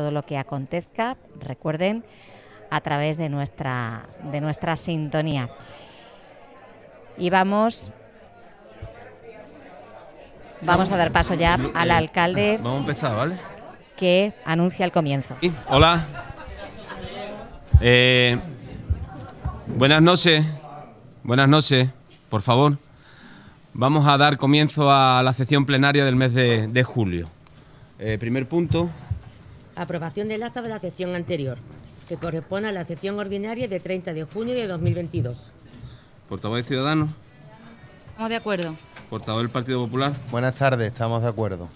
todo lo que acontezca, recuerden, a través de nuestra, de nuestra sintonía. Y vamos Vamos a dar paso ya al eh, alcalde. Ah, que anuncia el comienzo. hola. Eh, buenas noches. Buenas noches, por favor. Vamos a dar comienzo a la sesión plenaria del mes de, julio. Eh, primer punto, Aprobación del acta de la sesión anterior, que corresponde a la sesión ordinaria de 30 de junio de 2022. Portavoz de Ciudadanos. Estamos de acuerdo. Portavoz del Partido Popular. Buenas tardes, estamos de acuerdo.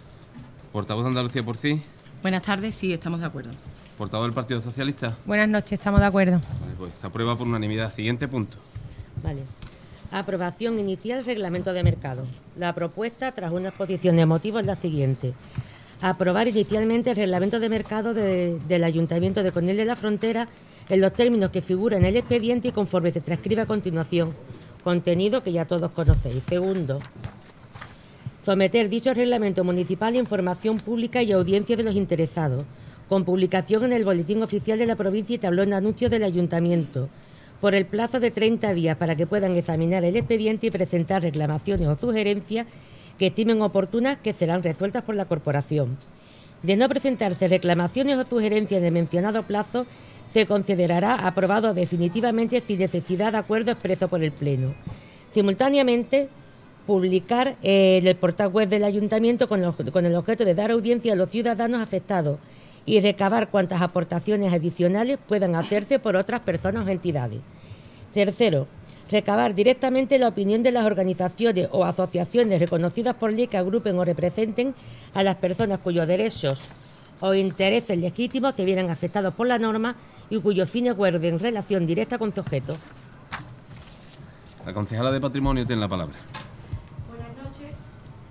Portavoz de Andalucía por sí. Buenas tardes, sí, estamos de acuerdo. Portavoz del Partido Socialista. Buenas noches, estamos de acuerdo. Pues, aprueba por unanimidad. Siguiente punto. Vale. Aprobación inicial reglamento de mercado. La propuesta tras una exposición de motivos es la siguiente aprobar inicialmente el reglamento de mercado del Ayuntamiento de Conil de la Frontera en los términos que figuran en el expediente y conforme se transcribe a continuación, contenido que ya todos conocéis. Segundo, someter dicho reglamento municipal a información pública y audiencia de los interesados, con publicación en el Boletín Oficial de la Provincia y tablón de anuncios del Ayuntamiento, por el plazo de 30 días para que puedan examinar el expediente y presentar reclamaciones o sugerencias que estimen oportunas que serán resueltas por la Corporación. De no presentarse reclamaciones o sugerencias en el mencionado plazo, se considerará aprobado definitivamente sin necesidad de acuerdo expreso por el Pleno. Simultáneamente, publicar en el portal web del Ayuntamiento con, con el objeto de dar audiencia a los ciudadanos afectados y recabar cuantas aportaciones adicionales puedan hacerse por otras personas o entidades. Tercero, recabar directamente la opinión de las organizaciones o asociaciones reconocidas por ley que agrupen o representen a las personas cuyos derechos o intereses legítimos se vieran afectados por la norma y cuyos fines en relación directa con su objeto. La concejala de Patrimonio tiene la palabra. Buenas noches.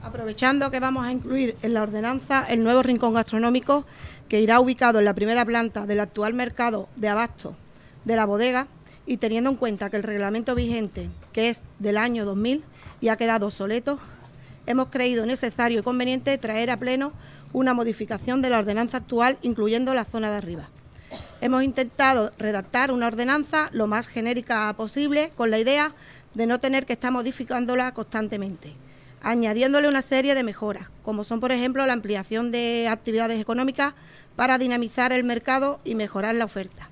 Aprovechando que vamos a incluir en la ordenanza el nuevo rincón gastronómico que irá ubicado en la primera planta del actual mercado de abasto de la bodega, y teniendo en cuenta que el reglamento vigente, que es del año 2000, ya ha quedado obsoleto, hemos creído necesario y conveniente traer a pleno una modificación de la ordenanza actual, incluyendo la zona de arriba. Hemos intentado redactar una ordenanza lo más genérica posible con la idea de no tener que estar modificándola constantemente, añadiéndole una serie de mejoras, como son, por ejemplo, la ampliación de actividades económicas para dinamizar el mercado y mejorar la oferta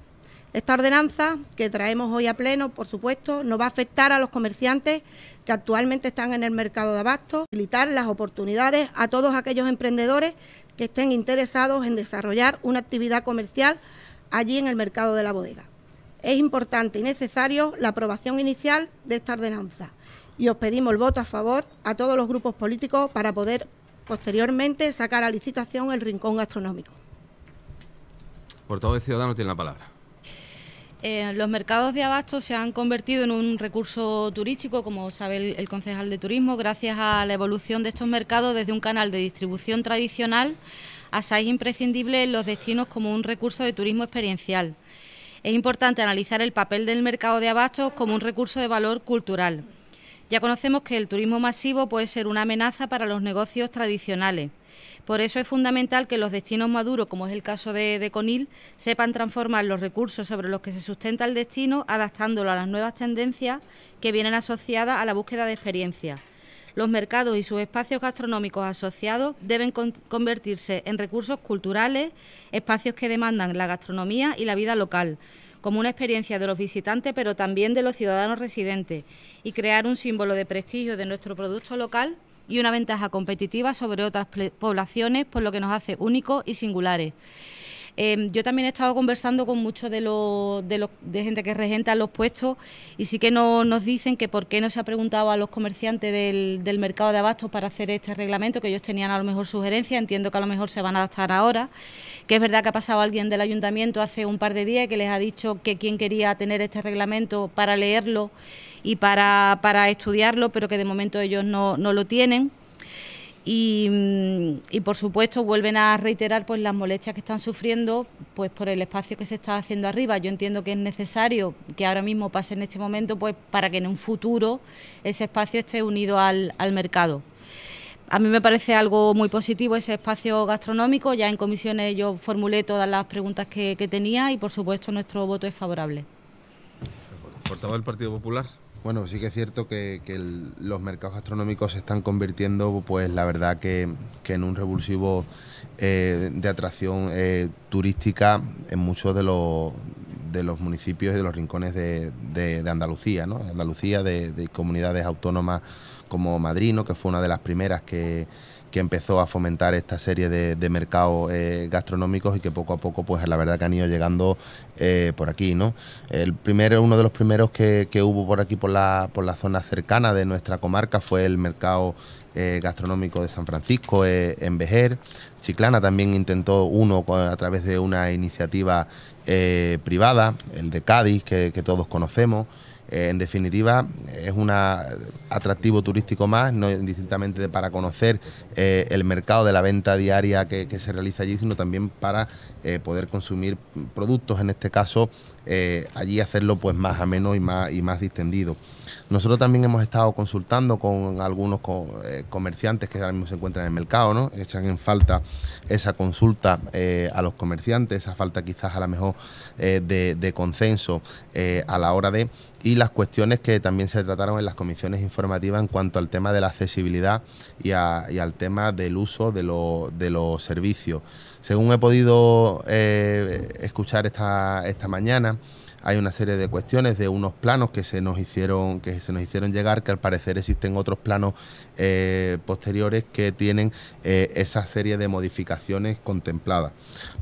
esta ordenanza que traemos hoy a pleno, por supuesto, no va a afectar a los comerciantes que actualmente están en el mercado de abasto, facilitar las oportunidades a todos aquellos emprendedores que estén interesados en desarrollar una actividad comercial allí en el mercado de la bodega. Es importante y necesario la aprobación inicial de esta ordenanza y os pedimos el voto a favor a todos los grupos políticos para poder posteriormente sacar a licitación el rincón gastronómico. Portavoz de Ciudadanos tiene la palabra. Eh, los mercados de abasto se han convertido en un recurso turístico, como sabe el, concejal de turismo, gracias a la evolución de estos mercados desde un canal de distribución tradicional a seis imprescindibles en los destinos como un recurso de turismo experiencial. Es importante analizar el papel del mercado de abastos como un recurso de valor cultural. Ya conocemos que el turismo masivo puede ser una amenaza para los negocios tradicionales. Por eso es fundamental que los destinos maduros, como es el caso de, Conil, sepan transformar los recursos sobre los que se sustenta el destino, adaptándolo a las nuevas tendencias que vienen asociadas a la búsqueda de experiencia. Los mercados y sus espacios gastronómicos asociados deben convertirse en recursos culturales, espacios que demandan la gastronomía y la vida local, como una experiencia de los visitantes, pero también de los ciudadanos residentes, y crear un símbolo de prestigio de nuestro producto local y una ventaja competitiva sobre otras poblaciones, por lo que nos hace únicos y singulares. Em, yo también he estado conversando con muchos de los, de gente que regenta los puestos y sí que no, nos dicen que por qué no se ha preguntado a los comerciantes del, del mercado de abastos para hacer este reglamento, que ellos tenían a lo mejor sugerencias, entiendo que a lo mejor se van a adaptar ahora, que es verdad que ha pasado alguien del ayuntamiento hace un par de días que les ha dicho que quien quería tener este reglamento para leerlo y para, para estudiarlo, pero que de momento ellos no, no lo tienen. Mm, y, por supuesto vuelven a reiterar pues las molestias que están sufriendo pues por el espacio que se está haciendo arriba. Yo entiendo que es necesario que ahora mismo pase en este momento pues para que en un futuro ese espacio esté unido al, mercado. A mí me parece algo muy positivo ese espacio gastronómico. Ya en comisiones yo formulé todas las preguntas que, tenía y por supuesto nuestro voto es favorable. Portavoz del Partido Popular. Bueno, sí que es cierto que, los mercados gastronómicos se están convirtiendo, pues la verdad que, en un revulsivo eh, de atracción eh, turística en muchos de los, de los municipios y de los rincones de, Andalucía, ¿no? Andalucía, de, de comunidades autónomas como Madrino, que fue una de las primeras que, que empezó a fomentar esta serie de, mercados eh, gastronómicos y que poco a poco, pues la verdad que han ido llegando eh, por aquí, ¿no? El primero, uno de los primeros que, hubo por aquí, por la, zona cercana de nuestra comarca, fue el mercado eh, gastronómico de San Francisco en Vejer. Chiclana también intentó uno a través de una iniciativa privada, el de Cádiz, que todos conocemos en definitiva, es un atractivo turístico más, no indistintamente para conocer eh, el mercado de la venta diaria que, se realiza allí, sino también para eh, poder consumir productos, en este caso, eh, allí hacerlo pues más ameno y más, y más distendido. Nosotros también hemos estado consultando con algunos comerciantes que ahora mismo se encuentran en el mercado, ¿no? Echan en falta esa consulta a los comerciantes, esa falta quizás a lo mejor de, consenso a la hora de y las cuestiones que también se trataron en las comisiones informativas en cuanto al tema de la accesibilidad y, al tema del uso de, de, los servicios. Según he podido eh, escuchar esta mañana, hay una serie de cuestiones de unos planos que se nos hicieron que se nos hicieron llegar que al parecer existen otros planos eh, posteriores que tienen eh, esa serie de modificaciones contempladas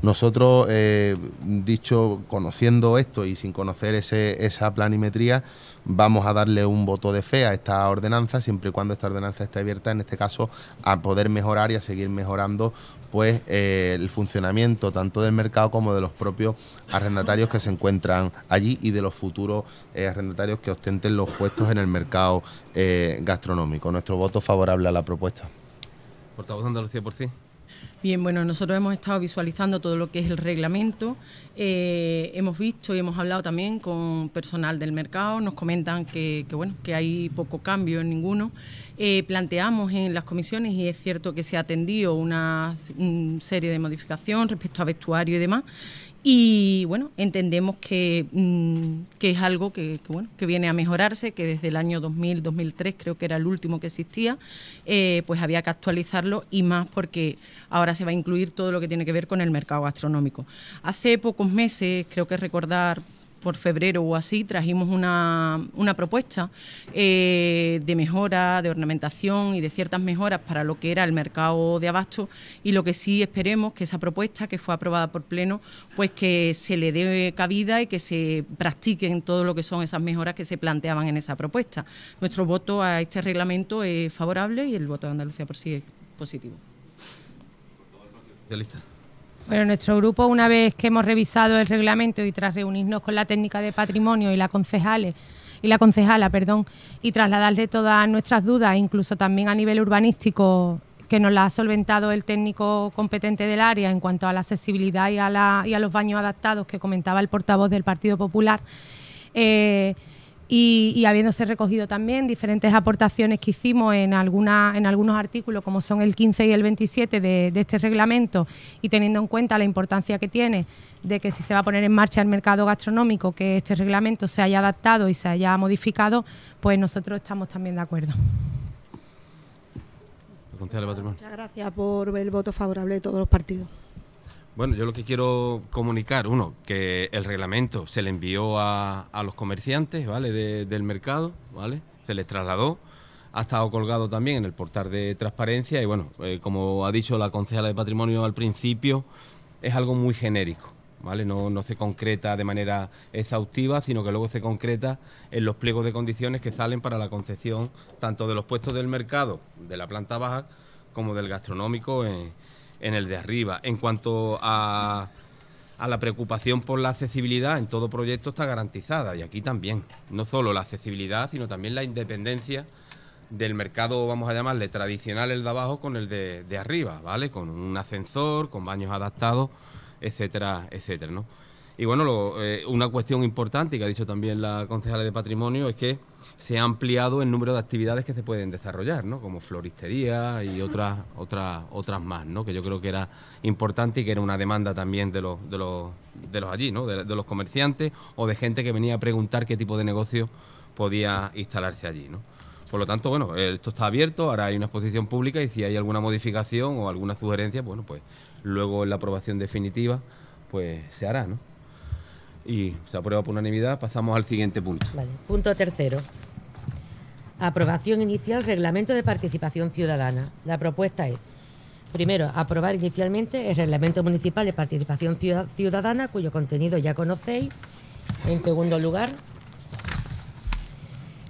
nosotros eh, dicho conociendo esto y sin conocer ese, esa planimetría vamos a darle un voto de fe a esta ordenanza siempre y cuando esta ordenanza esté abierta en este caso a poder mejorar y a seguir mejorando pues el funcionamiento tanto del mercado como de los propios arrendatarios que se encuentran allí y de los futuros eh, arrendatarios que ostenten los puestos en el mercado eh, gastronómico. Nuestro voto favorable a la propuesta. Portavoz Andalucía por sí. Bien, bueno, nosotros hemos estado visualizando todo lo que es el reglamento, eh, hemos visto y hemos hablado también con personal del mercado, nos comentan que, bueno, que hay poco cambio en ninguno. Eh, planteamos en las comisiones, y es cierto que se ha atendido una, serie de modificaciones respecto a vestuario y demás, y bueno, entendemos que, mm, es algo que, bueno, que viene a mejorarse, que desde el año 2000, 2003 creo que era el último que existía, eh, pues había que actualizarlo y más porque ahora se va a incluir todo lo que tiene que ver con el mercado gastronómico. Hace pocos meses, creo que recordar por febrero o así, trajimos una, una propuesta eh, de mejora, de ornamentación y de ciertas mejoras para lo que era el mercado de abasto y lo que sí esperemos que esa propuesta que fue aprobada por pleno, pues que se le dé cabida y que se practiquen todo lo que son esas mejoras que se planteaban en esa propuesta. Nuestro voto a este reglamento es favorable y el voto de Andalucía por sí es positivo. ya lista bueno, nuestro grupo, una vez que hemos revisado el reglamento y tras reunirnos con la técnica de patrimonio y la concejales, y la concejala, perdón, y trasladarle todas nuestras dudas, incluso también a nivel urbanístico, que nos la ha solventado el técnico competente del área en cuanto a la accesibilidad y a, los baños adaptados que comentaba el portavoz del Partido Popular. Eh, y, habiéndose recogido también diferentes aportaciones que hicimos en, alguna, en algunos artículos, como son el 15 y el 27 de, de, este reglamento, y teniendo en cuenta la importancia que tiene de que si se va a poner en marcha el mercado gastronómico, que este reglamento se haya adaptado y se haya modificado, pues nosotros estamos también de acuerdo. Muchas gracias por el voto favorable de todos los partidos. Bueno, yo lo que quiero comunicar, uno, que el reglamento se le envió a, los comerciantes, ¿vale? del mercado, ¿vale? Se les trasladó. Ha estado colgado también en el portal de transparencia y bueno, eh, como ha dicho la concejala de patrimonio al principio, es algo muy genérico. ¿Vale? No, se concreta de manera exhaustiva, sino que luego se concreta en los pliegos de condiciones que salen para la concesión tanto de los puestos del mercado de la planta baja como del gastronómico en el de arriba. En cuanto a, la preocupación por la accesibilidad, en todo proyecto está garantizada y aquí también. No solo la accesibilidad, sino también la independencia del mercado, vamos a llamarle tradicional el de abajo con el de, arriba, ¿vale? Con un ascensor, con baños adaptados, etcétera, etcétera, ¿no? Y bueno, eh, una cuestión importante que ha dicho también la concejala de patrimonio es que se ha ampliado el número de actividades que se pueden desarrollar, ¿no? Como floristería y otras, otras, otras más, ¿no? Que yo creo que era importante y que era una demanda también de los, de los, de los allí, ¿no? De, los comerciantes o de gente que venía a preguntar qué tipo de negocio podía instalarse allí, ¿no? Por lo tanto, bueno, esto está abierto, ahora hay una exposición pública y si hay alguna modificación o alguna sugerencia, bueno, pues luego en la aprobación definitiva, pues se hará, ¿no? Y se aprueba por unanimidad, pasamos al siguiente punto. punto tercero. Aprobación inicial, reglamento de participación ciudadana. La propuesta es, primero, aprobar inicialmente el reglamento municipal de participación ciudadana, cuyo contenido ya conocéis. En segundo lugar,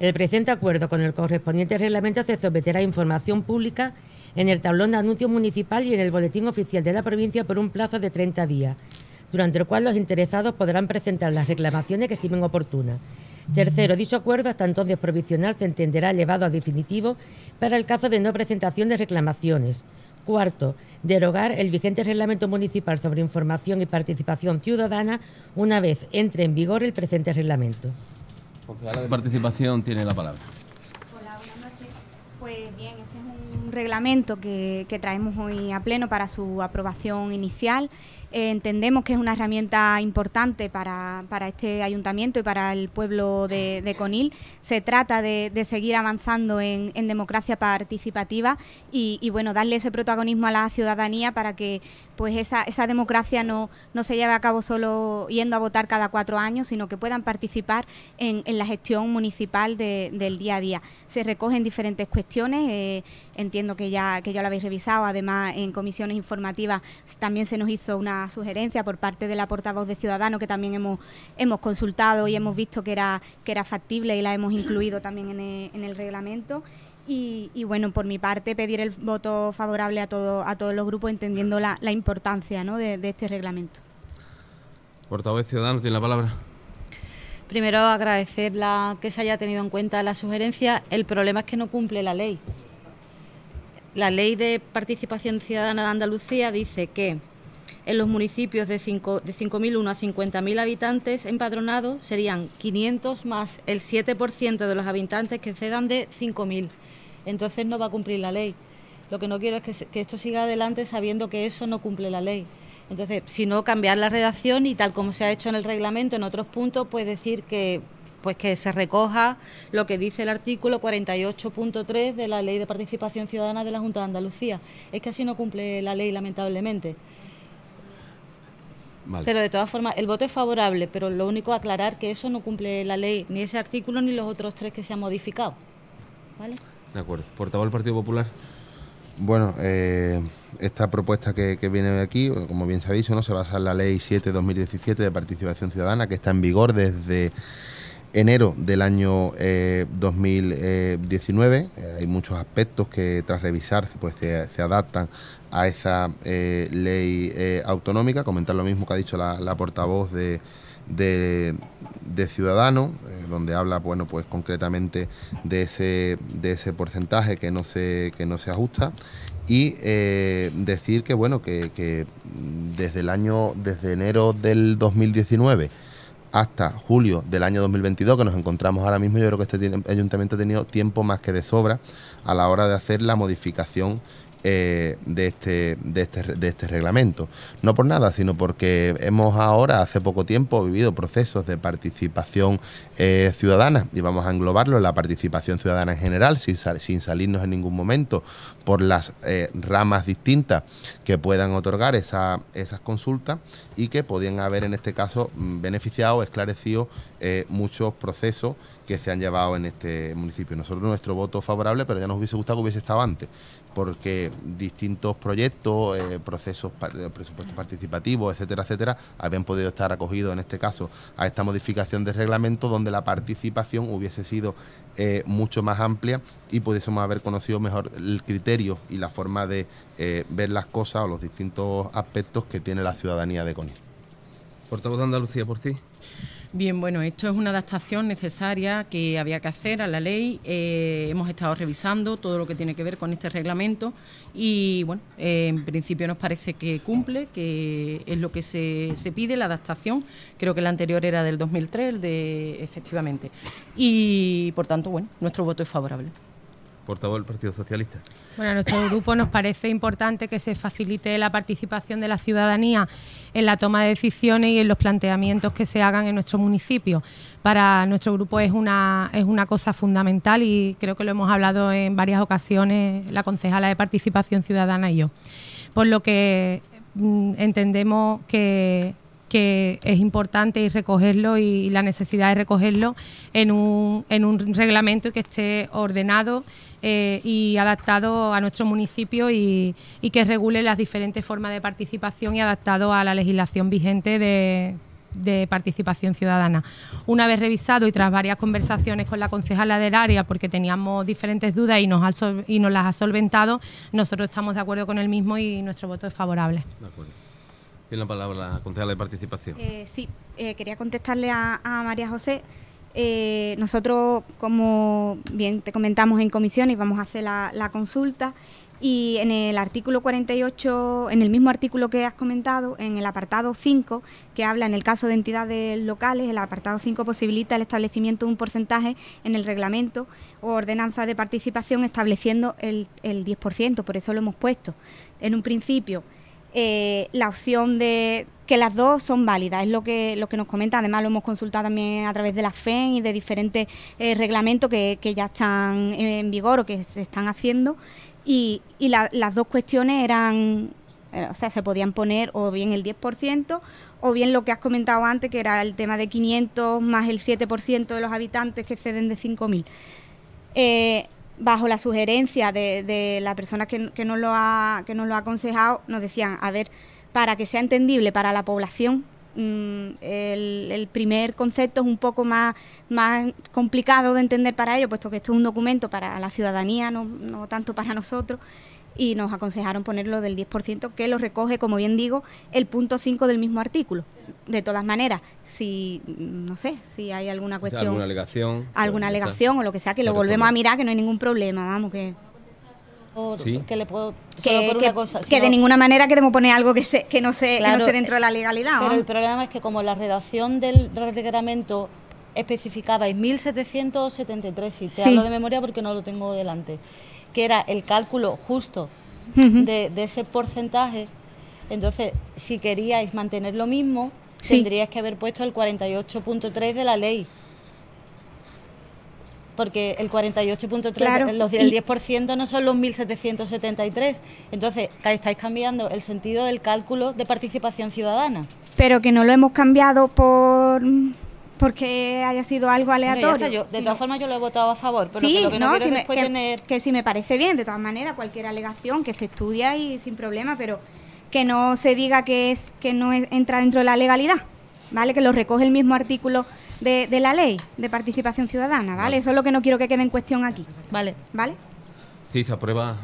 el presente acuerdo con el correspondiente reglamento se someterá a información pública en el tablón de anuncios municipal y en el boletín oficial de la provincia por un plazo de 30 días, durante el cual los interesados podrán presentar las reclamaciones que estimen oportunas. Tercero, dicho acuerdo, hasta entonces provisional, se entenderá elevado a definitivo para el caso de no presentación de reclamaciones. Cuarto, derogar el vigente reglamento municipal sobre información y participación ciudadana una vez entre en vigor el presente reglamento. Participación tiene la palabra. Hola, buenas noches. Pues bien, este es un reglamento que traemos hoy a pleno para su aprobación inicial. Eh, entendemos que es una herramienta importante para, para, este ayuntamiento y para el pueblo de, Conil. Se trata de, seguir avanzando en, democracia participativa y, bueno, darle ese protagonismo a la ciudadanía para que pues esa, esa democracia no, no se lleve a cabo solo yendo a votar cada cuatro años, sino que puedan participar en, en la gestión municipal del día a día. Se recogen diferentes cuestiones, eh, entiendo que ya, que ya lo habéis revisado, además en comisiones informativas también se nos hizo una sugerencia por parte de la portavoz de Ciudadanos que también hemos, hemos consultado y hemos visto que era, que era factible y la hemos incluido también en el, reglamento. Y, bueno, por mi parte, pedir el voto favorable a, todo, a todos los grupos, entendiendo la, importancia de, este reglamento. Portavoz de Ciudadano, tiene la palabra. Primero, agradecer que se haya tenido en cuenta la sugerencia. El problema es que no cumple la ley. La ley de participación ciudadana de Andalucía dice que en los municipios de 5.001 de a 50.000 habitantes empadronados serían 500 más el 7% de los habitantes que cedan de 5.000. Entonces no va a cumplir la ley. Lo que no quiero es que, esto siga adelante sabiendo que eso no cumple la ley. Entonces, si no, cambiar la redacción y tal como se ha hecho en el reglamento, en otros puntos, pues decir que pues que se recoja lo que dice el artículo 48.3 de la Ley de Participación Ciudadana de la Junta de Andalucía. Es que así no cumple la ley, lamentablemente. Pero de todas formas, el voto es favorable, pero lo único aclarar que eso no cumple la ley, ni ese artículo ni los otros tres que se han modificado. ¿Vale? De acuerdo. Portavoz del Partido Popular. Bueno, eh, esta propuesta que, viene de aquí, como bien se ha dicho, ¿no? se basa en la Ley 7-2017 de Participación Ciudadana, que está en vigor desde enero del año 2019. Eh, eh, hay muchos aspectos que tras revisar pues, se adaptan a esa eh, ley eh, autonómica, comentar lo mismo que ha dicho la, portavoz de, de, Ciudadanos, eh, donde habla bueno, pues, concretamente de ese, de ese porcentaje que no se, que no se ajusta y decir que, bueno, que, desde el año, desde enero del 2019 hasta julio del año 2022, que nos encontramos ahora mismo, yo creo que este ayuntamiento ha tenido tiempo más que de sobra a la hora de hacer la modificación eh, este, de, este, de, este, reglamento. No por nada, sino porque hemos ahora, hace poco tiempo, vivido procesos de participación eh, ciudadana y vamos a englobarlo en la participación ciudadana en general, sin, salirnos en ningún momento por las eh, ramas distintas que puedan otorgar esa, esas consultas y que podían haber en este caso mm, beneficiado, esclarecido muchos procesos que se han llevado en este municipio. Nosotros nuestro voto favorable, pero ya nos hubiese gustado que hubiese estado antes porque distintos proyectos, eh, procesos de presupuesto participativo, etcétera, etcétera, habían podido estar acogidos en este caso a esta modificación de reglamento donde la participación hubiese sido eh, mucho más amplia y pudiésemos haber conocido mejor el criterio y la forma de eh, ver las cosas o los distintos aspectos que tiene la ciudadanía de Conil. Portavoz de Andalucía, por sí. Bien, bueno, esto es una adaptación necesaria que había que hacer a la ley. Eh, hemos estado revisando todo lo que tiene que ver con este reglamento y, bueno, eh, en principio nos parece que cumple, que es lo que se, se pide, la adaptación. Creo que la anterior era del 2003, de, efectivamente. Y, por tanto, bueno, nuestro voto es favorable portavoz del Partido Socialista. Bueno, a nuestro grupo nos parece importante que se facilite la participación de la ciudadanía en la toma de decisiones y en los planteamientos que se hagan en nuestro municipio. Para nuestro grupo es una, es una cosa fundamental y creo que lo hemos hablado en varias ocasiones la concejala de Participación Ciudadana y yo. Por lo que mm, entendemos que que es importante recogerlo y la necesidad de recogerlo en un, en un reglamento que esté ordenado eh, y adaptado a nuestro municipio y, que regule las diferentes formas de participación y adaptado a la legislación vigente de, participación ciudadana. Una vez revisado y tras varias conversaciones con la concejala del área, porque teníamos diferentes dudas y nos, y nos las ha solventado, nosotros estamos de acuerdo con el mismo y nuestro voto es favorable. Tiene la palabra la concejala de participación. Eh, sí, eh, quería contestarle a, María José. Eh, nosotros, como bien te comentamos en comisiones, vamos a hacer la, consulta y en el artículo 48, en el mismo artículo que has comentado, en el apartado 5, que habla en el caso de entidades locales, el apartado 5 posibilita el establecimiento de un porcentaje en el reglamento o ordenanza de participación estableciendo el, el 10%, por eso lo hemos puesto. En un principio eh, la opción de que las dos son válidas, es lo que, lo que nos comenta, además lo hemos consultado también a través de la FEN y de diferentes eh, reglamentos que, ya están en vigor o que se están haciendo y, las dos cuestiones eran, eh, o sea, se podían poner o bien el 10% o bien lo que has comentado antes, que era el tema de 500 más el 7% de los habitantes que exceden de 5.000 bajo la sugerencia de, de la persona que, que, nos lo ha, que nos lo ha aconsejado, nos decían, a ver, para que sea entendible para la población, mm, el, primer concepto es un poco más, más complicado de entender para ellos, puesto que esto es un documento para la ciudadanía, no tanto para nosotros y nos aconsejaron ponerlo del 10%, que lo recoge, como bien digo, el punto 5 del mismo artículo. De todas maneras, si, no sé, si hay alguna cuestión... alguna alegación. Alguna pues, alegación o lo que sea, que lo volvemos a mirar, que no hay ningún problema, vamos, que... Sí. que le de ninguna manera queremos poner algo que, que no se esté dentro de la eh, legalidad pero el problema es que como la redacción del reglamento especificaba en 1773 y te hablo de memoria porque no lo tengo delante que era el cálculo justo de, ese porcentaje. Entonces, si queríais mantener lo mismo, tendríais que haber puesto el 48.3 de la ley. Porque el 48.3, eh, los, el 10% no son los 1.773. Entonces, estáis cambiando el sentido del cálculo de participación ciudadana. Pero que no lo hemos cambiado por porque haya sido algo aleatorio. de todas formas, yo lo he votado a favor, pero sí, que no, quiero si me, si me parece bien, de todas maneras, cualquier alegación que se estudia y sin problema, pero que no se diga que, es, que no entra dentro de la legalidad, ¿vale? Que lo recoge el mismo artículo de, la ley de participación ciudadana, ¿vale? Eso es lo que no quiero que quede en cuestión aquí. Vale. ¿Vale? Sí, se aprueba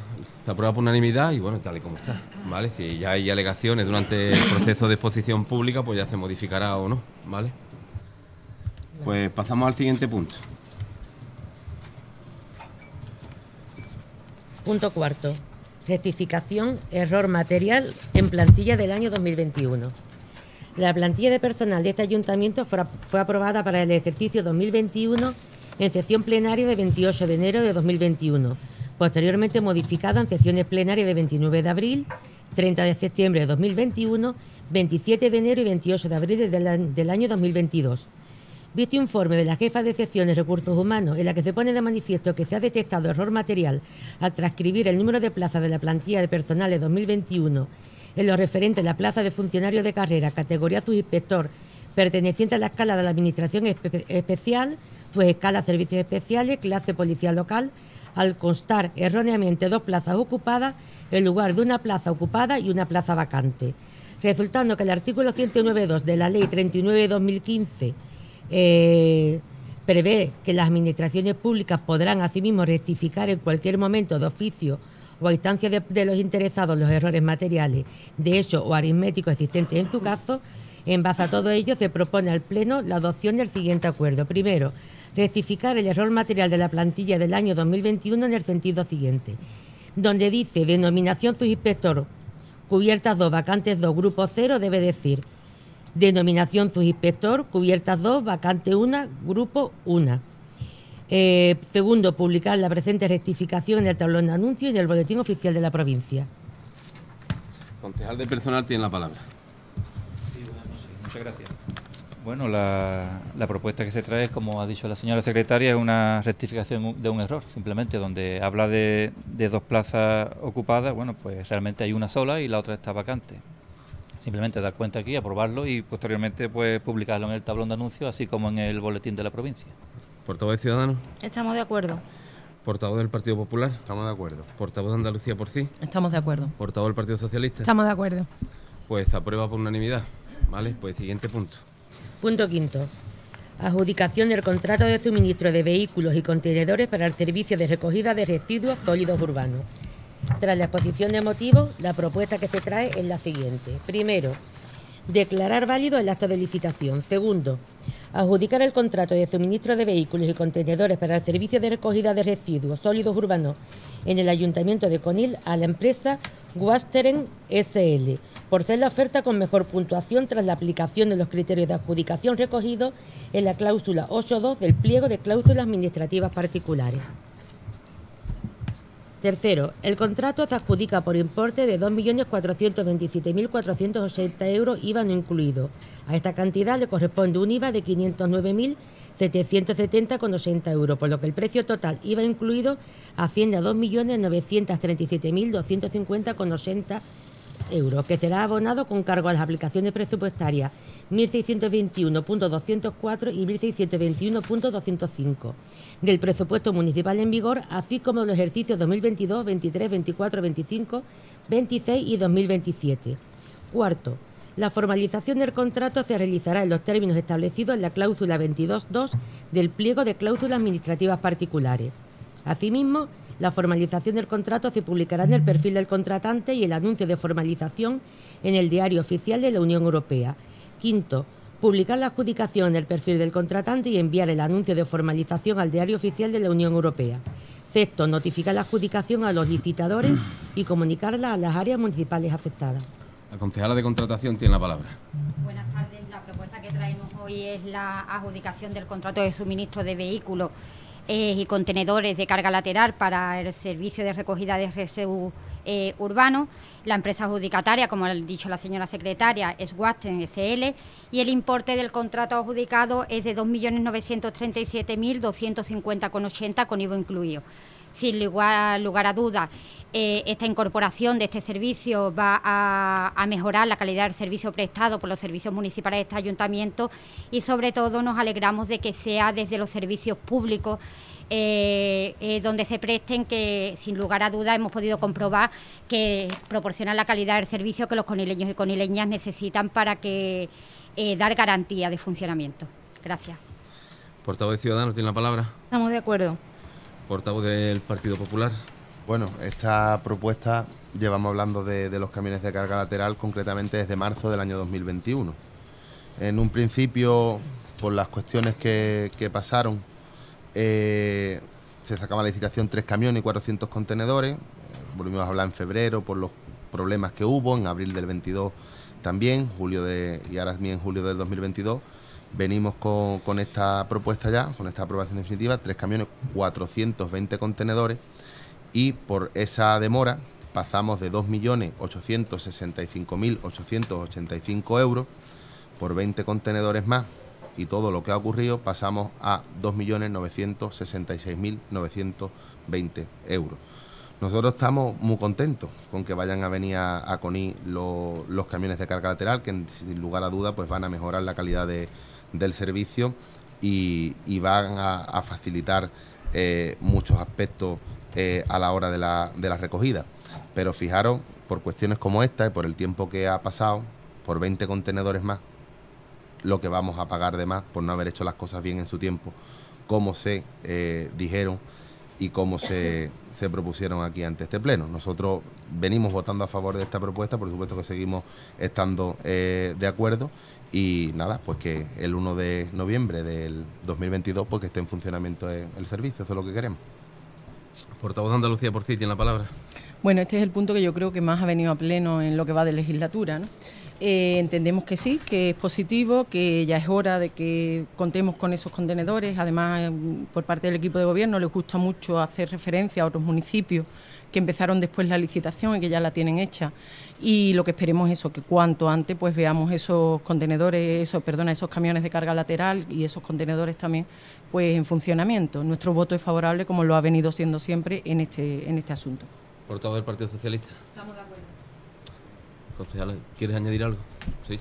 se aprueba por unanimidad y bueno, tal y como está, ¿vale? Si ya hay alegaciones durante el proceso de exposición pública, pues ya se modificará o no, ¿vale? Pues pasamos al siguiente punto. Punto cuarto. Rectificación, error material en plantilla del año 2021. La plantilla de personal de este ayuntamiento fue, aprobada para el ejercicio 2021 en sesión plenaria de 28 de enero de 2021, posteriormente modificada en sesiones plenarias de 29 de abril, 30 de septiembre de 2021, 27 de enero y 28 de abril del año 2022 Visto informe de la jefa de Secciones de recursos humanos en la que se pone de manifiesto que se ha detectado error material al transcribir el número de plazas de la plantilla de personales 2021 en lo referente a la plaza de funcionario de carrera, categoría subinspector, perteneciente a la escala de la Administración Especial, su pues escala servicios especiales, clase Policía local, al constar erróneamente dos plazas ocupadas en lugar de una plaza ocupada y una plaza vacante, resultando que el artículo 109.2 de la Ley 39 2015 eh, prevé que las administraciones públicas podrán asimismo rectificar en cualquier momento de oficio o a instancia de, los interesados los errores materiales de hecho o aritméticos existentes en su caso. En base a todo ello, se propone al Pleno la adopción del siguiente acuerdo. Primero, rectificar el error material de la plantilla del año 2021 en el sentido siguiente, donde dice denominación subinspector, cubiertas 2, vacantes 2, grupo 0, debe decir Denominación subinspector, cubiertas 2, vacante 1, grupo 1. Eh, segundo, publicar la presente rectificación en el tablón de anuncios y en el boletín oficial de la provincia. Concejal de personal tiene la palabra. Sí, muchas gracias. Bueno, la, propuesta que se trae, como ha dicho la señora secretaria, es una rectificación de un error, simplemente, donde habla de dos plazas ocupadas, bueno, pues realmente hay una sola y la otra está vacante simplemente dar cuenta aquí, aprobarlo y posteriormente pues publicarlo en el tablón de anuncios, así como en el boletín de la provincia. Portavoz de Ciudadanos. Estamos de acuerdo. Portavoz del Partido Popular. Estamos de acuerdo. Portavoz de Andalucía por sí. Estamos de acuerdo. Portavoz del Partido Socialista. Estamos de acuerdo. Pues aprueba por unanimidad. Vale, pues siguiente punto. Punto quinto. Adjudicación del contrato de suministro de vehículos y contenedores para el servicio de recogida de residuos sólidos urbanos. Tras la exposición de motivos, la propuesta que se trae es la siguiente. Primero, declarar válido el acto de licitación. Segundo, adjudicar el contrato de suministro de vehículos y contenedores para el servicio de recogida de residuos sólidos urbanos en el Ayuntamiento de Conil a la empresa Wasteren SL, por ser la oferta con mejor puntuación tras la aplicación de los criterios de adjudicación recogidos en la cláusula 8.2 del pliego de cláusulas administrativas particulares. Tercero, el contrato se adjudica por importe de 2.427.480 euros IVA no incluido. A esta cantidad le corresponde un IVA de 509.770,80 euros, por lo que el precio total IVA incluido asciende a 2.937.250,80 euros euros, que será abonado con cargo a las aplicaciones presupuestarias 1621.204 y 1621.205 del presupuesto municipal en vigor, así como los ejercicios 2022, 23, 24, 25, 26 y 2027. Cuarto, la formalización del contrato se realizará en los términos establecidos en la cláusula 22.2 del pliego de cláusulas administrativas particulares. Asimismo, la formalización del contrato se publicará en el perfil del contratante y el anuncio de formalización en el Diario Oficial de la Unión Europea. Quinto, publicar la adjudicación en el perfil del contratante y enviar el anuncio de formalización al Diario Oficial de la Unión Europea. Sexto, notificar la adjudicación a los licitadores y comunicarla a las áreas municipales afectadas. La concejala de contratación tiene la palabra. Buenas tardes. La propuesta que traemos hoy es la adjudicación del contrato de suministro de vehículos eh, y contenedores de carga lateral para el servicio de recogida de residuos eh, urbano. La empresa adjudicataria, como ha dicho la señora secretaria, es Wasten SL y el importe del contrato adjudicado es de 2.937.250,80 con IVA incluido. Sin lugar, a dudas, eh, esta incorporación de este servicio va a, mejorar la calidad del servicio prestado por los servicios municipales de este ayuntamiento y sobre todo nos alegramos de que sea desde los servicios públicos eh, eh, donde se presten que sin lugar a duda hemos podido comprobar que proporcionan la calidad del servicio que los conileños y conileñas necesitan para que dar garantía de funcionamiento. Gracias. Portavoz de Ciudadanos tiene la palabra. Estamos de acuerdo portavoz del Partido Popular. Bueno, esta propuesta llevamos hablando de, los camiones de carga lateral concretamente desde marzo del año 2021. En un principio, por las cuestiones que, pasaron, eh, se sacaba la licitación tres camiones y 400 contenedores. Eh, volvimos a hablar en febrero por los problemas que hubo, en abril del 22 también, julio de, y ahora en julio del 2022. Venimos con, esta propuesta ya, con esta aprobación definitiva, tres camiones, 420 contenedores y por esa demora pasamos de 2.865.885 euros por 20 contenedores más y todo lo que ha ocurrido pasamos a 2.966.920 euros. Nosotros estamos muy contentos con que vayan a venir a, a los camiones de carga lateral, que sin lugar a duda pues van a mejorar la calidad de, del servicio y, van a, facilitar eh, muchos aspectos eh, a la hora de la, recogida. Pero fijaros, por cuestiones como esta y por el tiempo que ha pasado, por 20 contenedores más, lo que vamos a pagar de más por no haber hecho las cosas bien en su tiempo, como se eh, dijeron y cómo se, propusieron aquí ante este pleno. Nosotros venimos votando a favor de esta propuesta, por supuesto que seguimos estando de acuerdo y nada, pues que el 1 de noviembre del 2022 pues que esté en funcionamiento el servicio, eso es lo que queremos. Portavoz de Andalucía por sí tiene la palabra. Bueno, este es el punto que yo creo que más ha venido a pleno en lo que va de legislatura. Eh, entendemos que sí, que es positivo, que ya es hora de que contemos con esos contenedores. Además, mm, por parte del equipo de gobierno les gusta mucho hacer referencia a otros municipios que empezaron después la licitación y que ya la tienen hecha. Y lo que esperemos es eso, que cuanto antes pues veamos esos contenedores, esos, perdona, esos camiones de carga lateral y esos contenedores también pues en funcionamiento. Nuestro voto es favorable como lo ha venido siendo siempre en este, en este asunto. todo Partido Socialista. Estamos de acuerdo. ¿quieres añadir algo? Sí.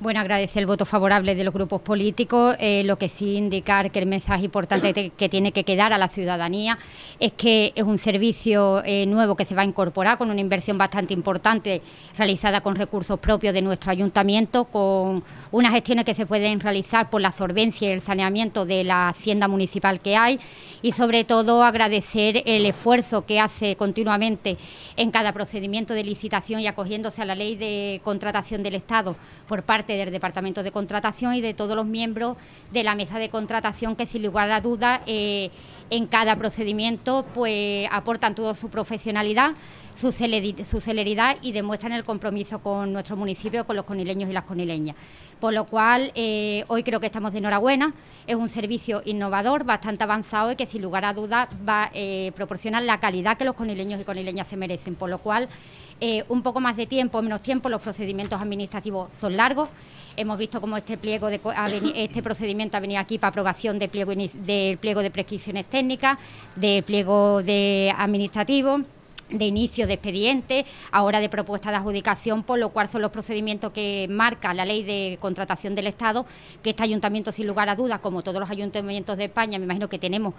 Bueno, agradecer el voto favorable de los grupos políticos, eh, lo que sí indicar que el mensaje importante que tiene que quedar a la ciudadanía es que es un servicio eh, nuevo que se va a incorporar con una inversión bastante importante realizada con recursos propios de nuestro ayuntamiento, con unas gestiones que se pueden realizar por la absorbencia y el saneamiento de la hacienda municipal que hay y sobre todo agradecer el esfuerzo que hace continuamente en cada procedimiento de licitación y acogiéndose a la ley de contratación del Estado por parte del Departamento de Contratación y de todos los miembros de la mesa de contratación que sin lugar a dudas eh, en cada procedimiento pues aportan toda su profesionalidad, su, celeridad y demuestran el compromiso con nuestro municipio, con los conileños y las conileñas. Por lo cual, eh, hoy creo que estamos de enhorabuena. Es un servicio innovador, bastante avanzado y que sin lugar a dudas va a eh, proporcionar la calidad que los conileños y conileñas se merecen. Por lo cual, eh, un poco más de tiempo, menos tiempo, los procedimientos administrativos son largos. Hemos visto cómo este pliego este procedimiento ha venido aquí para aprobación del pliego de prescripciones técnicas, de pliego de administrativo de inicio de expediente, ahora de propuesta de adjudicación, por lo cual son los procedimientos que marca la ley de contratación del Estado, que este ayuntamiento, sin lugar a dudas, como todos los ayuntamientos de España, me imagino que tenemos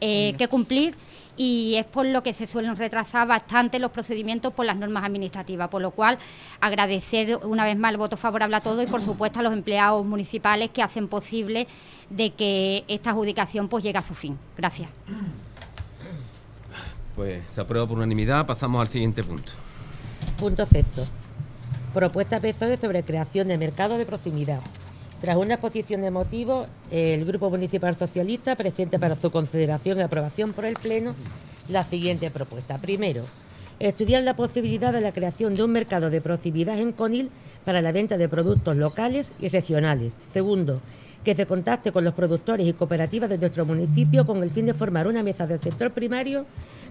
eh, que cumplir, y es por lo que se suelen retrasar bastante los procedimientos por las normas administrativas, por lo cual agradecer una vez más el voto favorable a todos y, por supuesto, a los empleados municipales que hacen posible de que esta adjudicación pues llegue a su fin. Gracias. Pues se aprueba por unanimidad. Pasamos al siguiente punto. Punto sexto. Propuesta PSOE sobre creación de mercado de proximidad. Tras una exposición de motivos, el Grupo Municipal Socialista presenta para su consideración y aprobación por el Pleno la siguiente propuesta. Primero, estudiar la posibilidad de la creación de un mercado de proximidad en Conil para la venta de productos locales y regionales. Segundo, que se contacte con los productores y cooperativas de nuestro municipio con el fin de formar una mesa del sector primario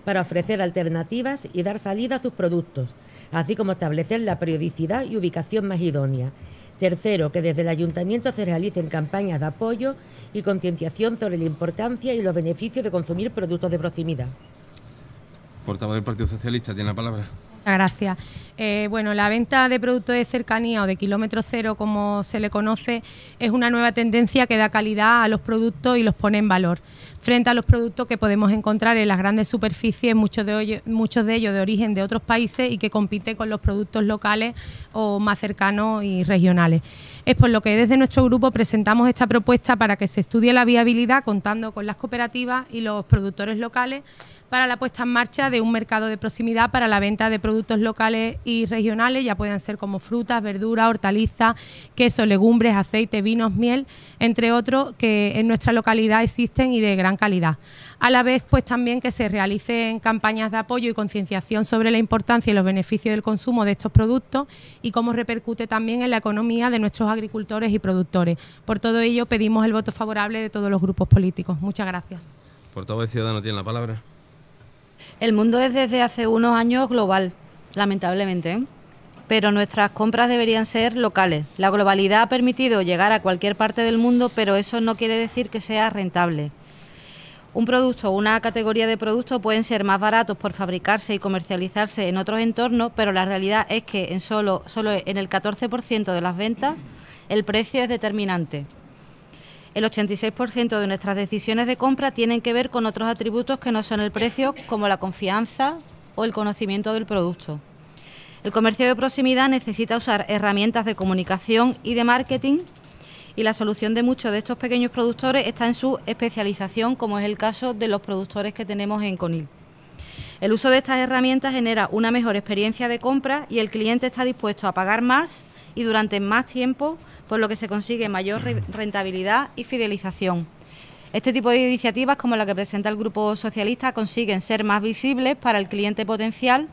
para ofrecer alternativas y dar salida a sus productos, así como establecer la periodicidad y ubicación más idónea. Tercero, que desde el ayuntamiento se realicen campañas de apoyo y concienciación sobre la importancia y los beneficios de consumir productos de proximidad. Portavoz del Partido Socialista, tiene la palabra gracias. Eh, bueno, la venta de productos de cercanía o de kilómetro cero, como se le conoce, es una nueva tendencia que da calidad a los productos y los pone en valor. Frente a los productos que podemos encontrar en las grandes superficies, muchos de, muchos de ellos de origen de otros países y que compiten con los productos locales o más cercanos y regionales. Es por lo que desde nuestro grupo presentamos esta propuesta para que se estudie la viabilidad contando con las cooperativas y los productores locales para la puesta en marcha de un mercado de proximidad para la venta de productos locales y regionales, ya puedan ser como frutas, verduras, hortalizas, queso, legumbres, aceite, vinos, miel, entre otros que en nuestra localidad existen y de gran calidad. A la vez, pues también que se realicen campañas de apoyo y concienciación sobre la importancia y los beneficios del consumo de estos productos y cómo repercute también en la economía de nuestros agricultores y productores. Por todo ello, pedimos el voto favorable de todos los grupos políticos. Muchas gracias. Portavoz Ciudadano tiene la palabra. El mundo es desde hace unos años global, lamentablemente. ¿eh? pero nuestras compras deberían ser locales. La globalidad ha permitido llegar a cualquier parte del mundo, pero eso no quiere decir que sea rentable. Un producto o una categoría de productos pueden ser más baratos por fabricarse y comercializarse en otros entornos, pero la realidad es que en solo, solo en el 14% de las ventas el precio es determinante. El 86% de nuestras decisiones de compra tienen que ver con otros atributos que no son el precio, como la confianza o el conocimiento del producto. El comercio de proximidad necesita usar herramientas de comunicación y de marketing y la solución de muchos de estos pequeños productores está en su especialización, como es el caso de los productores que tenemos en Conil. El uso de estas herramientas genera una mejor experiencia de compra y el cliente está dispuesto a pagar más y durante más tiempo con lo que se consigue mayor rentabilidad y fidelización. Este tipo de iniciativas, como la que presenta el Grupo Socialista, consiguen ser más visibles para el cliente potencial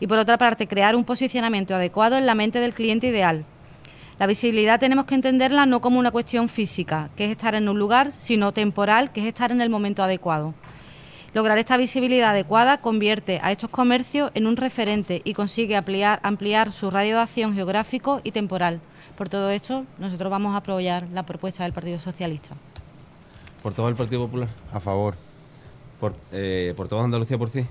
y, por otra parte, crear un posicionamiento adecuado en la mente del cliente ideal. La visibilidad tenemos que entenderla no como una cuestión física, que es estar en un lugar, sino temporal, que es estar en el momento adecuado. Lograr esta visibilidad adecuada convierte a estos comercios en un referente y consigue ampliar, su radio de acción geográfico y temporal. Por todo esto, nosotros vamos a apoyar la propuesta del Partido Socialista. ¿Por todo el Partido Popular? A favor. ¿Por, eh, por toda Andalucía por sí?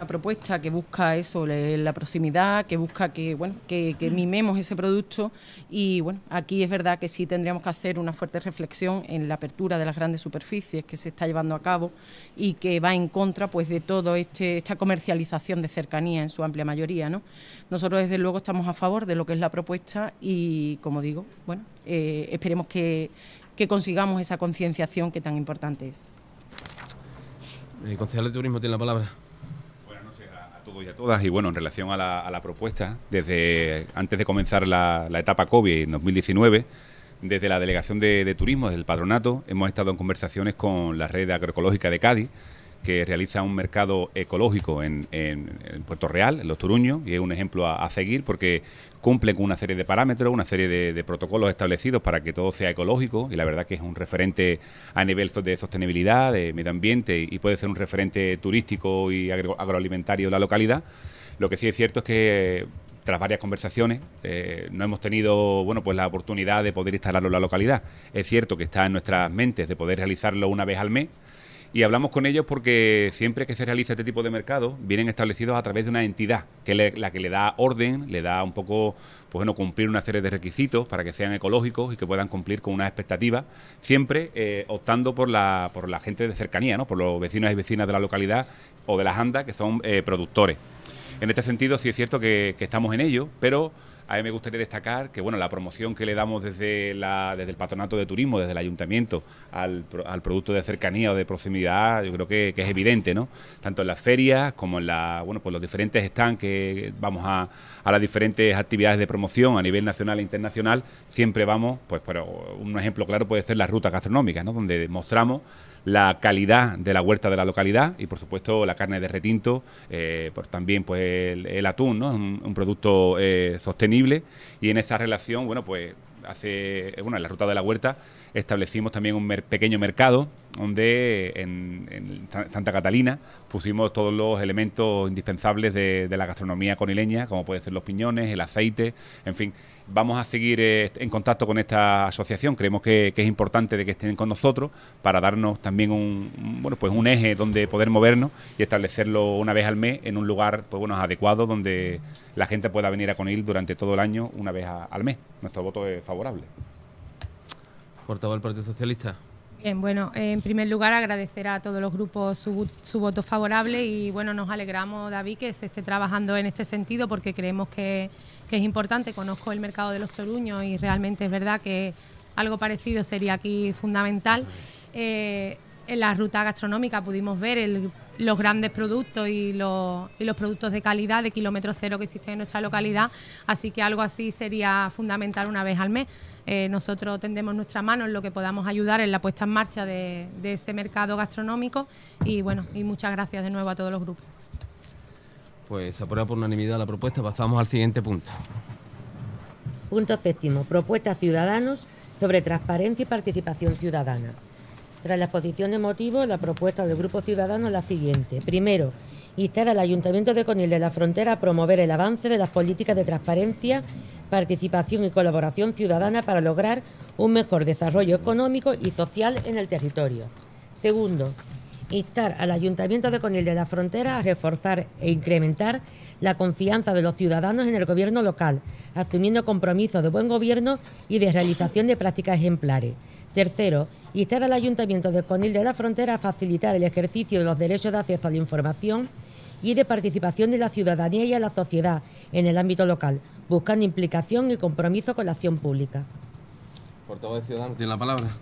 La propuesta que busca eso, la proximidad, que busca que, bueno, que, mm. mimemos ese producto y bueno, aquí es verdad que sí tendríamos que hacer una fuerte reflexión en la apertura de las grandes superficies que se está llevando a cabo y que va en contra pues de todo este esta comercialización de cercanía en su amplia mayoría, ¿no? Nosotros desde luego estamos a favor de lo que es la propuesta y como digo, bueno, eh, esperemos que, que consigamos esa concienciación que tan importante es. El eh, concejal de turismo tiene la palabra y a todas. Y bueno, en relación a la, propuesta, desde antes de comenzar la, etapa COVID en 2019, desde la Delegación de, Turismo, desde el Patronato, hemos estado en conversaciones con la Red Agroecológica de Cádiz que realiza un mercado ecológico en, Puerto Real, en Los Turuños, y es un ejemplo a, seguir porque cumple con una serie de parámetros, una serie de, protocolos establecidos para que todo sea ecológico y la verdad que es un referente a nivel de sostenibilidad, de medio ambiente y puede ser un referente turístico y agroalimentario de la localidad. Lo que sí es cierto es que tras varias conversaciones, eh, no hemos tenido bueno pues la oportunidad de poder instalarlo en la localidad. Es cierto que está en nuestras mentes de poder realizarlo una vez al mes, y hablamos con ellos porque siempre que se realiza este tipo de mercado, vienen establecidos a través de una entidad que es la que le da orden, le da un poco, pues bueno, cumplir una serie de requisitos para que sean ecológicos y que puedan cumplir con unas expectativas, siempre eh, optando por la, por la gente de cercanía, ¿no? por los vecinos y vecinas de la localidad o de las andas que son eh, productores. En este sentido sí es cierto que estamos en ello, pero a mí me gustaría destacar que bueno, la promoción que le damos desde, la, desde el Patronato de Turismo, desde el Ayuntamiento, al, producto de cercanía o de proximidad, yo creo que, es evidente, ¿no? Tanto en las ferias como en la, bueno, pues los diferentes stands que vamos a, a las diferentes actividades de promoción a nivel nacional e internacional, siempre vamos, pues, pero un ejemplo claro puede ser las rutas gastronómicas, ¿no? Donde mostramos la calidad de la huerta de la localidad y por supuesto la carne de retinto, eh, también pues el, atún, ¿no? un, producto eh, sostenible y en esa relación, bueno, pues hace, bueno, en la ruta de la huerta establecimos también un pequeño mercado donde en, Santa Catalina pusimos todos los elementos indispensables de, la gastronomía conileña, como puede ser los piñones, el aceite, en fin. Vamos a seguir eh, en contacto con esta asociación. Creemos que, es importante de que estén con nosotros para darnos también un, bueno pues un eje donde poder movernos y establecerlo una vez al mes en un lugar pues bueno adecuado donde la gente pueda venir a Conil durante todo el año una vez al mes. Nuestro voto es favorable portavoz del Partido Socialista. Bien, bueno, eh, en primer lugar agradecer a todos los grupos su, voto favorable y bueno, nos alegramos, David, que se esté trabajando en este sentido porque creemos que, es importante. Conozco el mercado de los toruños y realmente es verdad que algo parecido sería aquí fundamental. Eh, en la ruta gastronómica pudimos ver el los grandes productos y los, productos de calidad de kilómetro cero que existen en nuestra localidad, así que algo así sería fundamental una vez al mes. Eh, nosotros tendemos nuestra mano en lo que podamos ayudar en la puesta en marcha de, ese mercado gastronómico y bueno, y muchas gracias de nuevo a todos los grupos. Pues se aprueba por unanimidad la propuesta, pasamos al siguiente punto. Punto séptimo, propuesta ciudadanos sobre transparencia y participación ciudadana. Tras la exposición de motivos, la propuesta del Grupo Ciudadano es la siguiente. Primero, instar al Ayuntamiento de Conil de la Frontera a promover el avance de las políticas de transparencia, participación y colaboración ciudadana para lograr un mejor desarrollo económico y social en el territorio. Segundo, instar al Ayuntamiento de Conil de la Frontera a reforzar e incrementar la confianza de los ciudadanos en el gobierno local, asumiendo compromisos de buen gobierno y de realización de prácticas ejemplares. Tercero, instar al Ayuntamiento de Esponil de la Frontera a facilitar el ejercicio de los derechos de acceso a la información y de participación de la ciudadanía y a la sociedad en el ámbito local, buscando implicación y compromiso con la acción pública. Portavoz de Ciudadanos, tiene la palabra.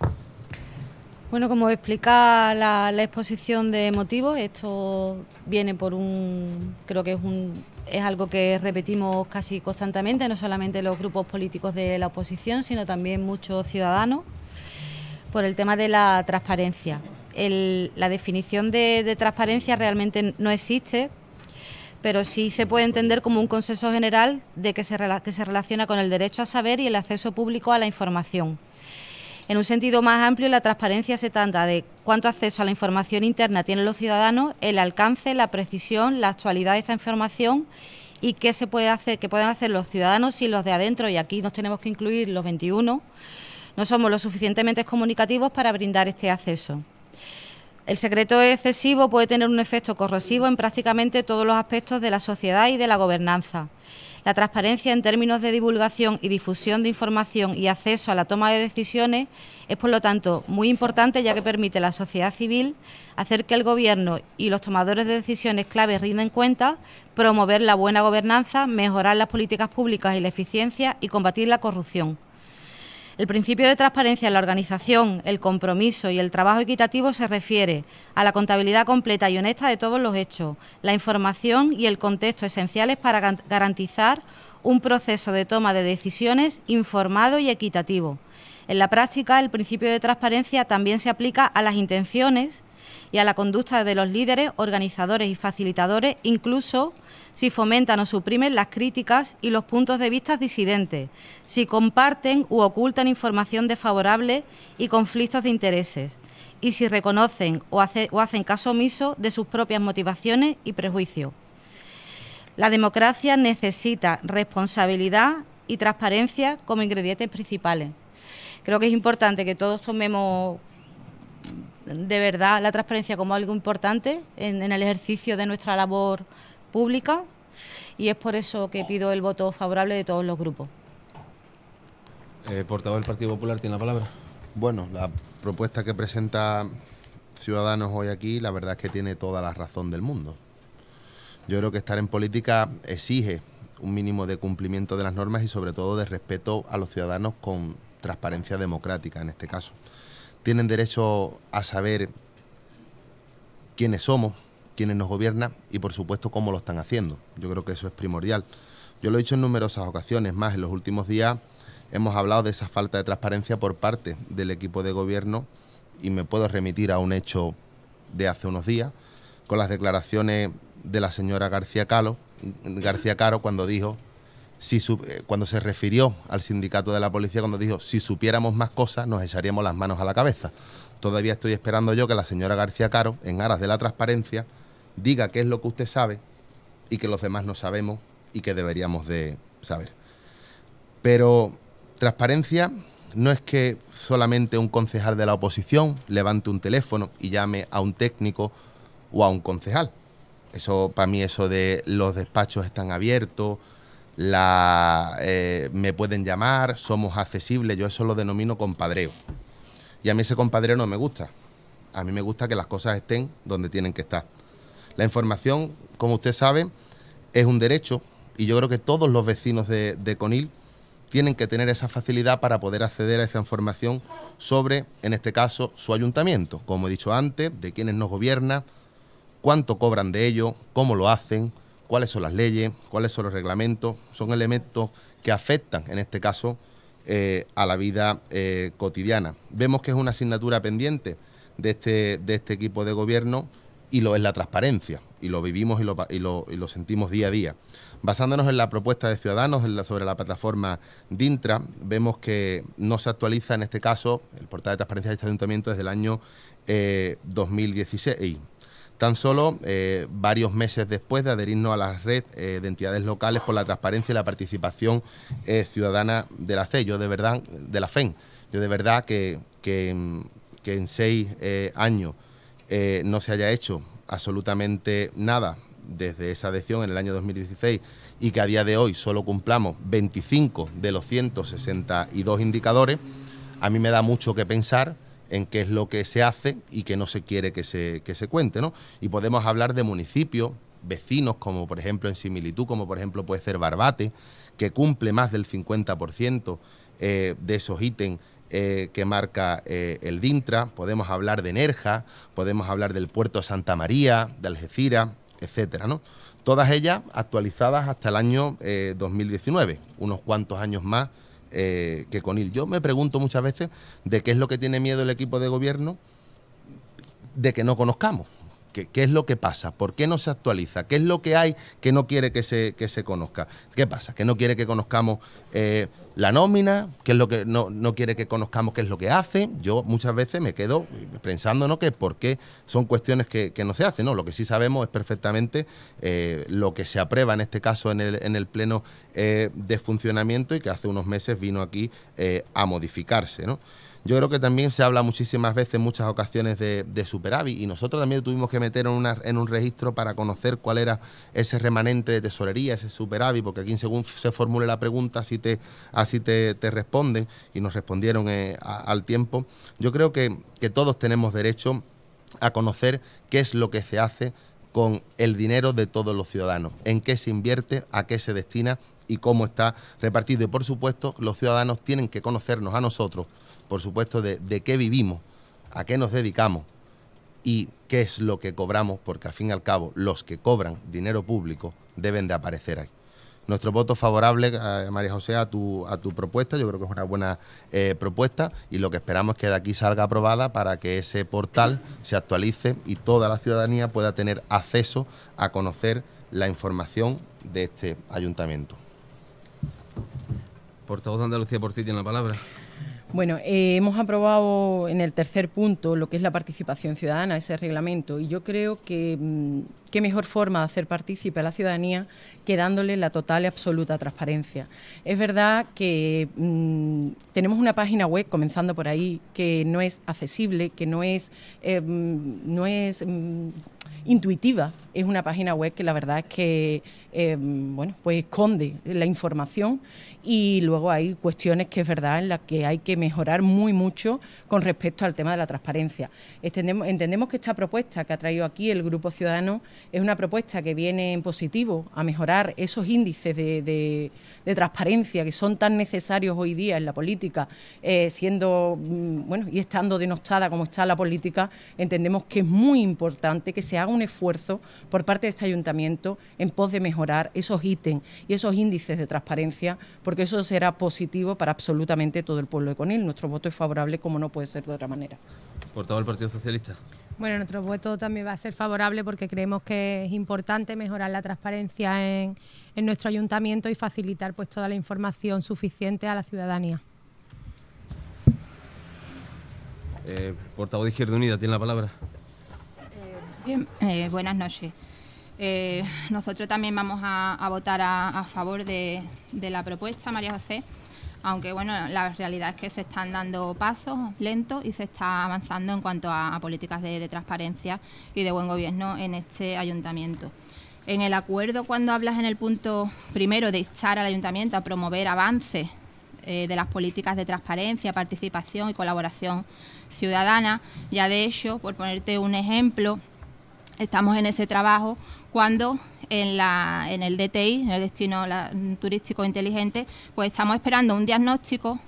Bueno, como explica la, la, exposición de motivos, esto viene por un, creo que es un, es algo que repetimos casi constantemente, no solamente los grupos políticos de la oposición, sino también muchos ciudadanos por el tema de la transparencia. la definición de, transparencia realmente no existe, pero sí se puede entender como un consenso general de que se, que se relaciona con el derecho a saber y el acceso público a la información. En un sentido más amplio, la transparencia se trata de cuánto acceso a la información interna tienen los ciudadanos, el alcance, la precisión, la actualidad de esta información y qué se puede hacer, qué pueden hacer los ciudadanos y los de adentro, y aquí nos tenemos que incluir los 21 no somos lo suficientemente comunicativos para brindar este acceso. El secreto excesivo puede tener un efecto corrosivo en prácticamente todos los aspectos de la sociedad y de la gobernanza. La transparencia en términos de divulgación y difusión de información y acceso a la toma de decisiones es, por lo tanto, muy importante ya que permite a la sociedad civil hacer que el Gobierno y los tomadores de decisiones clave rinden cuenta, promover la buena gobernanza, mejorar las políticas públicas y la eficiencia y combatir la corrupción. El principio de transparencia en la organización, el compromiso y el trabajo equitativo se refiere a la contabilidad completa y honesta de todos los hechos, la información y el contexto esenciales para garantizar un proceso de toma de decisiones informado y equitativo. En la práctica, el principio de transparencia también se aplica a las intenciones, y a la conducta de los líderes, organizadores y facilitadores, incluso si fomentan o suprimen las críticas y los puntos de vista disidentes, si comparten u ocultan información desfavorable y conflictos de intereses, y si reconocen o, hacen caso omiso de sus propias motivaciones y prejuicios. La democracia necesita responsabilidad y transparencia como ingredientes principales. Creo que es importante que todos tomemos de verdad la transparencia como algo importante en, el ejercicio de nuestra labor pública y es por eso que pido el voto favorable de todos los grupos. Eh, portavoz del Partido Popular tiene la palabra. Bueno, la propuesta que presenta Ciudadanos hoy aquí, la verdad es que tiene toda la razón del mundo. Yo creo que estar en política exige un mínimo de cumplimiento de las normas y sobre todo de respeto a los ciudadanos con transparencia democrática en este caso tienen derecho a saber quiénes somos, quiénes nos gobiernan y por supuesto cómo lo están haciendo. Yo creo que eso es primordial. Yo lo he dicho en numerosas ocasiones, más en los últimos días hemos hablado de esa falta de transparencia por parte del equipo de gobierno y me puedo remitir a un hecho de hace unos días con las declaraciones de la señora García García Caro cuando dijo eh, cuando se refirió al sindicato de la policía, cuando dijo, si supiéramos más cosas, nos echaríamos las manos a la cabeza. Todavía estoy esperando yo que la señora García Caro, en aras de la transparencia, diga qué es lo que usted sabe y que los demás no sabemos y que deberíamos de saber. Pero transparencia no es que solamente un concejal de la oposición levante un teléfono y llame a un técnico o a un concejal. Eso para mí eso de los despachos están abiertos, la, eh, me pueden llamar, somos accesibles, yo eso lo denomino compadreo. Y a mí ese compadreo no me gusta. A mí me gusta que las cosas estén donde tienen que estar. La información, como usted sabe, es un derecho y yo creo que todos los vecinos de, de Conil tienen que tener esa facilidad para poder acceder a esa información sobre, en este caso, su ayuntamiento, como he dicho antes, de quienes nos gobierna, cuánto cobran de ello, cómo lo hacen, cuáles son las leyes, cuáles son los reglamentos, son elementos que afectan, en este caso, eh, a la vida eh, cotidiana. Vemos que es una asignatura pendiente de este, de este equipo de gobierno y lo es la transparencia, y lo vivimos y lo, sentimos día a día. Basándonos en la propuesta de Ciudadanos sobre la plataforma DINTRA, vemos que no se actualiza en este caso el portal de transparencia de este ayuntamiento desde el año 2016. Eh, Tan solo eh, varios meses después de adherirnos a la red eh, de entidades locales por la transparencia y la participación eh, ciudadana de la CE, yo de verdad, de la FEN. Yo de verdad que, que en seis años no se haya hecho absolutamente nada desde esa adhesión en el año 2016 y que a día de hoy solo cumplamos 25 de los 162 indicadores, a mí me da mucho que pensar en qué es lo que se hace y que no se quiere que se, se cuente. ¿no? Y podemos hablar de municipios, vecinos, como por ejemplo en similitud, como por ejemplo puede ser Barbate, que cumple más del 50% eh, de esos ítems eh, que marca eh, el DINTRA, podemos hablar de Nerja, podemos hablar del puerto Santa María, de Algeciras, etcétera, ¿no? Todas ellas actualizadas hasta el año 2019, unos cuantos años más eh, que con él. Yo me pregunto muchas veces de qué es lo que tiene miedo el equipo de gobierno de que no conozcamos. ¿Qué, es lo que pasa? ¿Por qué no se actualiza? ¿Qué es lo que hay que no quiere que se, se conozca? ¿Qué pasa? ¿Que no quiere que conozcamos eh, la nómina? ¿Qué es lo que no, quiere que conozcamos qué es lo que hace? Yo muchas veces me quedo pensando ¿no? que por qué son cuestiones que, no se hacen. No, lo que sí sabemos es perfectamente eh, lo que se aprueba en este caso en el, Pleno eh, de Funcionamiento y que hace unos meses vino aquí a modificarse. ¿no? Yo creo que también se habla muchísimas veces, ...en muchas ocasiones de, superávit y nosotros también tuvimos que meter en, un registro para conocer cuál era ese remanente de tesorería, ese superávit, porque aquí según se formule la pregunta, así te, así te, responden y nos respondieron eh, al tiempo. Yo creo que todos tenemos derecho a conocer qué es lo que se hace con el dinero de todos los ciudadanos, en qué se invierte, a qué se destina y cómo está repartido. Y por supuesto, los ciudadanos tienen que conocernos a nosotros por supuesto, de, qué vivimos, a qué nos dedicamos y qué es lo que cobramos, porque al fin y al cabo los que cobran dinero público deben de aparecer ahí nuestro voto favorable, eh, María José, a tu, a tu propuesta. Yo creo que es una buena eh, propuesta y lo que esperamos es que de aquí salga aprobada para que ese portal se actualice y toda la ciudadanía pueda tener acceso a conocer la información de este ayuntamiento. Portavoz de Andalucía por tiene la palabra. Bueno, eh, hemos aprobado en el tercer punto lo que es la participación ciudadana, ese reglamento, y yo creo que mm, qué mejor forma de hacer partícipe a la ciudadanía que dándole la total y absoluta transparencia. Es verdad que mm, tenemos una página web, comenzando por ahí, que no es accesible, que no es, eh, mm, no es intuitiva. Es una página web que la verdad es que eh, bueno, pues esconde la información y luego hay cuestiones que es verdad en las que hay que mejorar muy mucho con respecto al tema de la transparencia. Entendemos, que esta propuesta que ha traído aquí el Grupo Ciudadano es una propuesta que viene en positivo a mejorar esos índices de, transparencia que son tan necesarios hoy día en la política, eh, siendo mm, bueno y estando denostada como está la política, entendemos que es muy importante que se haga un esfuerzo por parte de este ayuntamiento en pos de mejorar esos ítems y esos índices de transparencia, porque eso será positivo para absolutamente todo el pueblo de Conil. Nuestro voto es favorable, como no puede ser de otra manera. Portavoz del Partido Socialista. Bueno, nuestro voto también va a ser favorable porque creemos que es importante mejorar la transparencia en, nuestro ayuntamiento y facilitar pues toda la información suficiente a la ciudadanía. Eh, portavoz de Izquierda Unida, tiene la palabra. Bien, eh, buenas noches. Eh, nosotros también vamos a, votar a, favor de, la propuesta, María José, aunque bueno, la realidad es que se están dando pasos lentos y se está avanzando en cuanto a, políticas de, transparencia y de buen gobierno en este ayuntamiento. En el acuerdo, cuando hablas en el punto primero de instar al ayuntamiento a promover avances eh, de las políticas de transparencia, participación y colaboración ciudadana, ya de hecho, por ponerte un ejemplo, estamos en ese trabajo cuando en, la, en el DTI, en el Destino Turístico Inteligente, pues estamos esperando un diagnóstico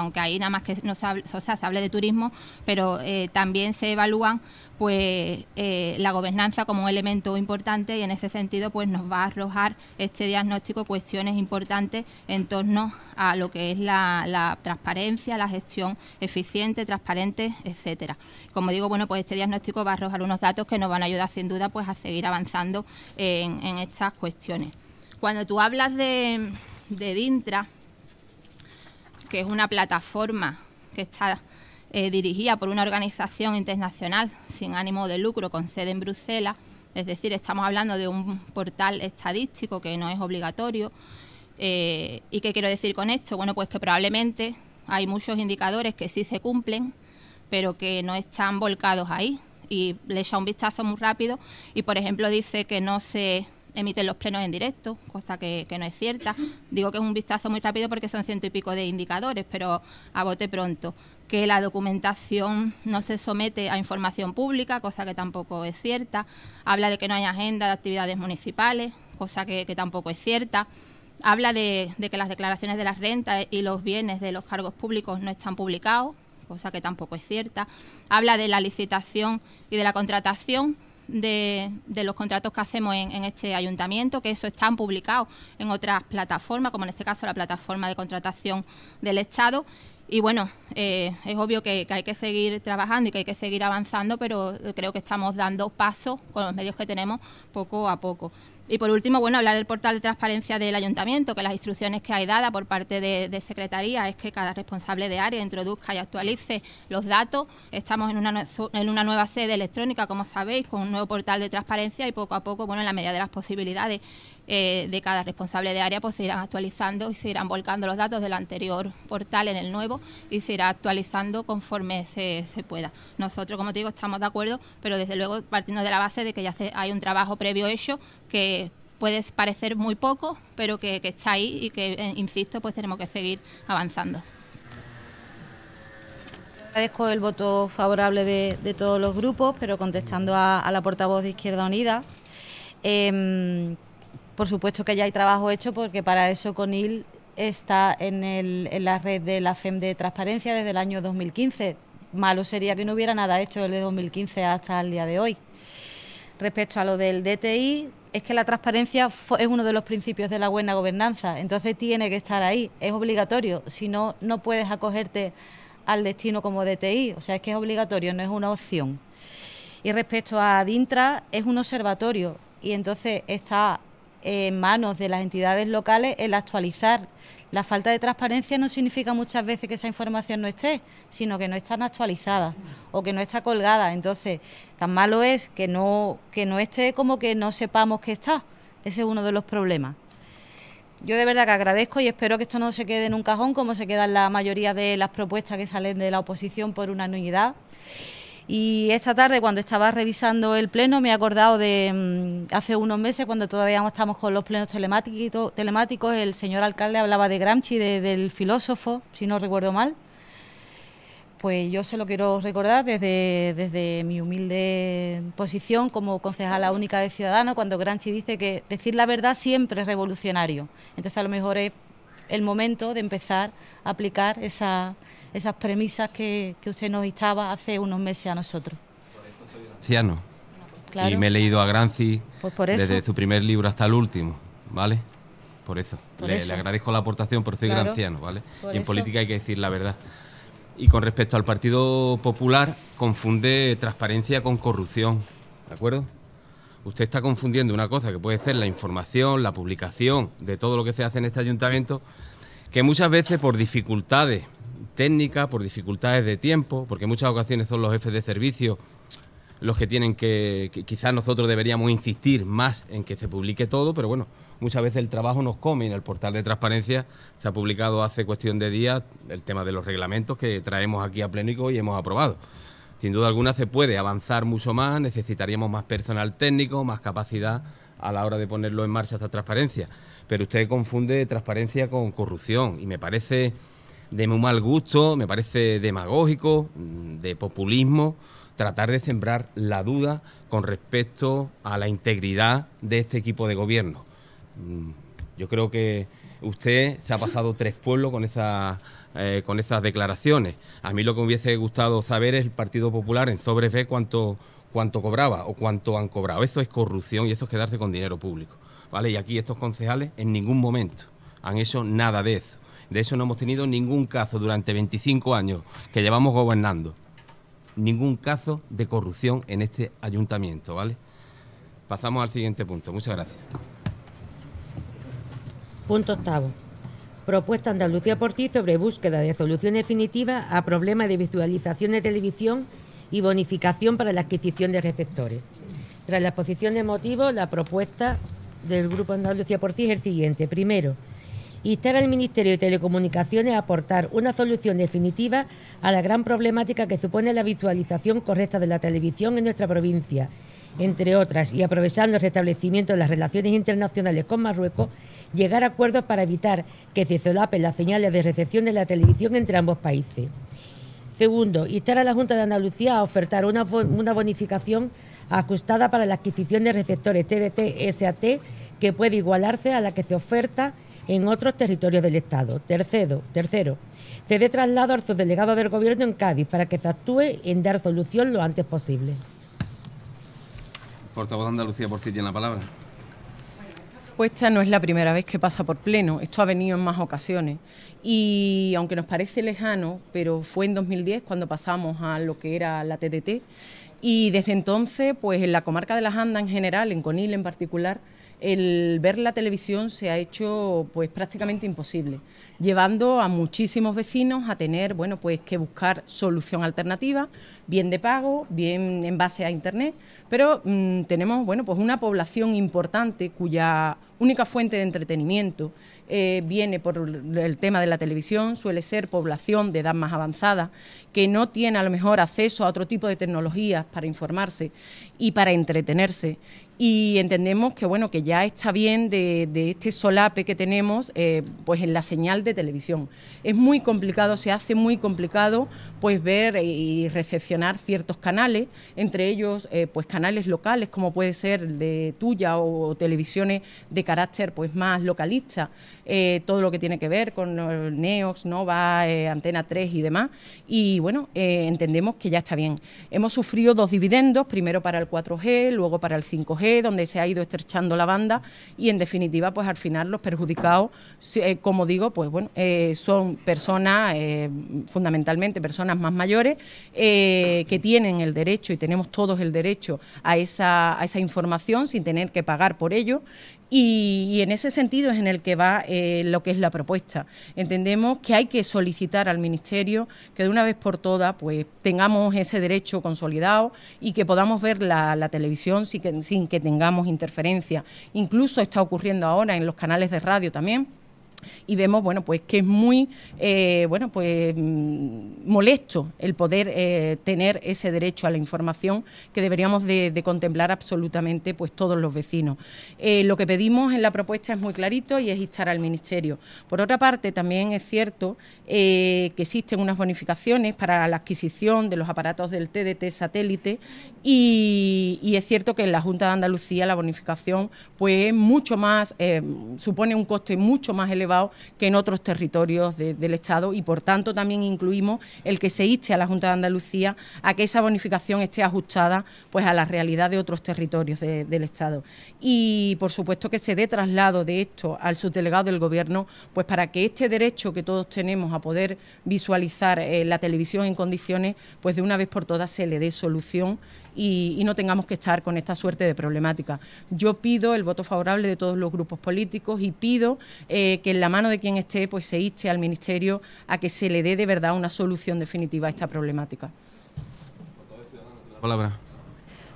aunque ahí nada más que no se hable, o sea, se hable de turismo, pero eh, también se evalúan pues eh, la gobernanza como un elemento importante y en ese sentido pues nos va a arrojar este diagnóstico cuestiones importantes en torno a lo que es la, transparencia, la gestión eficiente, transparente, etcétera. Como digo, bueno, pues este diagnóstico va a arrojar unos datos que nos van a ayudar sin duda pues a seguir avanzando en, estas cuestiones. Cuando tú hablas de, de DINTRA, que es una plataforma que está eh, dirigida por una organización internacional sin ánimo de lucro con sede en Bruselas. Es decir, estamos hablando de un portal estadístico que no es obligatorio. Eh, ¿Y qué quiero decir con esto? Bueno, pues que probablemente hay muchos indicadores que sí se cumplen, pero que no están volcados ahí. Y le echa un vistazo muy rápido y, por ejemplo, dice que no se emiten los plenos en directo, cosa que, no es cierta. Digo que es un vistazo muy rápido porque son ciento y pico de indicadores, pero a bote pronto. Que la documentación no se somete a información pública, cosa que tampoco es cierta. Habla de que no hay agenda de actividades municipales, cosa que, tampoco es cierta. Habla de que las declaraciones de las rentas y los bienes de los cargos públicos no están publicados, cosa que tampoco es cierta. Habla de la licitación y de la contratación, de, los contratos que hacemos en, este ayuntamiento, que eso están publicados en otras plataformas, como en este caso la plataforma de contratación del Estado. Y bueno, eh, es obvio que, hay que seguir trabajando y que hay que seguir avanzando, pero creo que estamos dando pasos con los medios que tenemos poco a poco. Y por último, bueno, hablar del portal de transparencia del ayuntamiento, que las instrucciones que hay dadas por parte de, Secretaría es que cada responsable de área introduzca y actualice los datos. Estamos en una, en una nueva sede electrónica, como sabéis, con un nuevo portal de transparencia y poco a poco, bueno, en la medida de las posibilidades, eh, de cada responsable de área, pues se irán actualizando y se irán volcando los datos del anterior portal en el nuevo y se irá actualizando conforme se, pueda. Nosotros, como te digo, estamos de acuerdo, pero desde luego partiendo de la base de que ya hay un trabajo previo hecho que puede parecer muy poco, pero que, está ahí y que, eh, insisto, pues tenemos que seguir avanzando. Agradezco el voto favorable de, todos los grupos, pero contestando a, la portavoz de Izquierda Unida, em, por supuesto que ya hay trabajo hecho porque para eso CONIL está en, la red de la FEM de transparencia desde el año 2015. Malo sería que no hubiera nada hecho desde 2015 hasta el día de hoy. Respecto a lo del DTI, es que la transparencia es uno de los principios de la buena gobernanza, entonces tiene que estar ahí, es obligatorio, si no, no puedes acogerte al destino como DTI, o sea, es que es obligatorio, no es una opción. Y respecto a DINTRA, es un observatorio y entonces está en manos de las entidades locales el actualizar. La falta de transparencia no significa muchas veces que esa información no esté, sino que no está actualizada o que no está colgada. Entonces, tan malo es que no, que no esté como que no sepamos que está. Ese es uno de los problemas. Yo de verdad que agradezco y espero que esto no se quede en un cajón como se quedan la mayoría de las propuestas que salen de la oposición por una unanimidad. Y esta tarde, cuando estaba revisando el pleno, me he acordado de mm, hace unos meses, cuando todavía no estamos con los plenos telemáticos, telemáticos el señor alcalde hablaba de Gramsci, del filósofo, si no recuerdo mal. Pues yo se lo quiero recordar desde, desde mi humilde posición como concejala única de Ciudadanos, cuando Gramsci dice que decir la verdad siempre es revolucionario. Entonces, a lo mejor es el momento de empezar a aplicar esa, esas premisas que, usted nos dictaba hace unos meses a nosotros. soy Claro. Y me he leído a Granci pues desde su primer libro hasta el último, ¿vale? Por eso. le, agradezco la aportación, por soy granciano, ¿vale? y en política hay que decir la verdad. Y con respecto al Partido Popular, confunde transparencia con corrupción, ¿de acuerdo? Usted está confundiendo una cosa que puede ser la información, la publicación de todo lo que se hace en este ayuntamiento, que muchas veces por dificultades técnica por dificultades de tiempo, porque en muchas ocasiones son los jefes de servicio los que tienen que, quizás nosotros deberíamos insistir más en que se publique todo, pero bueno, muchas veces el trabajo nos come. En el portal de transparencia se ha publicado hace cuestión de días el tema de los reglamentos que traemos aquí a plénico y hemos aprobado. Sin duda alguna se puede avanzar mucho más, necesitaríamos más personal técnico, más capacidad a la hora de ponerlo en marcha esta transparencia. Pero usted confunde transparencia con corrupción y me parece de muy mal gusto, me parece demagógico, mm, de populismo, tratar de sembrar la duda con respecto a la integridad de este equipo de gobierno. Mm, yo creo que usted se ha pasado tres pueblos con esa eh, con esas declaraciones. A mí lo que me hubiese gustado saber es el Partido Popular en sobre cuánto, cuánto cobraba o cuánto han cobrado. Eso es corrupción y eso es quedarse con dinero público. ¿vale? Y aquí estos concejales en ningún momento han hecho nada de eso. De eso no hemos tenido ningún caso durante 25 años que llevamos gobernando. Ningún caso de corrupción en este ayuntamiento, ¿vale? Pasamos al siguiente punto. Muchas gracias. Punto octavo. Propuesta Andalucía por sí sobre búsqueda de solución definitiva a problemas de visualización de televisión y bonificación para la adquisición de receptores. Tras la exposición de motivos, la propuesta del Grupo Andalucía por sí es el siguiente. Primero, instar al Ministerio de Telecomunicaciones a aportar una solución definitiva a la gran problemática que supone la visualización correcta de la televisión en nuestra provincia, entre otras, y aprovechando el restablecimiento de las relaciones internacionales con Marruecos, llegar a acuerdos para evitar que se solapen las señales de recepción de la televisión entre ambos países. Segundo, instar a la Junta de Andalucía a ofertar una, una bonificación ajustada para la adquisición de receptores TBT-SAT que puede igualarse a la que se oferta en otros territorios del Estado. Tercero, tercero se dé traslado al delegado del Gobierno en Cádiz para que se actúe en dar solución lo antes posible. Portavoz de Andalucía, por si tiene la palabra. Pues esta no es la primera vez que pasa por pleno, esto ha venido en más ocasiones y aunque nos parece lejano, pero fue en 2010 cuando pasamos a lo que era la TTT y desde entonces, pues en la comarca de las Andas en general, en Conil en particular, el ver la televisión se ha hecho pues prácticamente imposible, llevando a muchísimos vecinos a tener, bueno, pues que buscar solución alternativa, bien de pago, bien en base a internet, pero mm, tenemos, bueno, pues una población importante cuya única fuente de entretenimiento eh, viene por el tema de la televisión, suele ser población de edad más avanzada, que no tiene a lo mejor acceso a otro tipo de tecnologías para informarse y para entretenerse, y entendemos que bueno que ya está bien de, este solape que tenemos eh, pues en la señal de televisión es muy complicado se hace muy complicado pues ver y recepcionar ciertos canales entre ellos eh, pues canales locales como puede ser de tuya o, televisiones de carácter pues más localista eh, todo lo que tiene que ver con Neox Nova Antena 3 y demás y bueno entendemos que ya está bien hemos sufrido dos dividendos primero para el 4G luego para el 5G donde se ha ido estrechando la banda y en definitiva, pues al final los perjudicados, eh, como digo, pues bueno, eh, son personas, eh, fundamentalmente personas más mayores, que tienen el derecho y tenemos todos el derecho a a esa información sin tener que pagar por ello y, en ese sentido es en el que va eh, lo que es la propuesta. Entendemos que hay que solicitar al Ministerio que de una vez por todas pues, tengamos ese derecho consolidado y que podamos ver la, televisión sin que tengamos interferencia. Incluso está ocurriendo ahora en los canales de radio también y vemos, bueno, pues que es muy, eh, bueno, pues mm, molesto el poder eh, tener ese derecho a la información que deberíamos de, contemplar absolutamente pues todos los vecinos. Eh, lo que pedimos en la propuesta es muy clarito y es instar al Ministerio. Por otra parte, también es cierto que existen unas bonificaciones para la adquisición de los aparatos del TDT satélite y, es cierto que en la Junta de Andalucía la bonificación pues mucho más, supone un coste mucho más elevado que en otros territorios del Estado y por tanto también incluimos el que se inste a la Junta de Andalucía a que esa bonificación esté ajustada pues a la realidad de otros territorios del Estado. Y por supuesto que se dé traslado de esto al subdelegado del Gobierno pues para que este derecho que todos tenemos a poder visualizar eh, la televisión en condiciones pues de una vez por todas se le dé solución y, no tengamos que estar con esta suerte de problemática. Yo pido el voto favorable de todos los grupos políticos y pido eh, que en la mano de quien esté pues se inste al Ministerio a que se le dé de verdad una solución definitiva a esta problemática.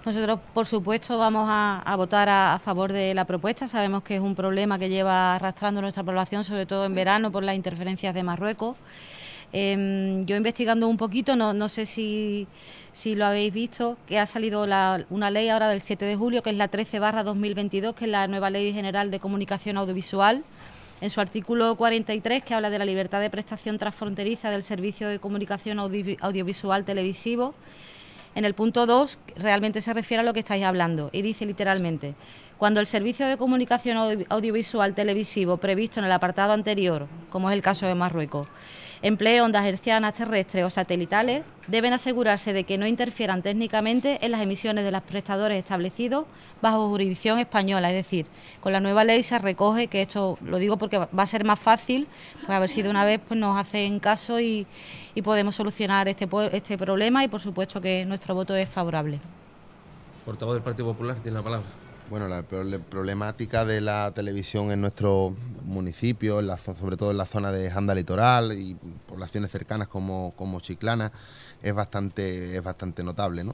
Nosotros, por supuesto, vamos a, votar a, favor de la propuesta. Sabemos que es un problema que lleva arrastrando nuestra población, sobre todo en verano, por las interferencias de Marruecos. Em, yo investigando un poquito, no, sé si, lo habéis visto, que ha salido una ley ahora del 7 de julio, que es la 13 barra 2022, que es la nueva ley general de comunicación audiovisual. En su artículo 43, que habla de la libertad de prestación transfronteriza del servicio de comunicación audiovisual televisivo, en el punto 2 realmente se refiere a lo que estáis hablando y dice literalmente, cuando el servicio de comunicación audiovisual televisivo previsto en el apartado anterior, como es el caso de Marruecos, Empleo, ondas hercianas terrestres o satelitales, deben asegurarse de que no interfieran técnicamente en las emisiones de los prestadores establecidos bajo jurisdicción española. Es decir, con la nueva ley se recoge que esto, lo digo porque va a ser más fácil, pues haber sido una vez pues nos hacen caso y, y podemos solucionar este, este problema y por supuesto que nuestro voto es favorable. Portavoz del Partido Popular tiene la palabra. Bueno, la problemática de la televisión en nuestro municipio, la, sobre todo en la zona de Janda Litoral y poblaciones cercanas como, como Chiclana, es bastante, es bastante notable.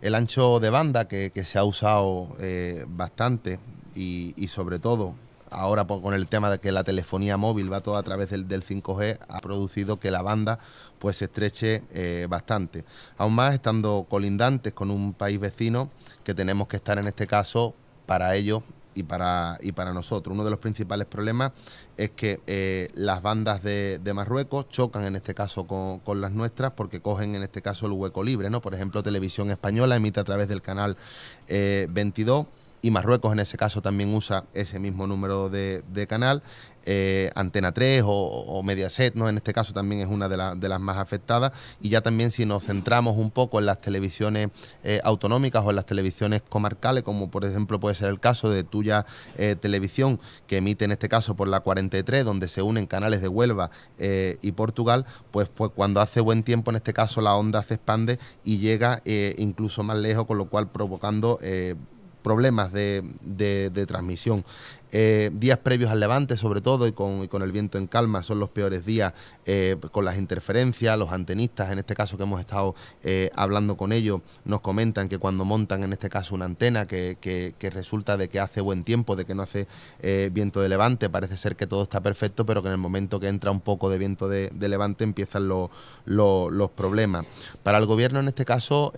El ancho de banda que, se ha usado eh, bastante y, sobre todo ahora con el tema de que la telefonía móvil va todo a través del, 5G, ha producido que la banda pues se estreche eh, bastante. Aún más estando colindantes con un país vecino que tenemos que estar en este caso para ellos y para, y para nosotros. Uno de los principales problemas es que eh, las bandas de, de, Marruecos chocan en este caso con, con, las nuestras porque cogen en este caso el hueco libre, ¿no? Por ejemplo, Televisión Española emite a través del canal 22 eh, y Marruecos en ese caso también usa ese mismo número de, canal. Eh, Antena 3 o, Mediaset, ¿no? en este caso también es una de, las más afectadas. Y ya también si nos centramos un poco en las televisiones eh, autonómicas o en las televisiones comarcales, como por ejemplo puede ser el caso de Tuya eh, Televisión, que emite en este caso por la 43, donde se unen canales de Huelva y Portugal, pues, pues cuando hace buen tiempo en este caso la onda se expande y llega incluso más lejos, con lo cual provocando problemas de, de, transmisión. Eh, días previos al levante, sobre todo, y con, el viento en calma, son los peores días eh, con las interferencias. Los antenistas, en este caso que hemos estado eh, hablando con ellos, nos comentan que cuando montan, en este caso, una antena que, resulta de que hace buen tiempo, de que no hace viento de levante, parece ser que todo está perfecto, pero que en el momento que entra un poco de viento de, levante empiezan los problemas. Para el gobierno, en este caso,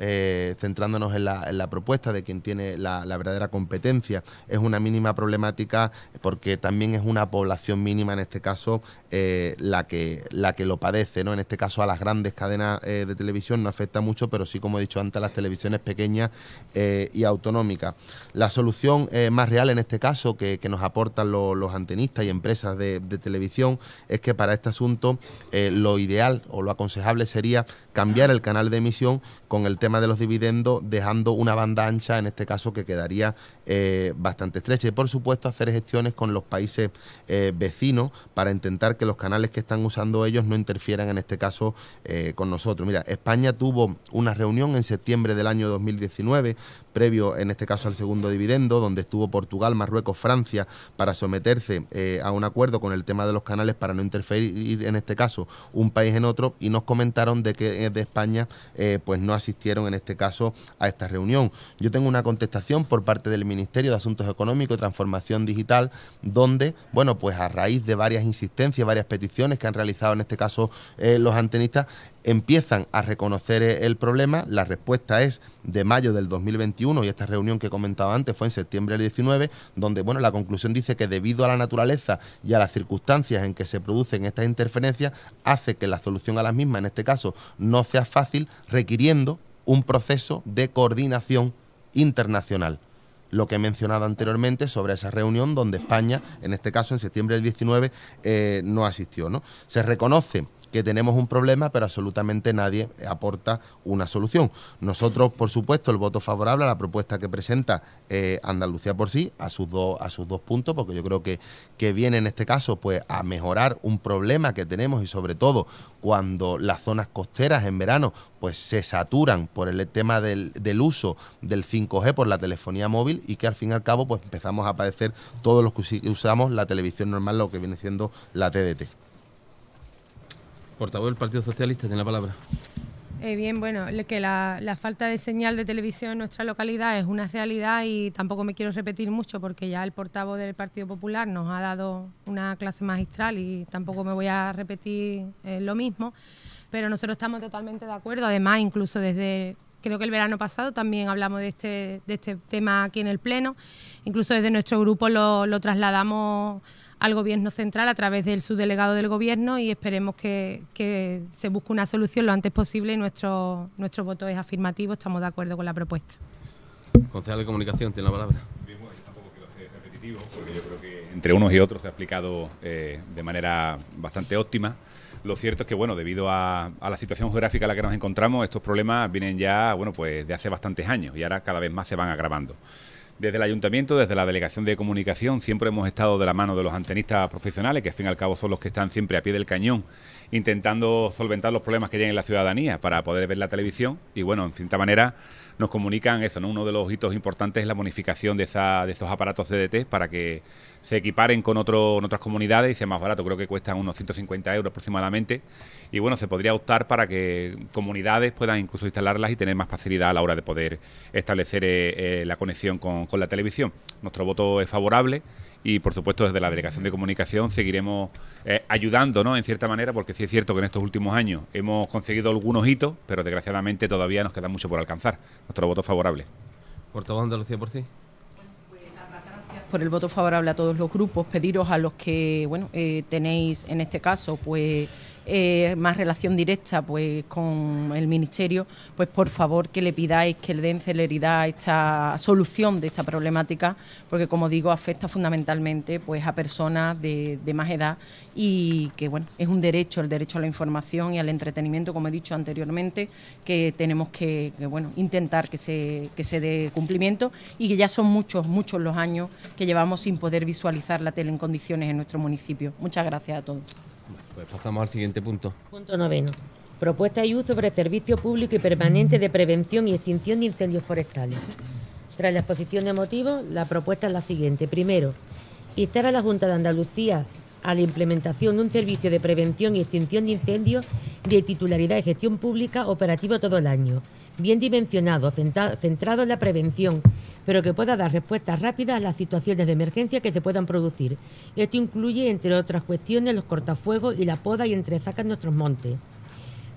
centrándonos en la, propuesta de quien tiene la verdadera competencia, es una mínima problemática porque también es una población mínima, en este caso, eh, la, que, la que lo padece. ¿no? En este caso, a las grandes cadenas eh, de televisión no afecta mucho, pero sí, como he dicho antes, a las televisiones pequeñas eh, y autonómicas. La solución más real en este caso que, nos aportan los antenistas y empresas de, de, televisión es que para este asunto lo ideal o lo aconsejable sería cambiar el canal de emisión con el tema de los dividendos, dejando una banda ancha, en este caso, que quedaría bastante estrecha. Y por supuesto, hacer gestiones con los países eh, vecinos para intentar que los canales que están usando ellos no interfieran en este caso eh, con nosotros. Mira, España tuvo una reunión en septiembre del año 2019 previo en este caso al segundo dividendo, donde estuvo Portugal, Marruecos, Francia, para someterse eh, a un acuerdo con el tema de los canales para no interferir en este caso un país en otro, y nos comentaron de que eh, de España eh, pues no asistieron en este caso a esta reunión. Yo tengo una contestación por parte del Ministerio de Asuntos Económicos y Transformación Digital, donde, bueno, pues a raíz de varias insistencias, varias peticiones que han realizado en este caso los antenistas, empiezan a reconocer el problema. La respuesta es de mayo del 2021 y esta reunión que comentaba antes fue en septiembre del 19, donde bueno, la conclusión dice que debido a la naturaleza y a las circunstancias en que se producen estas interferencias, hace que la solución a las mismas, en este caso, no sea fácil, requiriendo un proceso de coordinación internacional lo que he mencionado anteriormente sobre esa reunión donde España, en este caso en septiembre del 19, eh, no asistió. ¿no? Se reconoce que tenemos un problema, pero absolutamente nadie aporta una solución. Nosotros, por supuesto, el voto favorable a la propuesta que presenta eh, Andalucía por sí, a sus, dos a sus dos puntos, porque yo creo que, que viene en este caso pues, a mejorar un problema que tenemos y sobre todo cuando las zonas costeras en verano pues se saturan por el tema del, uso del 5G por la telefonía móvil y que al fin y al cabo pues empezamos a padecer todos los que usamos la televisión normal, lo que viene siendo la TDT. Portavoz del Partido Socialista, tiene la palabra. Eh, bien, bueno, que la, falta de señal de televisión en nuestra localidad es una realidad y tampoco me quiero repetir mucho porque ya el portavoz del Partido Popular nos ha dado una clase magistral y tampoco me voy a repetir eh, lo mismo, pero nosotros estamos totalmente de acuerdo, además incluso desde... Creo que el verano pasado también hablamos de este, de este tema aquí en el Pleno. Incluso desde nuestro grupo lo, lo trasladamos al Gobierno central a través del subdelegado del Gobierno y esperemos que, se busque una solución lo antes posible nuestro, nuestro voto es afirmativo, estamos de acuerdo con la propuesta. Concejal de Comunicación, tiene la palabra porque yo creo que entre unos y otros se ha explicado eh, de manera bastante óptima. Lo cierto es que, bueno, debido a, a, la situación geográfica en la que nos encontramos, estos problemas vienen ya, bueno, pues de hace bastantes años y ahora cada vez más se van agravando. Desde el ayuntamiento, desde la delegación de comunicación, siempre hemos estado de la mano de los antenistas profesionales, que al fin y al cabo son los que están siempre a pie del cañón, intentando solventar los problemas que tiene la ciudadanía para poder ver la televisión y bueno, en cierta manera nos comunican eso, ¿no? Uno de los hitos importantes es la bonificación de, esa, de esos aparatos CDT para que se equiparen con, otro, otras comunidades y sea más barato. Creo que cuestan unos 150 euros aproximadamente. Y bueno, se podría optar para que comunidades puedan incluso instalarlas y tener más facilidad a la hora de poder establecer eh, eh, la conexión con, con la televisión. Nuestro voto es favorable y por supuesto desde la Delegación de Comunicación seguiremos eh, ayudando ¿no? en cierta manera porque sí es cierto que en estos últimos años hemos conseguido algunos hitos, pero desgraciadamente todavía nos queda mucho por alcanzar. Nuestro voto favorable. Por todo, Andalucía por sí por el voto favorable a todos los grupos, pediros a los que, bueno, eh, tenéis en este caso, pues eh, más relación directa pues con el ministerio, pues por favor que le pidáis que le den celeridad a esta solución de esta problemática, porque como digo, afecta fundamentalmente pues a personas de, más edad y que bueno, es un derecho, el derecho a la información y al entretenimiento, como he dicho anteriormente, que tenemos que, bueno, intentar que se, que se dé cumplimiento y que ya son muchos, muchos los años que llevamos sin poder visualizar la tele en condiciones en nuestro municipio. Muchas gracias a todos. Pues pasamos al siguiente punto. Punto noveno. Propuesta y uso sobre servicio público y permanente de prevención y extinción de incendios forestales. Tras la exposición de motivos, la propuesta es la siguiente. Primero, instar a la Junta de Andalucía a la implementación de un servicio de prevención y extinción de incendios de titularidad y gestión pública operativo todo el año, bien dimensionado, centrado en la prevención, pero que pueda dar respuestas rápidas a las situaciones de emergencia que se puedan producir. Esto incluye, entre otras cuestiones, los cortafuegos y la poda y entrezaca en nuestros montes.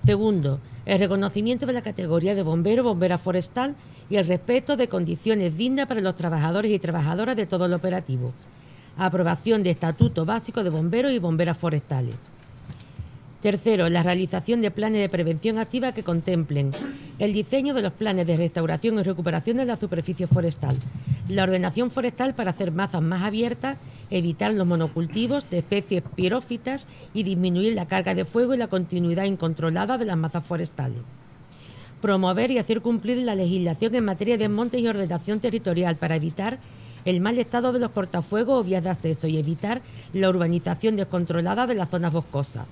Segundo, el reconocimiento de la categoría de bombero, bombera forestal y el respeto de condiciones dignas para los trabajadores y trabajadoras de todo el operativo aprobación de estatuto básico de bomberos y bomberas forestales. Tercero, la realización de planes de prevención activa que contemplen el diseño de los planes de restauración y recuperación de la superficie forestal, la ordenación forestal para hacer mazas más abiertas, evitar los monocultivos de especies pirófitas y disminuir la carga de fuego y la continuidad incontrolada de las mazas forestales. Promover y hacer cumplir la legislación en materia de montes y ordenación territorial para evitar el mal estado de los portafuegos o vías de acceso y evitar la urbanización descontrolada de las zonas boscosas.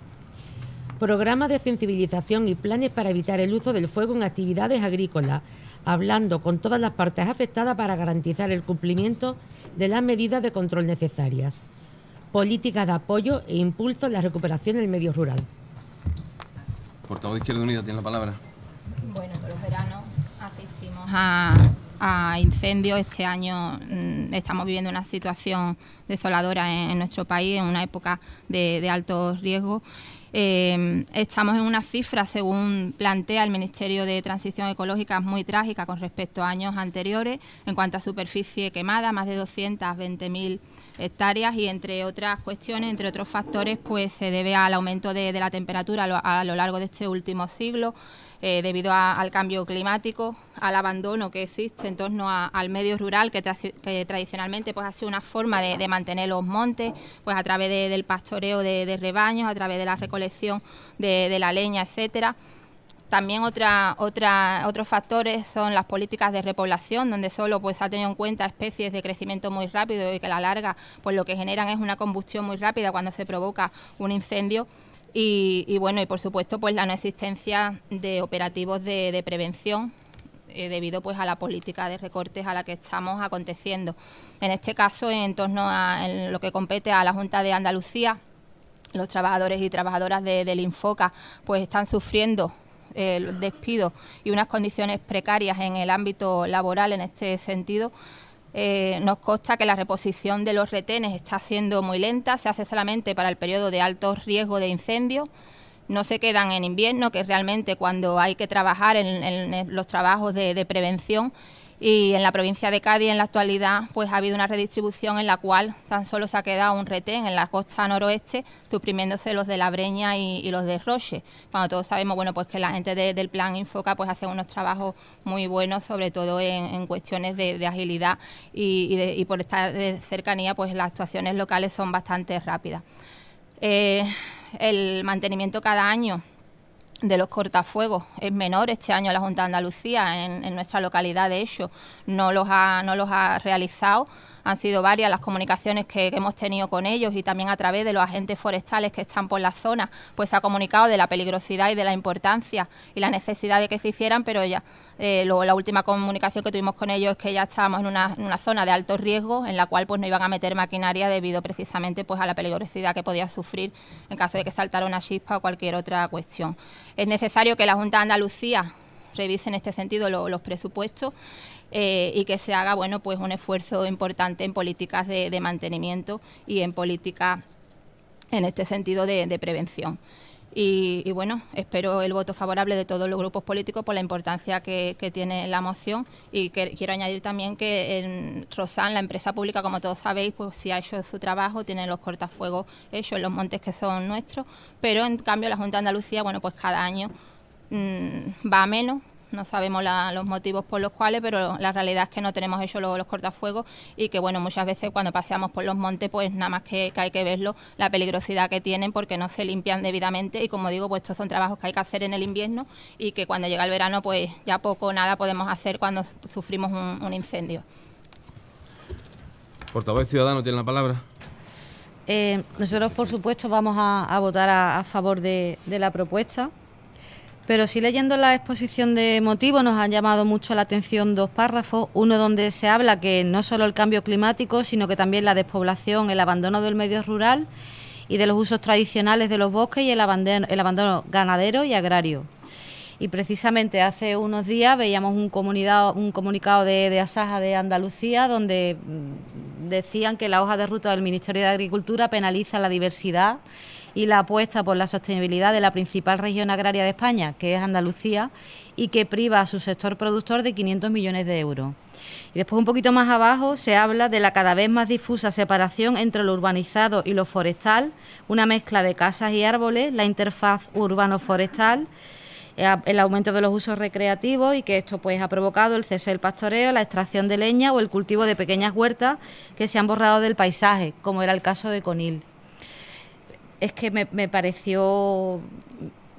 Programas de sensibilización y planes para evitar el uso del fuego en actividades agrícolas, hablando con todas las partes afectadas para garantizar el cumplimiento de las medidas de control necesarias. Políticas de apoyo e impulso en la recuperación del medio rural. Portavoz de Unida tiene la palabra. Bueno, los veranos asistimos a incendios. Este año mm, estamos viviendo una situación desoladora en, nuestro país, en una época de, altos riesgos. Em, estamos en una cifra, según plantea el Ministerio de Transición Ecológica, muy trágica con respecto a años anteriores. En cuanto a superficie quemada, más de 220.000 hectáreas y entre otras cuestiones, entre otros factores, pues se debe al aumento de, la temperatura a lo, largo de este último siglo, eh, debido al cambio climático, al abandono que existe en torno al medio rural, que, tradicionalmente pues, ha sido una forma de, mantener los montes, pues a través del pastoreo de, rebaños, a través de la recolección de, la leña, etcétera. También otra, otra, otros factores son las políticas de repoblación, donde solo pues, ha tenido en cuenta especies de crecimiento muy rápido y que a la larga pues, lo que generan es una combustión muy rápida cuando se provoca un incendio. Y, bueno, y por supuesto, pues la no existencia de operativos de, prevención eh, debido pues a la política de recortes a la que estamos aconteciendo. En este caso, en torno a lo que compete a la Junta de Andalucía, los trabajadores y trabajadoras de, del Infoca pues están sufriendo eh, despidos y unas condiciones precarias en el ámbito laboral en este sentido, eh, nos consta que la reposición de los retenes está siendo muy lenta, se hace solamente para el periodo de alto riesgo de incendio no se quedan en invierno, que realmente cuando hay que trabajar en, los trabajos de prevención y en la provincia de Cádiz en la actualidad pues ha habido una redistribución en la cual tan solo se ha quedado un retén en la costa noroeste, suprimiéndose los de La Breña y, los de Roche, cuando todos sabemos bueno pues que la gente del plan Infoca pues hace unos trabajos muy buenos, sobre todo en, cuestiones de, agilidad y, por estar de cercanía pues las actuaciones locales son bastante rápidas. Eh, el mantenimiento cada año de los cortafuegos es menor este año la Junta de Andalucía en, nuestra localidad de hecho no los no los ha realizado han sido varias las comunicaciones que, hemos tenido con ellos y también a través de los agentes forestales que están por la zona, pues se ha comunicado de la peligrosidad y de la importancia y la necesidad de que se hicieran, pero ya eh, la última comunicación que tuvimos con ellos es que ya estábamos en una, zona de alto riesgo en la cual pues no iban a meter maquinaria debido precisamente pues a la peligrosidad que podía sufrir en caso de que saltara una chispa o cualquier otra cuestión. Es necesario que la Junta de Andalucía revise en este sentido los presupuestos eh, y que se haga bueno pues un esfuerzo importante en políticas de, mantenimiento y en políticas en este sentido de, prevención. Y, bueno, espero el voto favorable de todos los grupos políticos por la importancia que, tiene la moción y que, quiero añadir también que en Rosan, la empresa pública, como todos sabéis, pues sí ha hecho su trabajo, tiene los cortafuegos hechos en los montes que son nuestros, pero en cambio la Junta de Andalucía, bueno, pues cada año Mm, va a menos. No sabemos los motivos por los cuales, pero la realidad es que no tenemos hecho los, los, cortafuegos y que, bueno, muchas veces cuando paseamos por los montes, pues nada más que, hay que verlo, la peligrosidad que tienen porque no se limpian debidamente y, como digo, pues estos son trabajos que hay que hacer en el invierno y que cuando llega el verano, pues ya poco o nada podemos hacer cuando sufrimos un, incendio. Portavoz Ciudadano tiene la palabra. Eh, nosotros, por supuesto, vamos a, votar a, favor de la propuesta. Pero si leyendo la exposición de motivos nos han llamado mucho la atención dos párrafos, uno donde se habla que no solo el cambio climático, sino que también la despoblación, el abandono del medio rural y de los usos tradicionales de los bosques y el abandono, ganadero y agrario. Y precisamente hace unos días veíamos un, un comunicado de, de Asaja de Andalucía donde mm, decían que la hoja de ruta del Ministerio de Agricultura penaliza la diversidad y la apuesta por la sostenibilidad de la principal región agraria de España, que es Andalucía, y que priva a su sector productor de 500 millones de euros. Y después un poquito más abajo se habla de la cada vez más difusa separación entre lo urbanizado y lo forestal, una mezcla de casas y árboles, la interfaz urbano-forestal, eh, el aumento de los usos recreativos y que esto pues ha provocado el cese del pastoreo, la extracción de leña o el cultivo de pequeñas huertas que se han borrado del paisaje, como era el caso de Conil es que me, pareció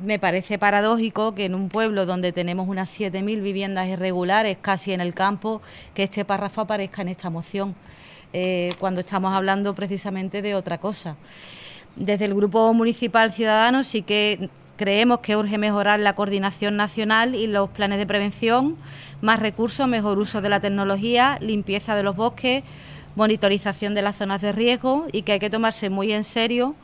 me parece paradójico que en un pueblo donde tenemos unas 7.000 viviendas irregulares, casi en el campo, que este párrafo aparezca en esta moción, eh, cuando estamos hablando precisamente de otra cosa. Desde el Grupo Municipal Ciudadanos sí que creemos que urge mejorar la coordinación nacional y los planes de prevención, más recursos, mejor uso de la tecnología, limpieza de los bosques, monitorización de las zonas de riesgo y que hay que tomarse muy en serio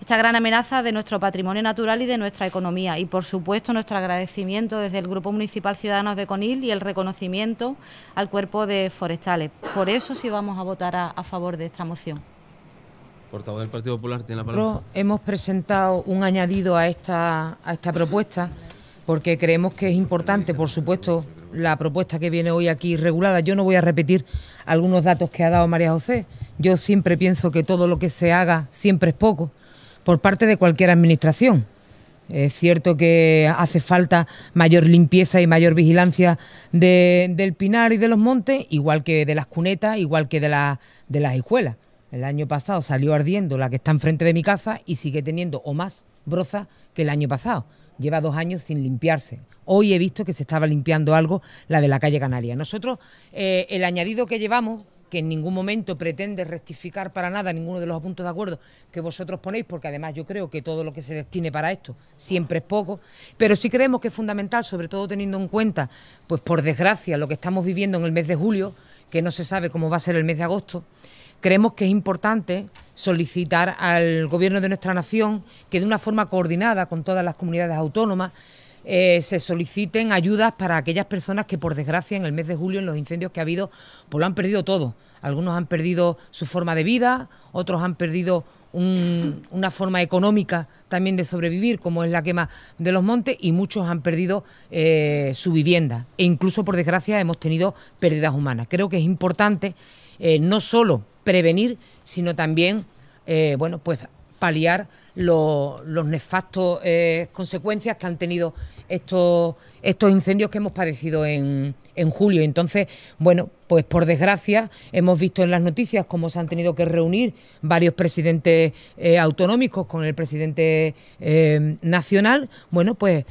esta gran amenaza de nuestro patrimonio natural y de nuestra economía. Y, por supuesto, nuestro agradecimiento desde el Grupo Municipal Ciudadanos de Conil y el reconocimiento al cuerpo de forestales. Por eso sí vamos a votar a, favor de esta moción. Portavoz del Partido Popular tiene la palabra. hemos presentado un añadido a esta, a esta propuesta porque creemos que es importante, por supuesto, la propuesta que viene hoy aquí regulada. Yo no voy a repetir algunos datos que ha dado María José. Yo siempre pienso que todo lo que se haga siempre es poco por parte de cualquier administración. Es cierto que hace falta mayor limpieza y mayor vigilancia del pinar y de los montes, igual que de las cunetas, igual que de, la, de las escuelas. El año pasado salió ardiendo la que está enfrente de mi casa y sigue teniendo o más broza que el año pasado. Lleva dos años sin limpiarse. Hoy he visto que se estaba limpiando algo la de la calle Canaria. Nosotros, eh, el añadido que llevamos, que en ningún momento pretende rectificar para nada ninguno de los puntos de acuerdo que vosotros ponéis, porque además yo creo que todo lo que se destine para esto siempre es poco, pero sí creemos que es fundamental, sobre todo teniendo en cuenta, pues por desgracia, lo que estamos viviendo en el mes de julio, que no se sabe cómo va a ser el mes de agosto, creemos que es importante solicitar al Gobierno de nuestra nación que de una forma coordinada con todas las comunidades autónomas, eh, se soliciten ayudas para aquellas personas que por desgracia en el mes de julio en los incendios que ha habido pues lo han perdido todo. Algunos han perdido su forma de vida, otros han perdido una forma económica también de sobrevivir como es la quema de los montes y muchos han perdido eh, su vivienda e incluso por desgracia hemos tenido pérdidas humanas. Creo que es importante eh, no solo prevenir sino también bueno pues paliar los, nefastos eh, consecuencias que han tenido estos, estos incendios que hemos padecido en, en julio. Entonces, bueno, pues por desgracia hemos visto en las noticias cómo se han tenido que reunir varios presidentes eh, autonómicos con el presidente eh, nacional, bueno, pues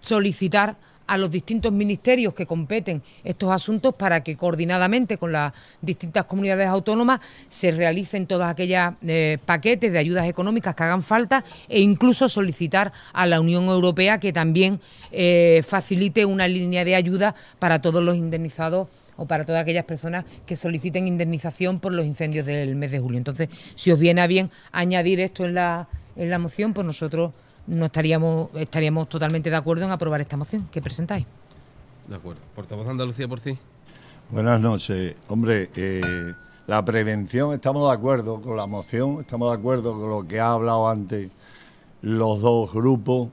solicitar a los distintos ministerios que competen estos asuntos para que coordinadamente con las distintas comunidades autónomas se realicen todos aquellas eh, paquetes de ayudas económicas que hagan falta e incluso solicitar a la Unión Europea que también eh, facilite una línea de ayuda para todos los indemnizados o para todas aquellas personas que soliciten indemnización por los incendios del mes de julio. Entonces, si os viene a bien añadir esto en la, en la moción, pues nosotros no estaríamos, estaríamos totalmente de acuerdo en aprobar esta moción que presentáis. De acuerdo. Portavoz Andalucía por sí. Buenas noches. Hombre, eh, la prevención, estamos de acuerdo con la moción, estamos de acuerdo con lo que ha hablado antes los dos grupos,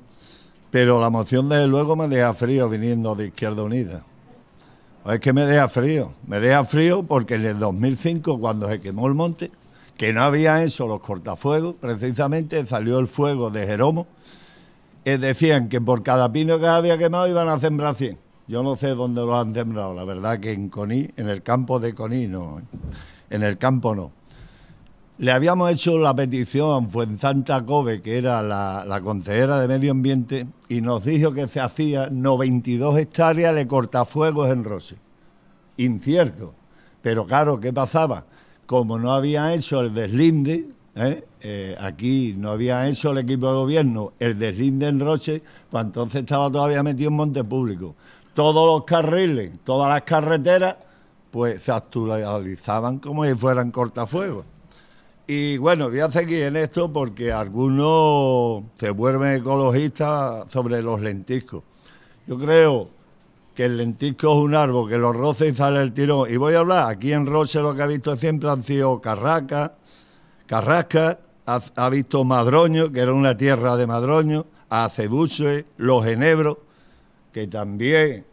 pero la moción desde luego me deja frío viniendo de Izquierda Unida. Es que me deja frío, me deja frío porque en el 2005, cuando se quemó el monte, que no había eso, los cortafuegos, precisamente salió el fuego de Jeromo, eh, decían que por cada pino que había quemado iban a sembrar 100. Yo no sé dónde lo han sembrado, la verdad que en Coní, en el campo de Coní no, en el campo no. Le habíamos hecho la petición a Santa Cove, que era la, la consejera de Medio Ambiente, y nos dijo que se hacía 92 hectáreas de cortafuegos en rossi Incierto. Pero claro, ¿qué pasaba? como no había hecho el deslinde, ¿eh? Eh, aquí no había hecho el equipo de gobierno el deslinde en Roche, pues entonces estaba todavía metido en monte público. Todos los carriles, todas las carreteras, pues se actualizaban como si fueran cortafuegos. Y bueno, voy a seguir en esto porque algunos se vuelven ecologistas sobre los lentiscos. Yo creo que el lentisco es un árbol, que los roce y sale el tirón. Y voy a hablar, aquí en Roche lo que ha visto siempre han sido carracas, Carrasca, ha, visto madroño, que era una tierra de madroño, Acebuche, los genebros, que también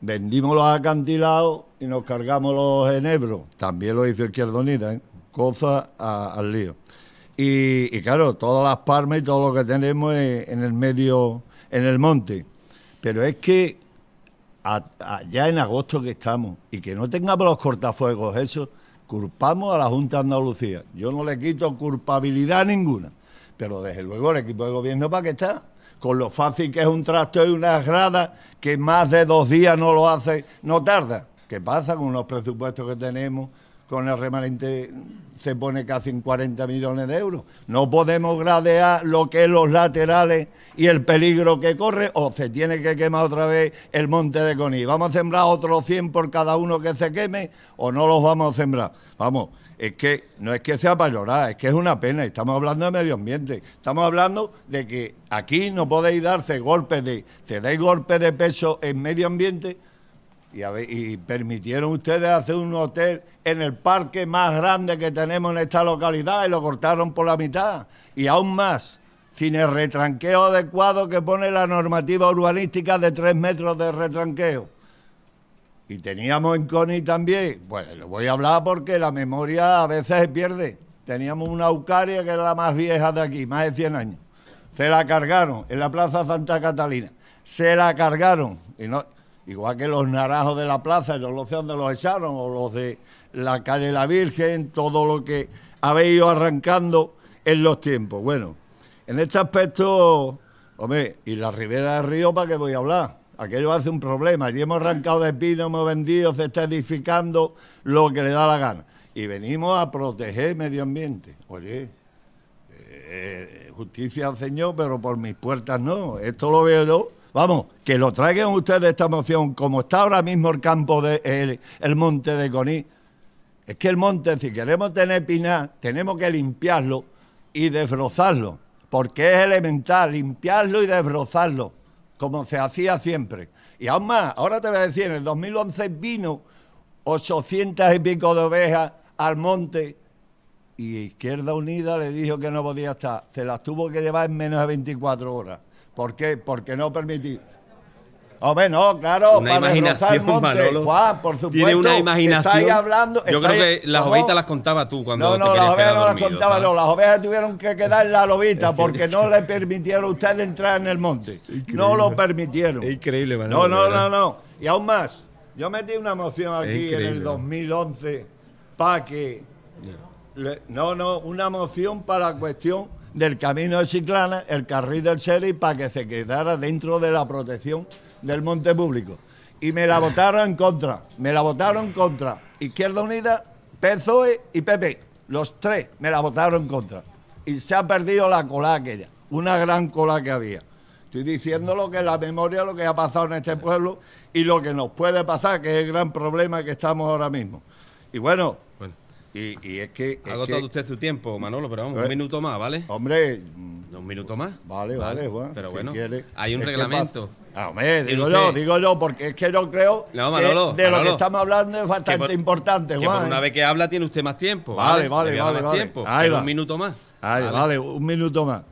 vendimos los acantilados y nos cargamos los genebros. También lo hizo Izquierda Unida, ¿eh? cosa al lío. Y, claro, todas las palmas y todo lo que tenemos en el medio, en el monte. Pero es que allá ya en agosto que estamos, y que no tengamos los cortafuegos eso, culpamos a la Junta de Andalucía. Yo no le quito culpabilidad ninguna, pero desde luego el equipo de gobierno para que está, con lo fácil que es un trasto y una grada que más de dos días no lo hace, no tarda. ¿Qué pasa con los presupuestos que tenemos? con el remanente se pone casi en 40 millones de euros. No podemos gradear lo que es los laterales y el peligro que corre, o se tiene que quemar otra vez el monte de Coní. Vamos a sembrar otros 100 por cada uno que se queme, o no los vamos a sembrar. Vamos, es que no es que sea para llorar, es que es una pena. Estamos hablando de medio ambiente, estamos hablando de que aquí no podéis darse golpes de, te dais golpes de peso en medio ambiente y, permitieron ustedes hacer un hotel en el parque más grande que tenemos en esta localidad y lo cortaron por la mitad. Y aún más, sin el retranqueo adecuado que pone la normativa urbanística de tres metros de retranqueo. Y teníamos en CONI también, pues lo voy a hablar porque la memoria a veces se pierde. Teníamos una Eucaria que era la más vieja de aquí, más de 100 años. Se la cargaron en la Plaza Santa Catalina. Se la cargaron. Y no, Igual que los naranjos de la plaza, no lo sé dónde los echaron, o los de la calle La Virgen, todo lo que habéis ido arrancando en los tiempos. Bueno, en este aspecto, hombre, y la ribera del río, ¿para qué voy a hablar? Aquello hace un problema. Allí hemos arrancado de pino, hemos vendido, se está edificando lo que le da la gana. Y venimos a proteger el medio ambiente. Oye, eh, eh, justicia al Señor, pero por mis puertas no. Esto lo veo yo Vamos, que lo traigan ustedes esta moción, como está ahora mismo el campo de monte de Coní. Es que el monte, si queremos tener pinar, tenemos que limpiarlo y desbrozarlo, porque es elemental, limpiarlo y desbrozarlo, como se hacía siempre. Y aún más, ahora te voy a decir, en el 2011 vino 800 y pico de ovejas al monte y Izquierda Unida le dijo que no podía estar. Se las tuvo que llevar en menos de 24 horas. ¿Por qué? Porque no permití. Hombre, no, claro, una imaginación, por supuesto. Tiene una imaginación. Está hablando. yo creo que las ovejas las contaba tú cuando No, no, las ovejas no las contaba, no. Las ovejas tuvieron que quedar en la lobita porque no le permitieron a usted entrar en el monte. No lo permitieron. Es increíble, Manolo. No, no, no, no. Y aún más, yo metí una moción aquí en el 2011 para que. No, no, una moción para la cuestión del camino de Ciclana... el carril del Seri para que se quedara dentro de la protección del monte público. Y me la votaron en contra, me la votaron contra. Izquierda Unida, PZOE y PP, los tres me la votaron contra. Y se ha perdido la cola aquella, una gran cola que había. Estoy diciendo lo que es la memoria, lo que ha pasado en este pueblo y lo que nos puede pasar, que es el gran problema que estamos ahora mismo. Y bueno, y, es que. Ha agotado usted su tiempo, Manolo, pero vamos, un eh, minuto más, ¿vale? Hombre. Un minuto más. Vale, vale, Juan. Pero bueno, hay un reglamento. Ah, hombre, digo yo, digo yo, porque es que yo creo no, que de lo que estamos hablando es bastante importante, Juan. Por una vez que habla tiene usted más tiempo. Vale, vale, vale. vale, Un minuto más. vale. vale, un minuto más.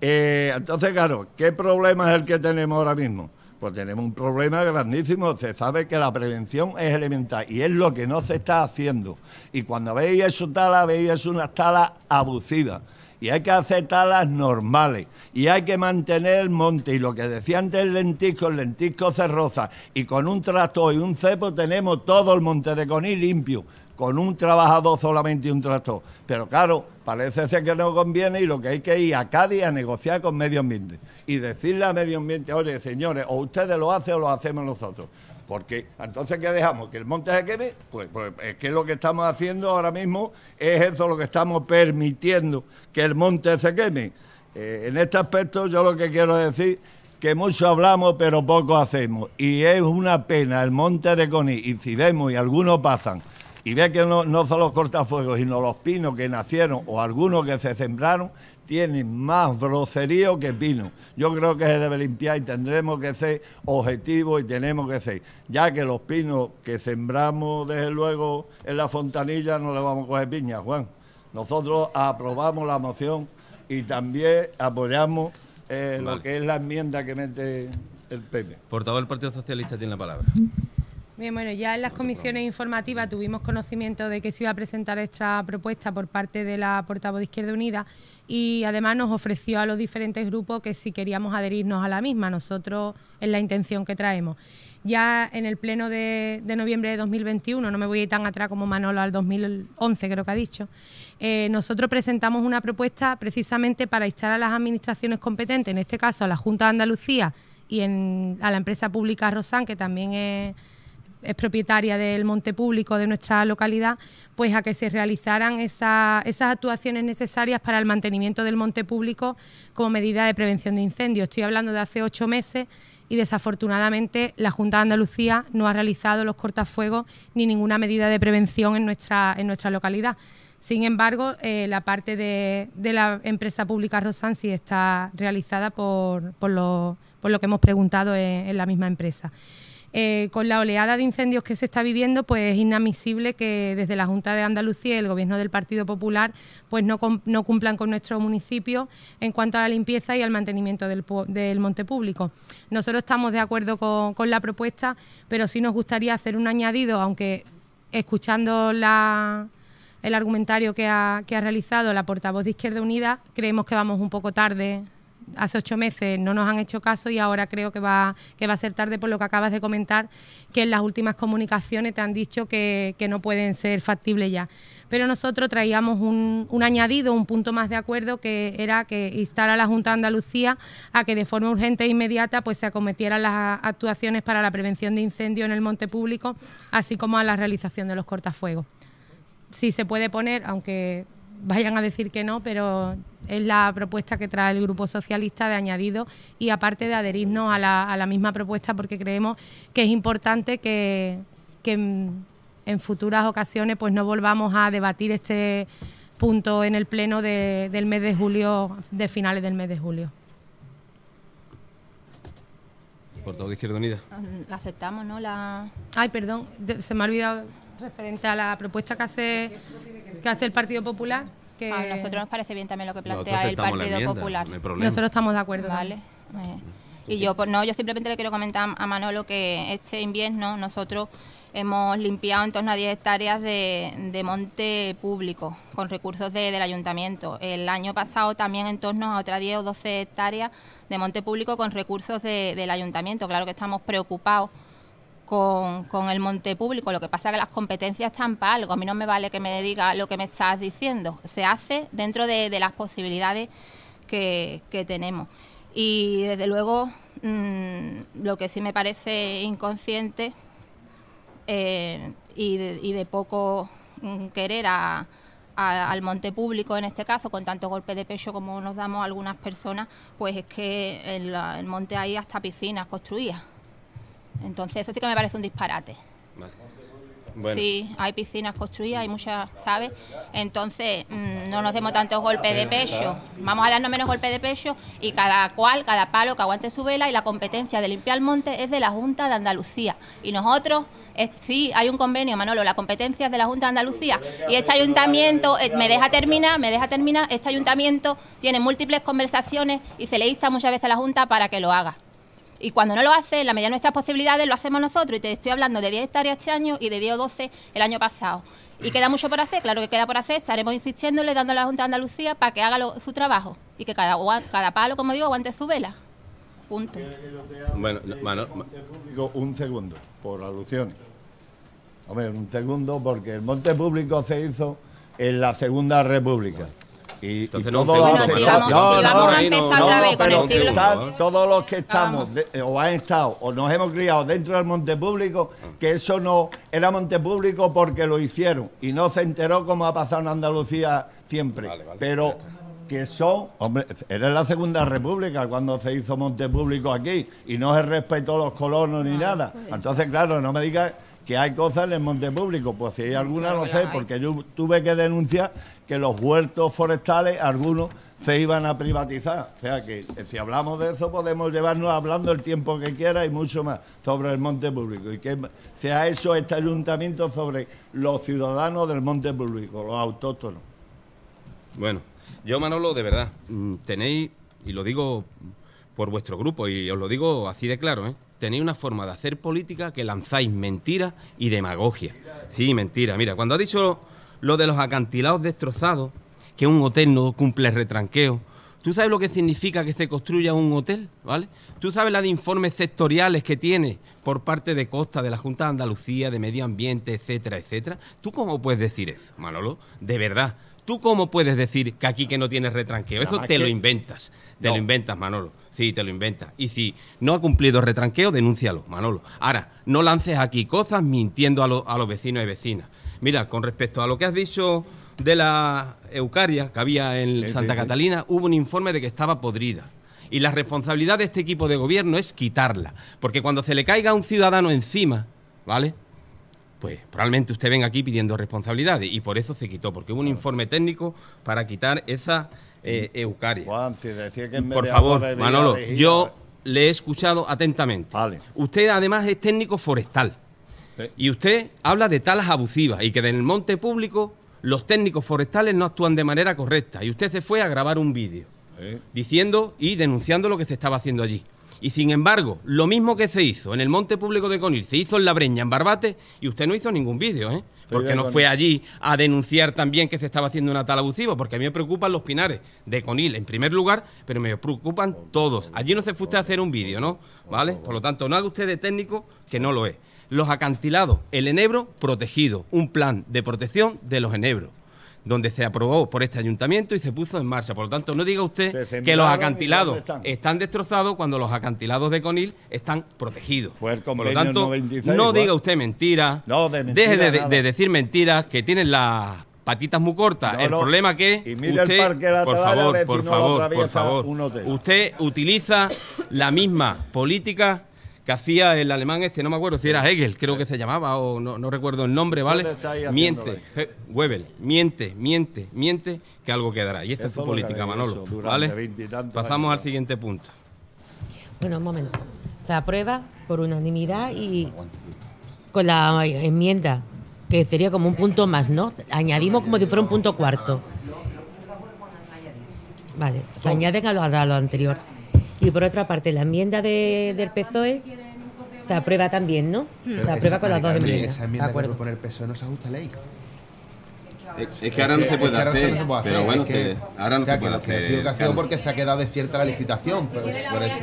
Eh, entonces, claro, ¿qué problema es el que tenemos ahora mismo? pues tenemos un problema grandísimo. Se sabe que la prevención es elemental y es lo que no se está haciendo. Y cuando veis eso tala, veis es una tala abusiva Y hay que hacer talas normales. Y hay que mantener el monte. Y lo que decía antes el lentisco, el lentisco cerroza Y con un trato y un cepo tenemos todo el monte de coní limpio con un trabajador solamente y un tractor. Pero claro, parece ser que no conviene y lo que hay que ir a Cádiz a negociar con Medio Ambiente y decirle a Medio Ambiente, oye, señores, o ustedes lo hacen o lo hacemos nosotros. Porque entonces, ¿qué dejamos? ¿Que el monte se queme? Pues, pues es que lo que estamos haciendo ahora mismo es eso, lo que estamos permitiendo, que el monte se queme. Eh, en este aspecto yo lo que quiero decir que mucho hablamos pero poco hacemos y es una pena el monte de Coni y si vemos y algunos pasan y ve que no, no solo los cortafuegos, sino los pinos que nacieron o algunos que se sembraron, tienen más brocerío que pino. Yo creo que se debe limpiar y tendremos que ser objetivos y tenemos que ser, ya que los pinos que sembramos desde luego en la fontanilla no le vamos a coger piña, Juan. Nosotros aprobamos la moción y también apoyamos eh, lo que es la enmienda que mete el PP. Portavoz del Partido Socialista tiene la palabra. Bien, bueno, ya en las comisiones informativas tuvimos conocimiento de que se iba a presentar esta propuesta por parte de la portavoz de Izquierda Unida y además nos ofreció a los diferentes grupos que si queríamos adherirnos a la misma, nosotros es la intención que traemos. Ya en el pleno de, noviembre de 2021, no me voy a ir tan atrás como Manolo al 2011 creo que ha dicho, eh, nosotros presentamos una propuesta precisamente para instar a las administraciones competentes, en este caso a la Junta de Andalucía y en, a la empresa pública Rosan, que también es es propietaria del monte público de nuestra localidad, pues a que se realizaran esas actuaciones necesarias para el mantenimiento del monte público como medida de prevención de incendios. Estoy hablando de hace ocho meses y desafortunadamente la Junta de Andalucía no ha realizado los cortafuegos ni ninguna medida de prevención en nuestra, en nuestra localidad. Sin embargo, eh, la parte de, la empresa pública Rosan sí está realizada por, lo, que hemos preguntado en la misma empresa. Eh, con la oleada de incendios que se está viviendo, pues es inadmisible que desde la Junta de Andalucía y el Gobierno del Partido Popular pues no, cumplan con nuestro municipio en cuanto a la limpieza y al mantenimiento del, monte público. Nosotros estamos de acuerdo con, la propuesta, pero sí nos gustaría hacer un añadido, aunque escuchando el argumentario que ha, que ha realizado la portavoz de Izquierda Unida, creemos que vamos un poco tarde hace ocho meses no nos han hecho caso y ahora creo que va, que va a ser tarde por lo que acabas de comentar, que en las últimas comunicaciones te han dicho que, no pueden ser factibles ya. Pero nosotros traíamos un, un, añadido, un punto más de acuerdo, que era que instara a la Junta de Andalucía a que de forma urgente e inmediata pues, se acometieran las actuaciones para la prevención de incendio en el monte público, así como a la realización de los cortafuegos. Si se puede poner, aunque vayan a decir que no, pero es la propuesta que trae el Grupo Socialista de añadido y aparte de adherirnos a la, a la misma propuesta porque creemos que es importante que, en, futuras ocasiones pues no volvamos a debatir este punto en el pleno de, del mes de julio, de finales del mes de julio. Mm, aceptamos, ¿no? La... Ay, perdón, se me ha olvidado referente a la propuesta que hace que hace el Partido Popular. Que... A nosotros nos parece bien también lo que plantea el Partido Popular. nosotros estamos de acuerdo. Eh, y yo, pues no, yo simplemente le quiero comentar a Manolo que este invierno nosotros hemos limpiado en torno a 10 hectáreas de, monte público con recursos del ayuntamiento. El año pasado también en torno a otras 10 o 12 hectáreas de monte público con recursos del ayuntamiento. Claro que estamos preocupados con, el monte público. Lo que pasa es que las competencias están para algo. A mí no me vale que me diga lo que me estás diciendo. Se hace dentro de, las posibilidades que, tenemos. Y desde luego, mm, lo que sí me parece inconsciente eh, y, de, poco mm, querer al monte público en este caso, con tanto golpe de pecho como nos damos algunas personas, pues es que el, el monte ahí hasta piscinas construidas. Entonces, eso sí que me parece un disparate. Sí, hay piscinas construidas, hay muchas, ¿sabes? Entonces, mm, no nos demos tantos golpes de pecho. Vamos a darnos menos golpes de pecho y cada cual, cada palo que aguante su vela y la competencia de limpiar el monte es de la Junta de Andalucía. Y nosotros, sí, hay un convenio, Manolo, la competencia es de la Junta de Andalucía. Y este ayuntamiento, eh, me deja terminar, me deja terminar, este ayuntamiento tiene múltiples conversaciones y se le insta muchas veces a la Junta para que lo haga. Y cuando no lo hace, en la medida de nuestras posibilidades, lo hacemos nosotros. Y te estoy hablando de 10 hectáreas este año y de 10 o 12 el año pasado. Y queda mucho por hacer, claro que queda por hacer. Estaremos insistiéndole, dando a la Junta de Andalucía para que haga su trabajo. Y que cada, cada palo, como digo, aguante su vela. Punto. Bueno, eh, Mano, un segundo, por alusión. Hombre, un segundo, porque el monte público se hizo en la Segunda República. Y, no todos los que estamos, que estamos eh, o han estado o nos hemos criado dentro del monte público, que eso no era monte público porque lo hicieron y no se enteró cómo ha pasado en Andalucía siempre. pero que son, hombre, era la Segunda República cuando se hizo monte público aquí y no se respetó los colonos ni ah, nada. Pues Entonces, claro, no me digas que hay cosas en el monte público, pues si hay alguna no sé, porque yo tuve que denunciar que los huertos forestales, algunos, se iban a privatizar. O sea que eh, si hablamos de eso podemos llevarnos hablando el tiempo que quiera y mucho más sobre el monte público. Y que sea eso este ayuntamiento sobre los ciudadanos del monte público, los autóctonos. Bueno, yo Manolo, de verdad, mm, tenéis, y lo digo por vuestro grupo, y os lo digo así de claro, ¿eh? tenéis una forma de hacer política que lanzáis mentiras y demagogia. Sí, mentira. Mira, cuando ha dicho lo de los acantilados destrozados, que un hotel no cumple retranqueo. ¿Tú sabes lo que significa que se construya un hotel? ¿Vale? ¿Tú sabes la de informes sectoriales que tiene por parte de Costa, de la Junta de Andalucía, de Medio Ambiente, etcétera, etcétera? ¿Tú cómo puedes decir eso, Manolo? De verdad. ¿Tú cómo puedes decir que aquí que no tienes retranqueo? Eso te lo inventas. Te lo inventas, Manolo. Sí, te lo inventas. Y si no ha cumplido retranqueo, denúncialo, Manolo. Ahora, no lances aquí cosas mintiendo a los vecinos y vecinas. Mira, con respecto a lo que has dicho de la Eucaria que había en Santa Catalina, hubo un informe de que estaba podrida. Y la responsabilidad de este equipo de gobierno es quitarla. Porque cuando se le caiga a un ciudadano encima, ¿vale? Pues probablemente usted venga aquí pidiendo responsabilidades. Y por eso se quitó, porque hubo un informe técnico para quitar esa eh, Eucaria. Juan, si decía que en por favor, Manolo, yo eh. le he escuchado atentamente. Usted además es técnico forestal. Y usted habla de talas abusivas y que en el monte público los técnicos forestales no actúan de manera correcta. Y usted se fue a grabar un vídeo diciendo y denunciando lo que se estaba haciendo allí. Y sin embargo, lo mismo que se hizo en el monte público de Conil, se hizo en La Breña, en Barbate, y usted no hizo ningún vídeo, ¿eh? Porque no fue allí a denunciar también que se estaba haciendo una tala abusiva, porque a mí me preocupan los pinares de Conil en primer lugar, pero me preocupan todos. Allí no se fue usted a hacer un vídeo, ¿no? ¿Vale? Por lo tanto, no haga usted de técnico que no lo es. Los acantilados, el enebro protegido, un plan de protección de los enebros donde se aprobó por este ayuntamiento y se puso en marcha. Por lo tanto, no diga usted que los acantilados están. destrozados cuando los acantilados de Conil están protegidos. por lo tanto, no diga usted mentiras, mentira, deje de, decir mentiras que tienen las patitas muy cortas. el problema que usted, por favor, por favor, por favor, usted utiliza la misma política que hacía el alemán este, no me acuerdo si era Hegel, creo que se llamaba, o no, recuerdo el nombre, ¿vale? Miente, Webel, miente, miente, miente, que algo quedará. Y esta es su política, Manolo. ¿vale? Pasamos al siguiente punto. Bueno, un momento. Se aprueba por unanimidad y con la enmienda, que sería como un punto más, ¿no? Añadimos como si fuera un punto cuarto. Vale, se añaden a a lo anterior. Y por otra parte, la enmienda del PSOE se aprueba también, ¿no? Mm. se aprueba con las dos enmiendas. Esa enmienda que propone el PSOE no se ajusta a ley. Es, que ahora no se puede hacer. Pero bueno, ahora no se puede hacer. Ha sido porque se ha quedado desierta la licitación. Pues, por eso.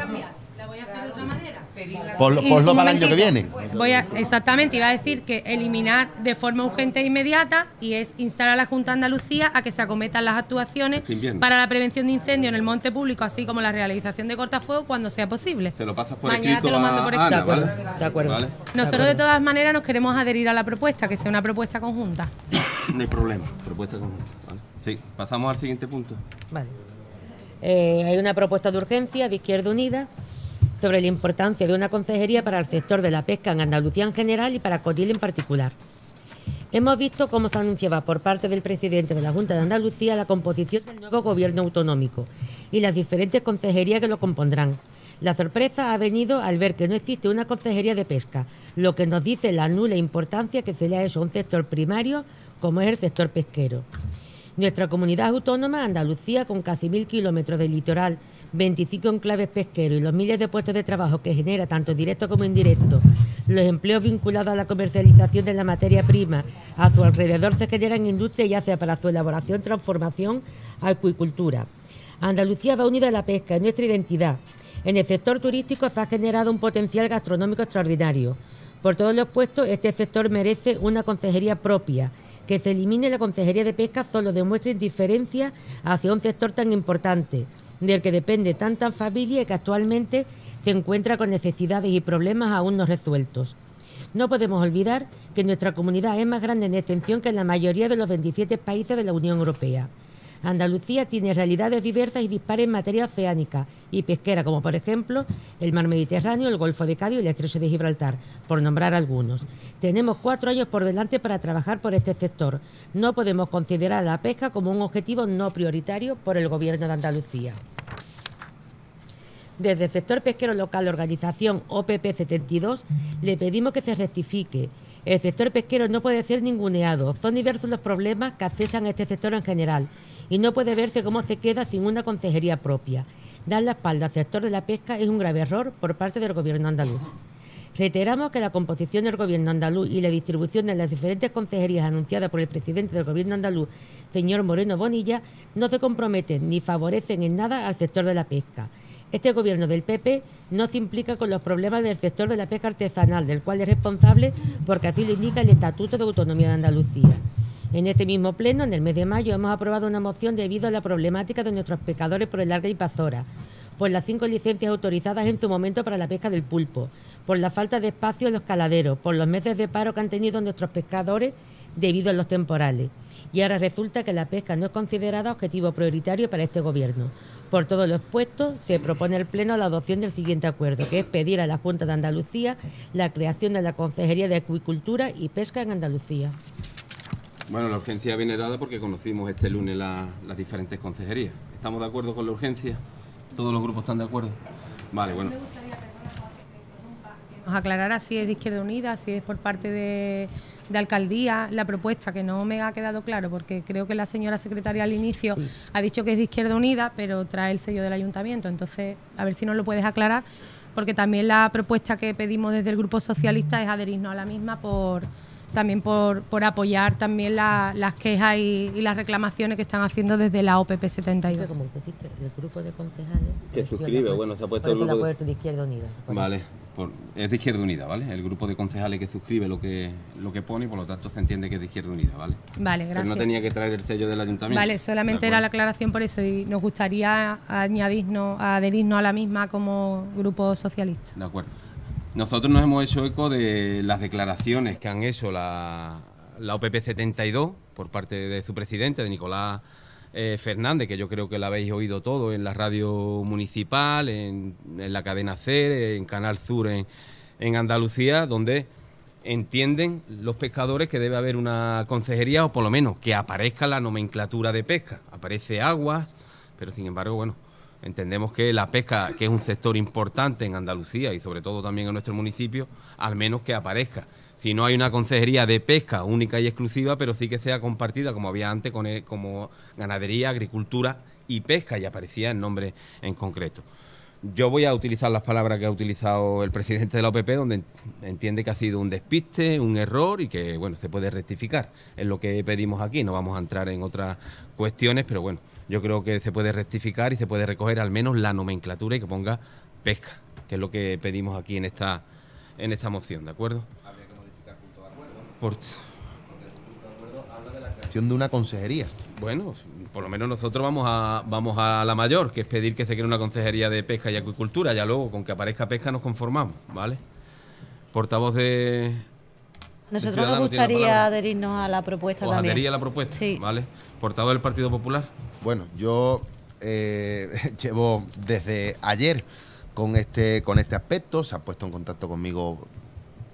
Por lo para el año que viene. exactamente, iba a decir que eliminar de forma urgente e inmediata y es instar a la Junta de Andalucía a que se acometan las actuaciones para la prevención de incendios en el monte público, así como la realización de cortafuegos cuando sea posible. Te lo pasas por Mañana te lo mando por escrito. acuerdo. Nosotros de todas maneras nos queremos adherir a la propuesta, que sea una propuesta conjunta. no hay problema, propuesta conjunta. Sí, pasamos al siguiente punto. Vale. Eh, hay una propuesta de urgencia de Izquierda Unida sobre la importancia de una consejería para el sector de la pesca en Andalucía en general y para Cotil en particular. Hemos visto cómo se anunciaba por parte del presidente de la Junta de Andalucía la composición del nuevo gobierno autonómico y las diferentes consejerías que lo compondrán. La sorpresa ha venido al ver que no existe una consejería de pesca, lo que nos dice la nula importancia que se le ha hecho a un sector primario como es el sector pesquero. Nuestra comunidad autónoma, Andalucía, con casi mil kilómetros de litoral 25 enclaves pesqueros y los miles de puestos de trabajo que genera, tanto directo como indirecto, los empleos vinculados a la comercialización de la materia prima, a su alrededor se generan industrias ya sea para su elaboración, transformación, acuicultura. Andalucía va unida a la pesca, es nuestra identidad. En el sector turístico se ha generado un potencial gastronómico extraordinario. Por todos los puestos, este sector merece una consejería propia. Que se elimine la consejería de pesca solo demuestra indiferencia hacia un sector tan importante del que depende tanta familia y que actualmente se encuentra con necesidades y problemas aún no resueltos. No podemos olvidar que nuestra comunidad es más grande en extensión que en la mayoría de los 27 países de la Unión Europea. Andalucía tiene realidades diversas y dispares en materia oceánica, y pesquera, como por ejemplo el mar Mediterráneo, el Golfo de Cádiz y el Estrecho de Gibraltar, por nombrar algunos. Tenemos cuatro años por delante para trabajar por este sector. No podemos considerar la pesca como un objetivo no prioritario por el Gobierno de Andalucía. Desde el sector pesquero local, organización OPP 72, le pedimos que se rectifique. El sector pesquero no puede ser ninguneado. Son diversos los problemas que accesan a este sector en general y no puede verse cómo se queda sin una consejería propia. Dar la espalda al sector de la pesca es un grave error por parte del Gobierno andaluz. Reiteramos que la composición del Gobierno andaluz y la distribución de las diferentes consejerías anunciadas por el presidente del Gobierno andaluz, señor Moreno Bonilla, no se comprometen ni favorecen en nada al sector de la pesca. Este gobierno del PP no se implica con los problemas del sector de la pesca artesanal, del cual es responsable porque así lo indica el Estatuto de Autonomía de Andalucía. En este mismo pleno, en el mes de mayo, hemos aprobado una moción debido a la problemática de nuestros pescadores por el larga y pazora, por las cinco licencias autorizadas en su momento para la pesca del pulpo, por la falta de espacio en los caladeros, por los meses de paro que han tenido nuestros pescadores debido a los temporales. Y ahora resulta que la pesca no es considerada objetivo prioritario para este Gobierno. Por todo lo expuesto, se propone el Pleno la adopción del siguiente acuerdo, que es pedir a la Junta de Andalucía la creación de la Consejería de Acuicultura y Pesca en Andalucía. Bueno, la urgencia viene dada porque conocimos este lunes las diferentes consejerías. ¿Estamos de acuerdo con la urgencia? ¿Todos los grupos están de acuerdo? Vale, bueno. Nos aclarara si es de Izquierda Unida, si es por parte de, alcaldía la propuesta, que no me ha quedado claro, porque creo que la señora secretaria al inicio ha dicho que es de Izquierda Unida, pero trae el sello del ayuntamiento. Entonces, a ver si nos lo puedes aclarar, porque también la propuesta que pedimos desde el Grupo Socialista es adherirnos a la misma por también por, por apoyar también las quejas y, las reclamaciones que están haciendo desde la OPP 72. Como dijiste, el grupo de concejales... Que suscribe, pues, bueno, se ha puesto el grupo... de... de Izquierda Unida. Vale. es de Izquierda Unida, ¿vale? El grupo de concejales que suscribe lo que lo que pone y por lo tanto se entiende que es de Izquierda Unida, ¿vale? Vale, gracias. Pero no tenía que traer el sello del ayuntamiento. Vale, solamente era la aclaración por eso y nos gustaría añadirnos, adherirnos a la misma como grupo socialista. De acuerdo. Nosotros nos hemos hecho eco de las declaraciones que han hecho la, la OPP 72 por parte de su presidente, de Nicolás eh, Fernández, que yo creo que la habéis oído todo en la radio municipal, en, la cadena CER, en Canal Sur, en, en Andalucía, donde entienden los pescadores que debe haber una consejería o por lo menos que aparezca la nomenclatura de pesca. Aparece aguas, pero sin embargo, bueno, Entendemos que la pesca, que es un sector importante en Andalucía y sobre todo también en nuestro municipio, al menos que aparezca. Si no hay una consejería de pesca única y exclusiva, pero sí que sea compartida, como había antes, con como ganadería, agricultura y pesca, y aparecía el nombre en concreto. Yo voy a utilizar las palabras que ha utilizado el presidente de la OPP, donde entiende que ha sido un despiste, un error y que, bueno, se puede rectificar. Es lo que pedimos aquí, no vamos a entrar en otras cuestiones, pero bueno, yo creo que se puede rectificar y se puede recoger al menos la nomenclatura y que ponga pesca, que es lo que pedimos aquí en esta, en esta moción, ¿de acuerdo? Habría que modificar punto de acuerdo. el punto de acuerdo habla de la creación de una consejería. Bueno, por lo menos nosotros vamos a, vamos a la mayor, que es pedir que se cree una consejería de pesca y acuicultura, ya luego con que aparezca pesca nos conformamos, ¿vale? Portavoz de... Nosotros nos gustaría adherirnos a la propuesta también. la propuesta, ¿vale? Portavoz del Partido Popular. Bueno, yo eh, llevo desde ayer con este, con este aspecto, se ha puesto en contacto conmigo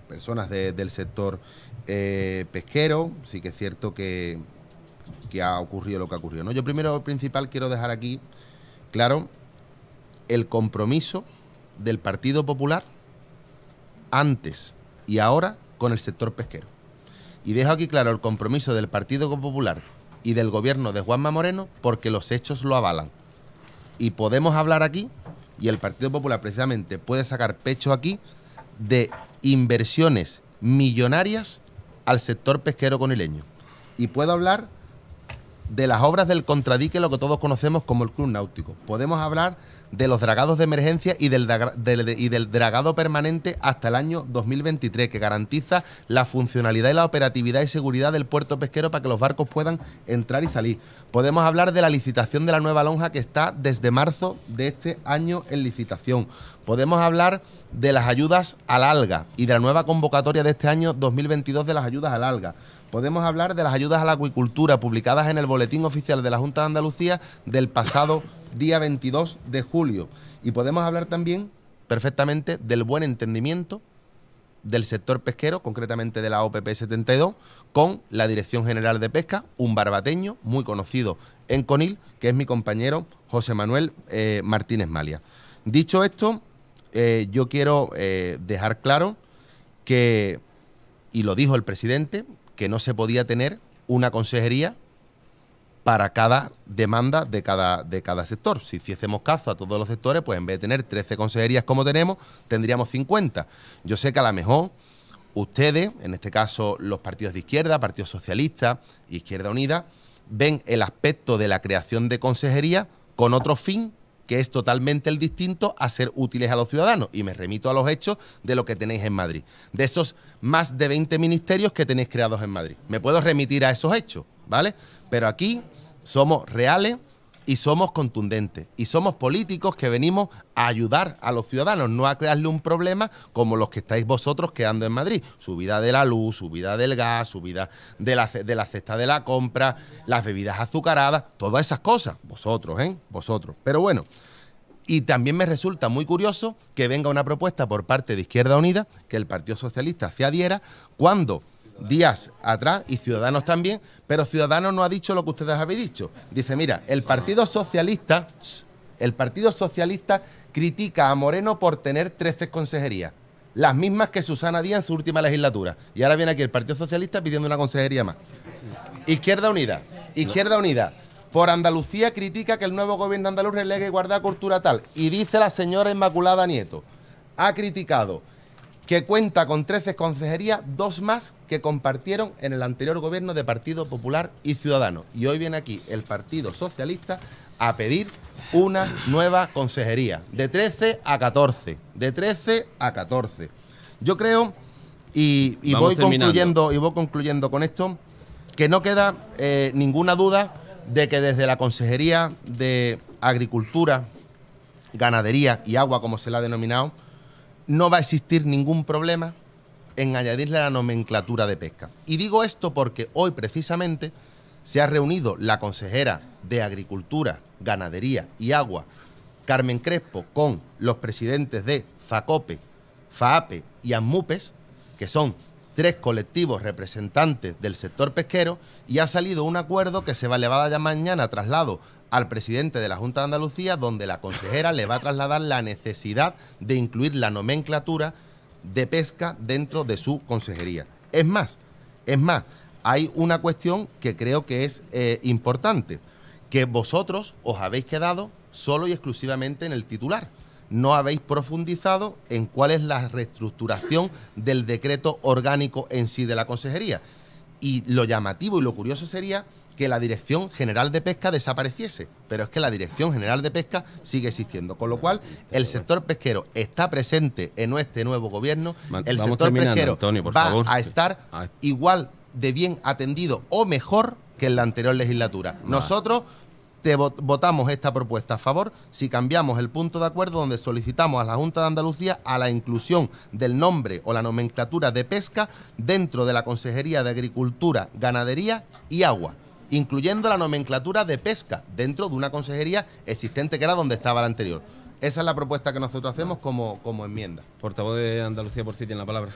personas del sector eh, pesquero, sí que es cierto que, ha ocurrido lo que ha ocurrido. ¿no? Yo primero, principal, quiero dejar aquí claro el compromiso del Partido Popular antes y ahora con el sector pesquero. Y dejo aquí claro el compromiso del Partido Popular y del gobierno de Juanma Moreno porque los hechos lo avalan. Y podemos hablar aquí, y el Partido Popular precisamente puede sacar pecho aquí, de inversiones millonarias al sector pesquero conileño. Y puedo hablar de las obras del contradique, lo que todos conocemos como el Club Náutico. Podemos hablar de los dragados de emergencia y del, y del dragado permanente hasta el año 2023, que garantiza la funcionalidad y la operatividad y seguridad del puerto pesquero para que los barcos puedan entrar y salir. Podemos hablar de la licitación de la nueva lonja que está desde marzo de este año en licitación. Podemos hablar de las ayudas al alga y de la nueva convocatoria de este año 2022 de las ayudas al alga podemos hablar de las ayudas a la acuicultura publicadas en el Boletín Oficial de la Junta de Andalucía del pasado día 22 de julio. Y podemos hablar también perfectamente del buen entendimiento del sector pesquero, concretamente de la OPP 72, con la Dirección General de Pesca, un barbateño muy conocido en Conil, que es mi compañero José Manuel eh, Martínez Malia. Dicho esto, eh, yo quiero eh, dejar claro que, y lo dijo el presidente, que no se podía tener una consejería para cada demanda de cada, de cada sector. Si hiciésemos caso a todos los sectores, pues en vez de tener 13 consejerías como tenemos, tendríamos 50. Yo sé que a lo mejor ustedes, en este caso los partidos de izquierda, Partido Socialista, Izquierda Unida, ven el aspecto de la creación de consejería con otro fin que es totalmente el distinto a ser útiles a los ciudadanos. Y me remito a los hechos de lo que tenéis en Madrid, de esos más de 20 ministerios que tenéis creados en Madrid. Me puedo remitir a esos hechos, ¿vale? Pero aquí somos reales y somos contundentes y somos políticos que venimos a ayudar a los ciudadanos, no a crearle un problema como los que estáis vosotros quedando en Madrid. Subida de la luz, subida del gas, subida de la, de la cesta de la compra, las bebidas azucaradas, todas esas cosas. Vosotros, ¿eh? Vosotros. Pero bueno. Y también me resulta muy curioso que venga una propuesta por parte de Izquierda Unida, que el Partido Socialista se adhiera, cuando días atrás y Ciudadanos también, pero Ciudadanos no ha dicho lo que ustedes habéis dicho. Dice, mira, el ah. Partido Socialista, el Partido Socialista critica a Moreno por tener 13 consejerías, las mismas que Susana Díaz en su última legislatura. Y ahora viene aquí el Partido Socialista pidiendo una consejería más. Izquierda Unida, Izquierda Unida. Por Andalucía critica que el nuevo gobierno andaluz relegue y guarda cultura tal. Y dice la señora Inmaculada Nieto, ha criticado que cuenta con 13 consejerías, dos más que compartieron en el anterior gobierno de Partido Popular y Ciudadano. Y hoy viene aquí el Partido Socialista a pedir una nueva consejería, de 13 a 14, de 13 a 14. Yo creo, y, voy, concluyendo, y voy concluyendo con esto, que no queda eh, ninguna duda de que desde la Consejería de Agricultura, Ganadería y Agua, como se la ha denominado, no va a existir ningún problema en añadirle la nomenclatura de pesca. Y digo esto porque hoy precisamente se ha reunido la consejera de Agricultura, Ganadería y Agua, Carmen Crespo, con los presidentes de FACOPE, FAAPE y AMUPES, que son tres colectivos representantes del sector pesquero, y ha salido un acuerdo que se va a elevar ya mañana traslado al presidente de la Junta de Andalucía, donde la consejera le va a trasladar la necesidad de incluir la nomenclatura de pesca dentro de su consejería. Es más, es más, hay una cuestión que creo que es eh, importante, que vosotros os habéis quedado solo y exclusivamente en el titular. No habéis profundizado en cuál es la reestructuración del decreto orgánico en sí de la consejería. Y lo llamativo y lo curioso sería que la Dirección General de Pesca desapareciese, pero es que la Dirección General de Pesca sigue existiendo, con lo cual el sector pesquero está presente en este nuevo gobierno, el sector pesquero va a estar ah. igual de bien atendido o mejor que en la anterior legislatura. Nosotros te votamos esta propuesta a favor si cambiamos el punto de acuerdo donde solicitamos a la Junta de Andalucía a la inclusión del nombre o la nomenclatura de pesca dentro de la Consejería de Agricultura, Ganadería y Agua incluyendo la nomenclatura de pesca dentro de una consejería existente que era donde estaba la anterior. Esa es la propuesta que nosotros hacemos como, como enmienda. Portavoz de Andalucía por sí tiene la palabra.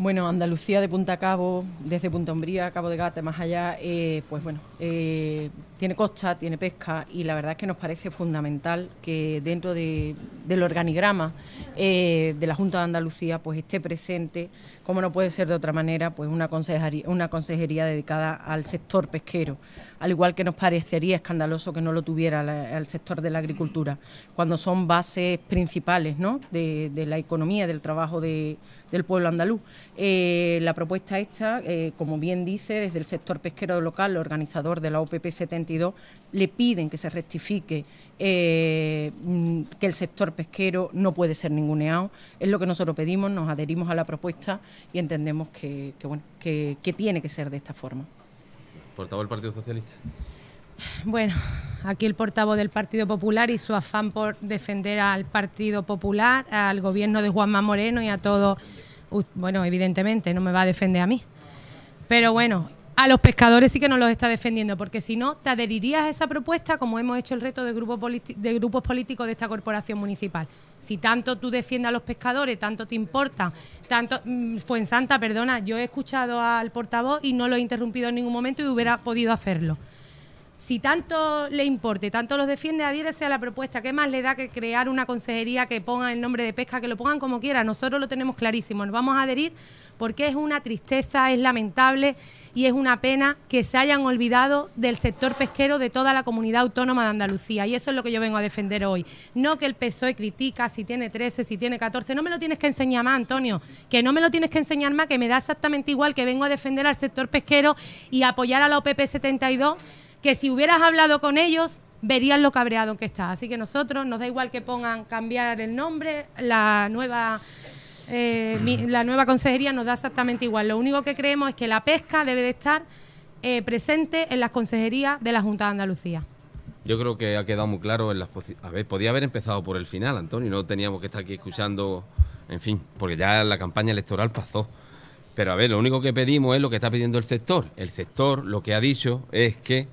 Bueno, Andalucía de punta cabo, desde Punta Umbría, Cabo de Gata, más allá, eh, pues bueno, eh, tiene costa, tiene pesca y la verdad es que nos parece fundamental que dentro del organigrama eh, de la Junta de Andalucía pues esté presente, como no puede ser de otra manera, pues una consejería, una consejería dedicada al sector pesquero, al igual que nos parecería escandaloso que no lo tuviera el sector de la agricultura, cuando son bases principales ¿no? de la economía, del trabajo de del pueblo andaluz. Eh, la propuesta esta, eh, como bien dice, desde el sector pesquero local, el organizador de la OPP 72, le piden que se rectifique eh, mm, que el sector pesquero no puede ser ninguneado. Es lo que nosotros pedimos, nos adherimos a la propuesta y entendemos que, tiene que ser de esta forma. Portavoz del Partido Socialista. Bueno, aquí el portavoz del Partido Popular y su afán por defender al Partido Popular, al gobierno de Juanma Moreno y a todos. Bueno, evidentemente no me va a defender a mí. Pero bueno, a los pescadores sí que nos los está defendiendo, porque si no, te adherirías a esa propuesta como hemos hecho el reto de, grupos políticos de esta corporación municipal. Si tanto tú defiendes a los pescadores, tanto te importa, tanto... Mm, Fue Santa, perdona, yo he escuchado al portavoz y no lo he interrumpido en ningún momento y hubiera podido hacerlo si tanto le importe, tanto los defiende, adhiérese a la propuesta. ¿Qué más le da que crear una consejería que ponga el nombre de pesca, que lo pongan como quiera? Nosotros lo tenemos clarísimo, nos vamos a adherir porque es una tristeza, es lamentable y es una pena que se hayan olvidado del sector pesquero de toda la comunidad autónoma de Andalucía. Y eso es lo que yo vengo a defender hoy. No que el PSOE critica si tiene 13, si tiene 14. No me lo tienes que enseñar más, Antonio. Que no me lo tienes que enseñar más, que me da exactamente igual que vengo a defender al sector pesquero y apoyar a la OPP 72 que si hubieras hablado con ellos, verían lo cabreado que está. Así que nosotros nos da igual que pongan cambiar el nombre, la nueva eh, mm. la nueva consejería nos da exactamente igual. Lo único que creemos es que la pesca debe de estar eh, presente en las consejerías de la Junta de Andalucía. Yo creo que ha quedado muy claro en las a ver, podía haber empezado por el final, Antonio, no teníamos que estar aquí escuchando, en fin, porque ya la campaña electoral pasó. Pero a ver, lo único que pedimos es lo que está pidiendo el sector. El sector lo que ha dicho es que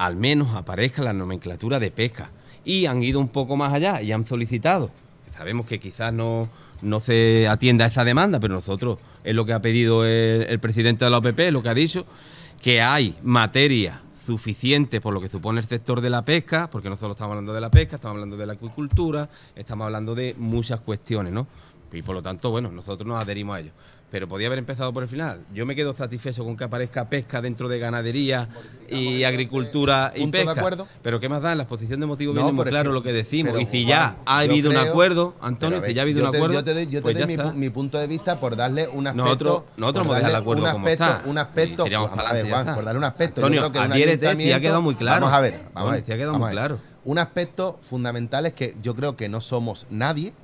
al menos aparezca la nomenclatura de pesca. Y han ido un poco más allá y han solicitado, sabemos que quizás no, no se atienda a esa demanda, pero nosotros es lo que ha pedido el, presidente de la OPP, lo que ha dicho, que hay materia suficiente por lo que supone el sector de la pesca, porque no solo estamos hablando de la pesca, estamos hablando de la acuicultura, estamos hablando de muchas cuestiones, ¿no? Y por lo tanto, bueno, nosotros nos adherimos a ello pero podía haber empezado por el final. Yo me quedo satisfecho con que aparezca pesca dentro de ganadería y agricultura y pesca. Pero qué más da, en la exposición de motivos no, viene muy claro lo que decimos. y si ya ha habido un acuerdo, Antonio, si ya ha habido un acuerdo. Yo te doy, yo pues doy mi, mi, punto de vista por darle un aspecto. Nosotros, nosotros hemos dejado el acuerdo aspecto, como está. Un aspecto. vamos, a ver, Juan, por darle un aspecto. Antonio, si ha quedado muy claro. Vamos a ver, vamos a ver. Si ha quedado muy claro. Un aspecto fundamental es que yo creo que no somos nadie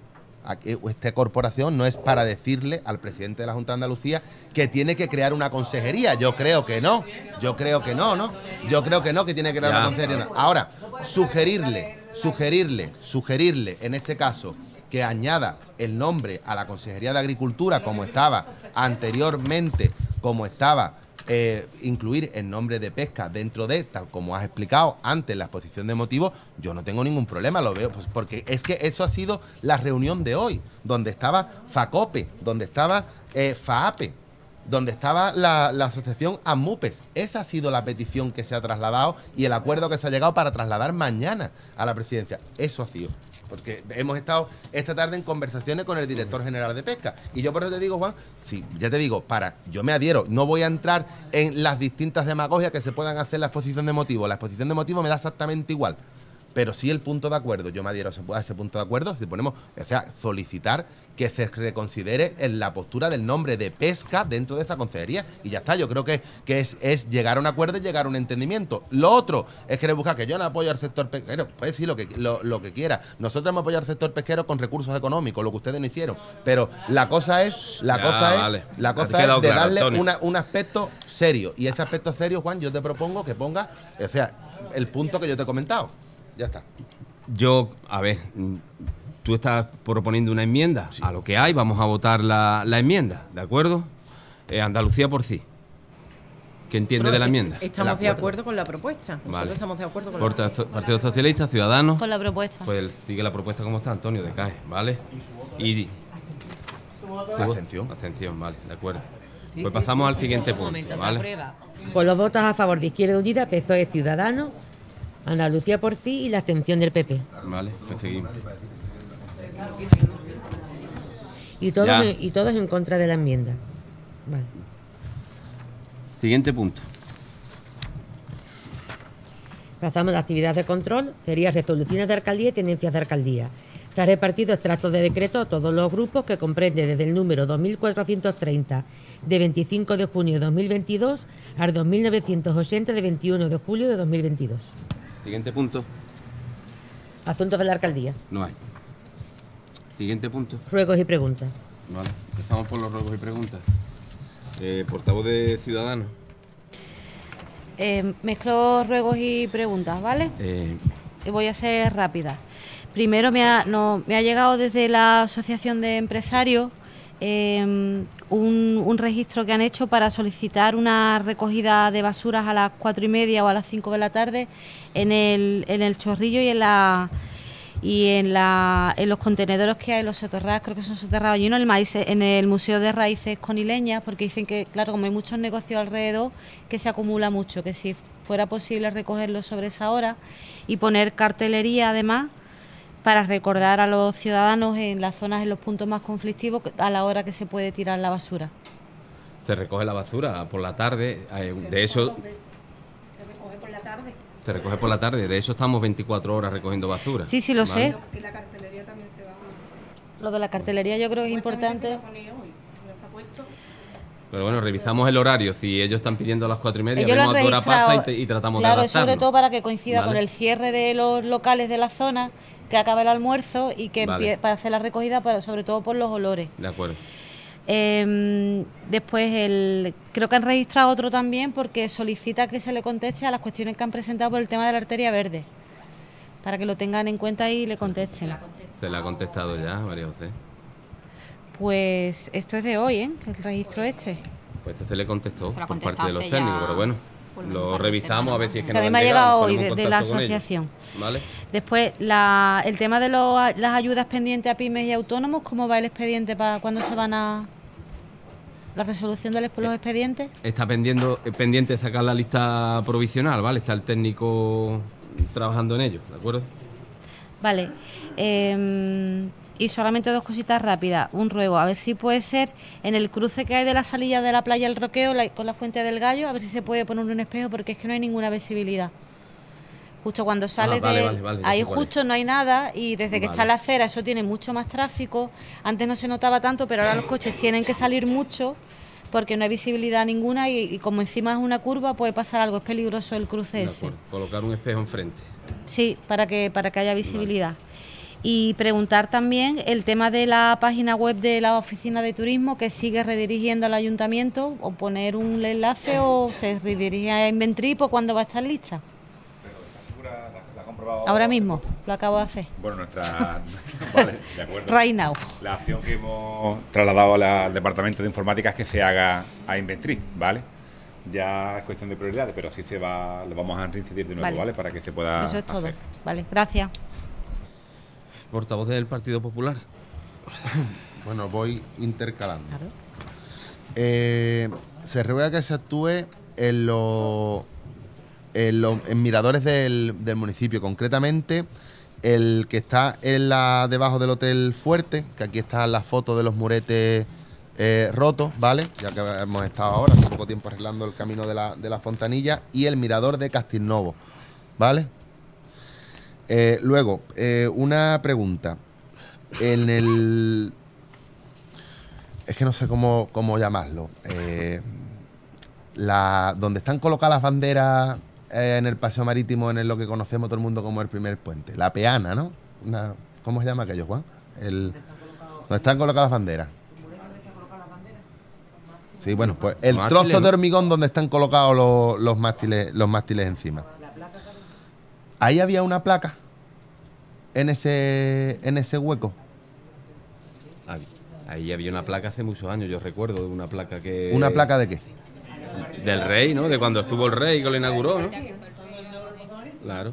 esta corporación no es para decirle al presidente de la Junta de Andalucía que tiene que crear una consejería. Yo creo que no. Yo creo que no, ¿no? Yo creo que no, que tiene que crear una consejería. Ahora, sugerirle, sugerirle, sugerirle, en este caso, que añada el nombre a la Consejería de Agricultura como estaba anteriormente, como estaba eh, incluir el nombre de pesca dentro de, tal como has explicado antes, la exposición de motivos, yo no tengo ningún problema, lo veo, pues porque es que eso ha sido la reunión de hoy, donde estaba FACOPE, donde estaba eh, FAAPE, donde estaba la, la, asociación AMUPES. Esa ha sido la petición que se ha trasladado y el acuerdo que se ha llegado para trasladar mañana a la presidencia. Eso ha sido. Porque hemos estado esta tarde en conversaciones con el director general de pesca. Y yo por eso te digo, Juan, sí, ya te digo, para, yo me adhiero, no voy a entrar en las distintas demagogias que se puedan hacer en la exposición de motivos... La exposición de motivos me da exactamente igual pero sí el punto de acuerdo. Yo me adhiero a ese punto de acuerdo. Si ponemos, o sea, solicitar que se reconsidere en la postura del nombre de pesca dentro de esa consejería. Y ya está, yo creo que, que es, llegar a un acuerdo y llegar a un entendimiento. Lo otro es querer buscar que yo no apoyo al sector pesquero. Puede decir lo que, lo, que quiera. Nosotros hemos apoyado al sector pesquero con recursos económicos, lo que ustedes no hicieron. Pero la cosa es, la cosa es, la cosa de darle un aspecto serio. Y ese aspecto serio, Juan, yo te propongo que ponga, o sea, el punto que yo te he comentado ya está. Yo, a ver, tú estás proponiendo una enmienda a lo que hay, vamos a votar la, enmienda, ¿de acuerdo? Eh, Andalucía por sí. ¿Qué entiende de la enmienda? Estamos de acuerdo con la propuesta. Nosotros estamos de acuerdo con la Partido Socialista, Ciudadanos. Con la propuesta. Pues sigue la propuesta como está, Antonio, decae, ¿vale? Y. Abstención. Abstención, vale, de acuerdo. Pues pasamos al siguiente punto, ¿vale? Pues los votos a favor de Izquierda Unida, PSOE Ciudadanos, Andalucía por sí y la abstención del PP. Vale, seguimos. Y todos, y en contra de la enmienda. Siguiente punto. Pasamos a actividad de control, sería resoluciones de alcaldía y tendencias de alcaldía. Está repartido extractos de decreto a todos los grupos que comprende desde el número 2430 de 25 de junio de 2022 al 2980 de 21 de julio de 2022. Siguiente punto. Asuntos de la alcaldía. No hay. Siguiente punto. Ruegos y preguntas. Vale, empezamos por los ruegos y preguntas. Eh, portavoz de Ciudadanos. Eh, mezclo ruegos y preguntas, ¿vale? Eh. Voy a ser rápida. Primero me ha, llegado desde la Asociación de Empresarios un, registro que han hecho para solicitar una recogida de basuras a las cuatro y media o a las cinco de la tarde en el, en el chorrillo y en la y en, la, en los contenedores que hay, los soterrados, creo que son soterrados, y uno el maíz en el Museo de Raíces Conileñas, porque dicen que, claro, como hay muchos negocios alrededor, que se acumula mucho, que si fuera posible recogerlo sobre esa hora y poner cartelería además para recordar a los ciudadanos en las zonas, en los puntos más conflictivos, a la hora que se puede tirar la basura. Se recoge la basura por la tarde, eh, de eso se recoge por la tarde, de eso estamos 24 horas recogiendo basura. Sí, sí, lo sé. Lo de la cartelería yo creo que es importante. Pero bueno, revisamos el horario. Si ellos están pidiendo a las cuatro y media, vemos a pasa y, y, tratamos de adaptarnos. sobre todo para que coincida con el cierre de los locales de la zona, que acabe el almuerzo y que empiece para hacer la recogida, para, sobre todo por los olores. De acuerdo. Em, después, el, creo que han registrado otro también porque solicita que se le conteste a las cuestiones que han presentado por el tema de la arteria verde, para que lo tengan en cuenta y le contesten. ¿Se le ha contestado ya, María José? Pues esto es de hoy, ¿eh? El registro este. Pues este se le contestó por parte de los técnicos, pero bueno lo revisamos a ver si es que También no me ha llegado hoy de, la asociación. ¿Vale? Después, la, el tema de las ayudas pendientes a pymes y autónomos, ¿cómo va el expediente para cuándo se van a...? la resolución de los eh, expedientes. Está pendiendo, eh, pendiente de sacar la lista provisional, ¿vale? Está el técnico trabajando en ello, ¿de acuerdo? Vale. Em, y solamente dos cositas rápidas. Un ruego, a ver si puede ser en el cruce que hay de la salida de la playa El Roqueo con la Fuente del Gallo, a ver si se puede poner un espejo porque es que no hay ninguna visibilidad. Justo cuando ah, sale de. ahí justo no hay nada y desde que está la acera eso tiene mucho más tráfico. Antes no se notaba tanto, pero ahora los coches tienen que salir mucho porque no hay visibilidad ninguna y, como encima es una curva puede pasar algo, es peligroso el cruce ese. ese. Colocar un espejo enfrente. Sí, para que, para que haya visibilidad. Y preguntar también el tema de la página web de la oficina de turismo que sigue redirigiendo al ayuntamiento o poner un enlace o se redirige a o cuando va a estar lista. Ahora mismo, lo acabo de hacer. Bueno, nuestra. de acuerdo. Right La acción que hemos trasladado al departamento de informática es que se haga a Investri, ¿vale? Ya es cuestión de prioridades, pero sí se va, lo vamos a reincidir de nuevo, ¿vale? Para que se pueda. Eso es todo. Vale, gracias. Portavoz del Partido Popular. bueno, voy intercalando. Eh, se ruega que se actúe en los en, eh, los, eh, miradores del, municipio, concretamente el que está en la, debajo del Hotel Fuerte, que aquí está las fotos de los muretes eh, rotos, ¿vale? Ya que hemos estado ahora hace poco tiempo arreglando el camino de la, fontanilla y el mirador de Castilnovo, ¿vale? luego, una pregunta. En el. Es que no sé cómo, llamarlo. La, donde están colocadas las banderas eh, en el paseo marítimo, en lo que conocemos todo el mundo como el primer puente. La peana, ¿no? ¿Cómo se llama aquello, Juan? El, donde están, colocadas las banderas. Sí, bueno, pues el trozo de hormigón donde están colocados los, los mástiles, los mástiles encima. Ahí había una placa en ese, en ese hueco. Ahí había una placa hace muchos años, yo recuerdo, una placa que... ¿Una placa de qué? del rey, ¿no? De cuando estuvo el rey que lo inauguró, ¿no? Claro.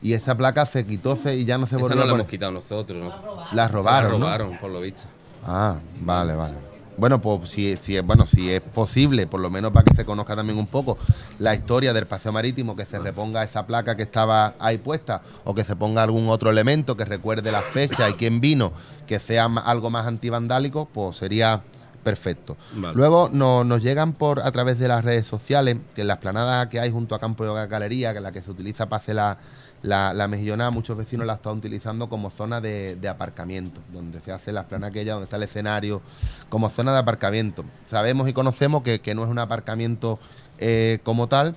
Y esa placa se quitó y ya no se volvió no la hemos quitado nosotros, ¿no? La robaron. La robaron, por lo visto. Ah, vale, vale. Bueno, pues si, si, es, bueno, si es posible, por lo menos para que se conozca también un poco la historia del paseo marítimo, que se reponga esa placa que estaba ahí puesta, o que se ponga algún otro elemento que recuerde la fecha y quién vino, que sea algo más antivandálico, pues sería perfecto. Luego nos llegan por a través de las redes sociales, que la esplanada que hay junto a Campo de Galería, que es la que se utiliza para hacer la, la, muchos vecinos la están utilizando como zona de, aparcamiento, donde se hace la esplanada aquella, donde está el escenario, como zona de aparcamiento. Sabemos y conocemos que, no es un aparcamiento eh, como tal,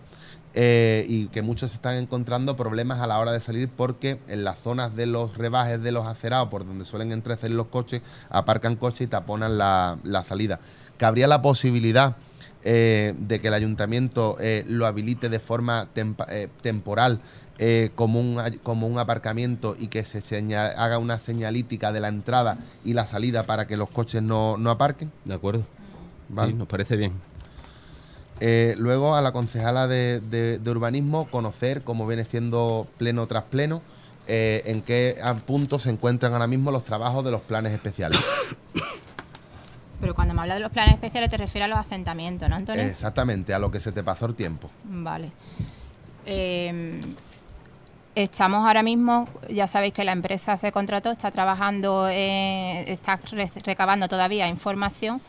eh, y que muchos están encontrando problemas a la hora de salir porque en las zonas de los rebajes de los acerados, por donde suelen entrecer los coches, aparcan coches y taponan la, la salida. Cabría la posibilidad eh, de que el ayuntamiento eh, lo habilite de forma temporal. como, un, como un aparcamiento y que se haga una señalítica de la entrada y la salida para que los coches no, aparquen. De acuerdo. nos parece bien. Eh, luego a la concejala de, urbanismo conocer cómo viene siendo pleno tras pleno, eh, en qué punto se encuentran ahora mismo los trabajos de los planes especiales. Pero cuando me habla de los planes especiales te refieres a los asentamientos, ¿no, Antonio? Exactamente, a lo que se te pasó el tiempo. Vale. Em, estamos ahora mismo, ya sabéis que la empresa se contrató, está trabajando, eh, está recabando todavía información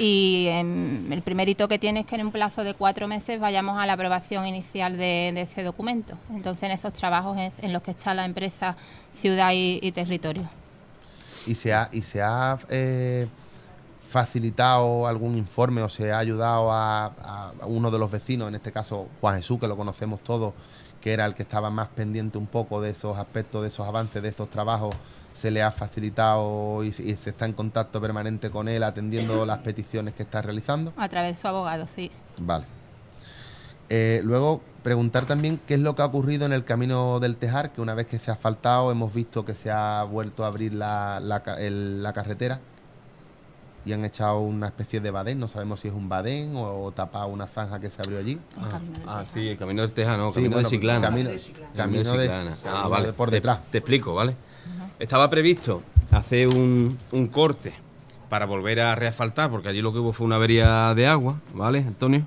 y el primer hito que tiene es que en un plazo de cuatro meses vayamos a la aprobación inicial de, ese documento. Entonces, en esos trabajos en, los que está la empresa, ciudad y, territorio. ¿Y se ha, y se ha eh, facilitado algún informe o se ha ayudado a, uno de los vecinos, en este caso Juan Jesús, que lo conocemos todos, que era el que estaba más pendiente un poco de esos aspectos, de esos avances, de estos trabajos? se le ha facilitado y, se está en contacto permanente con él atendiendo las peticiones que está realizando. A través de su abogado, sí. Vale. Eh, luego, preguntar también qué es lo que ha ocurrido en el camino del Tejar, que una vez que se ha asfaltado hemos visto que se ha vuelto a abrir la, carretera y han echado una especie de badén, no sabemos si es un badén o, tapado una zanja que se abrió allí. Ah, ah sí, el camino del Tejar, no, camino, de Ciclana. Camino, de Ciclana. ah, vale. por detrás. te explico, ¿vale? Estaba previsto hacer un, corte para volver a reasfaltar, porque allí lo que hubo fue una avería de agua, ¿vale, Antonio?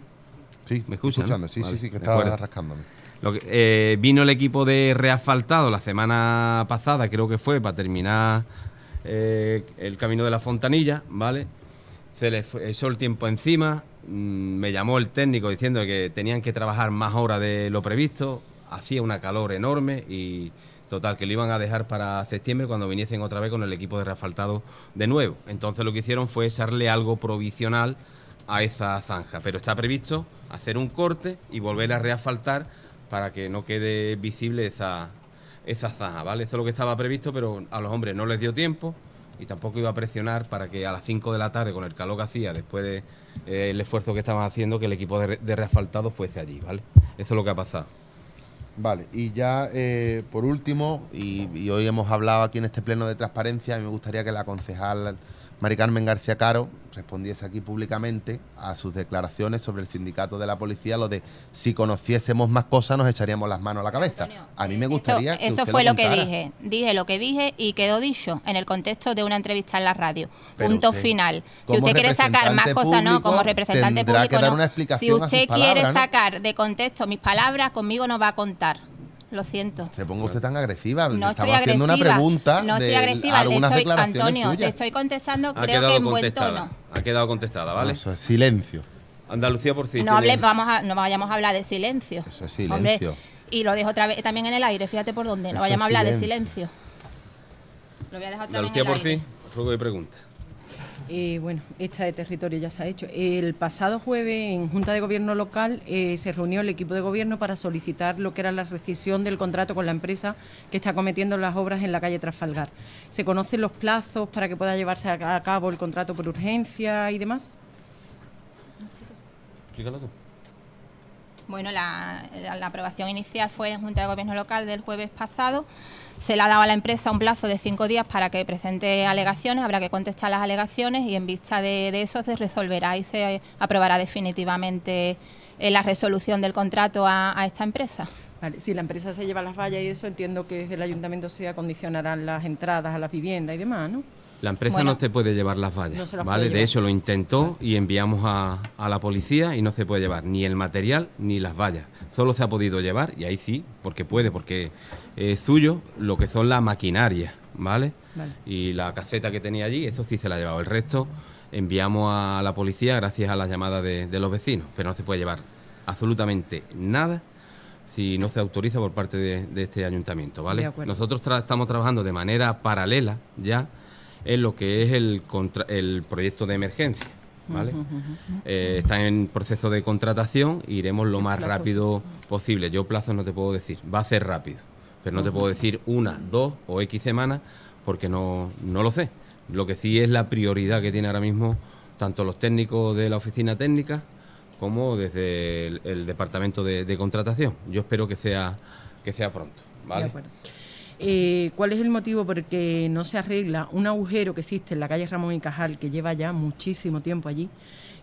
Sí, me escuchas, sí, sí, sí, que estaba rascándome. Eh, vino el equipo de reasfaltado la semana pasada, creo que fue, para terminar eh, el camino de la fontanilla, ¿vale? Se les echó el tiempo encima, mm, me llamó el técnico diciendo que tenían que trabajar más horas de lo previsto, hacía una calor enorme y Total, que lo iban a dejar para septiembre cuando viniesen otra vez con el equipo de reasfaltado de nuevo. Entonces lo que hicieron fue echarle algo provisional a esa zanja. Pero está previsto hacer un corte y volver a reasfaltar para que no quede visible esa, esa zanja, ¿vale? Eso es lo que estaba previsto, pero a los hombres no les dio tiempo y tampoco iba a presionar para que a las 5 de la tarde, con el calor que hacía, después del de, eh, esfuerzo que estaban haciendo, que el equipo de, de reasfaltado fuese allí, ¿vale? Eso es lo que ha pasado. Vale, y ya eh, por último, y, hoy hemos hablado aquí en este pleno de transparencia, a me gustaría que la concejal Mari Carmen García Caro respondiese aquí públicamente a sus declaraciones sobre el sindicato de la policía, lo de si conociésemos más cosas nos echaríamos las manos a la cabeza. a mí me gustaría... Eso, eso fue lo, que dije, dije lo que dije y quedó dicho en el contexto de una entrevista en la radio. Punto final. Si usted quiere sacar más cosas, no, como representante público, si usted quiere sacar de contexto mis palabras, conmigo no va a contar lo siento. Se ponga usted tan agresiva. No Estaba haciendo una pregunta. No estoy agresiva. De algunas estoy, Antonio, te estoy contestando, creo que en buen tono. Ha quedado contestada, ¿vale? Eso es silencio. Andalucía por sí. No, hable, vamos a, no vayamos a hablar de silencio. Eso es silencio. y lo dejo otra vez también en el aire, fíjate por dónde. No vayamos a hablar de silencio. Lo voy a dejar otra Andalucía vez Andalucía por Sí, juego de pregunta. Eh, bueno, esta de territorio ya se ha hecho. El pasado jueves en Junta de Gobierno local eh, se reunió el equipo de gobierno para solicitar lo que era la rescisión del contrato con la empresa que está cometiendo las obras en la calle Trafalgar. ¿Se conocen los plazos para que pueda llevarse a cabo el contrato por urgencia y demás? Explícalo bueno, la, aprobación inicial fue en Junta de Gobierno Local del jueves pasado. Se le ha dado a la empresa un plazo de cinco días para que presente alegaciones, habrá que contestar las alegaciones y en vista de, eso se resolverá y se aprobará definitivamente eh, la resolución del contrato a, esta empresa. si la empresa se lleva las vallas y eso, entiendo que desde el ayuntamiento se acondicionarán las entradas a las viviendas y demás, ¿no? La empresa no se puede llevar las vallas, ¿vale? De hecho, lo intentó y enviamos a, la policía y no se puede llevar ni el material ni las vallas. Solo se ha podido llevar, y ahí sí, porque puede, porque es suyo, lo que son las maquinarias, ¿vale? Y la caseta que tenía allí, eso sí se la ha llevado. El resto enviamos a la policía gracias a la llamada de, los vecinos, pero no se puede llevar absolutamente nada si no se autoriza por parte de, este ayuntamiento, ¿vale? Nosotros estamos trabajando de manera paralela ya en lo que es el, proyecto de emergencia. ¿vale? Eh, está en proceso de contratación, iremos lo más rápido posible. Yo plazo no te puedo decir, va a ser rápido, pero no te puedo decir una, dos o X semanas porque no, lo sé. Lo que sí es la prioridad que tiene ahora mismo tanto los técnicos de la oficina técnica como desde el, departamento de, contratación. Yo espero que sea, que sea pronto. ¿vale? Eh, ¿Cuál es el motivo por el que no se arregla un agujero que existe en la calle Ramón y Cajal, que lleva ya muchísimo tiempo allí?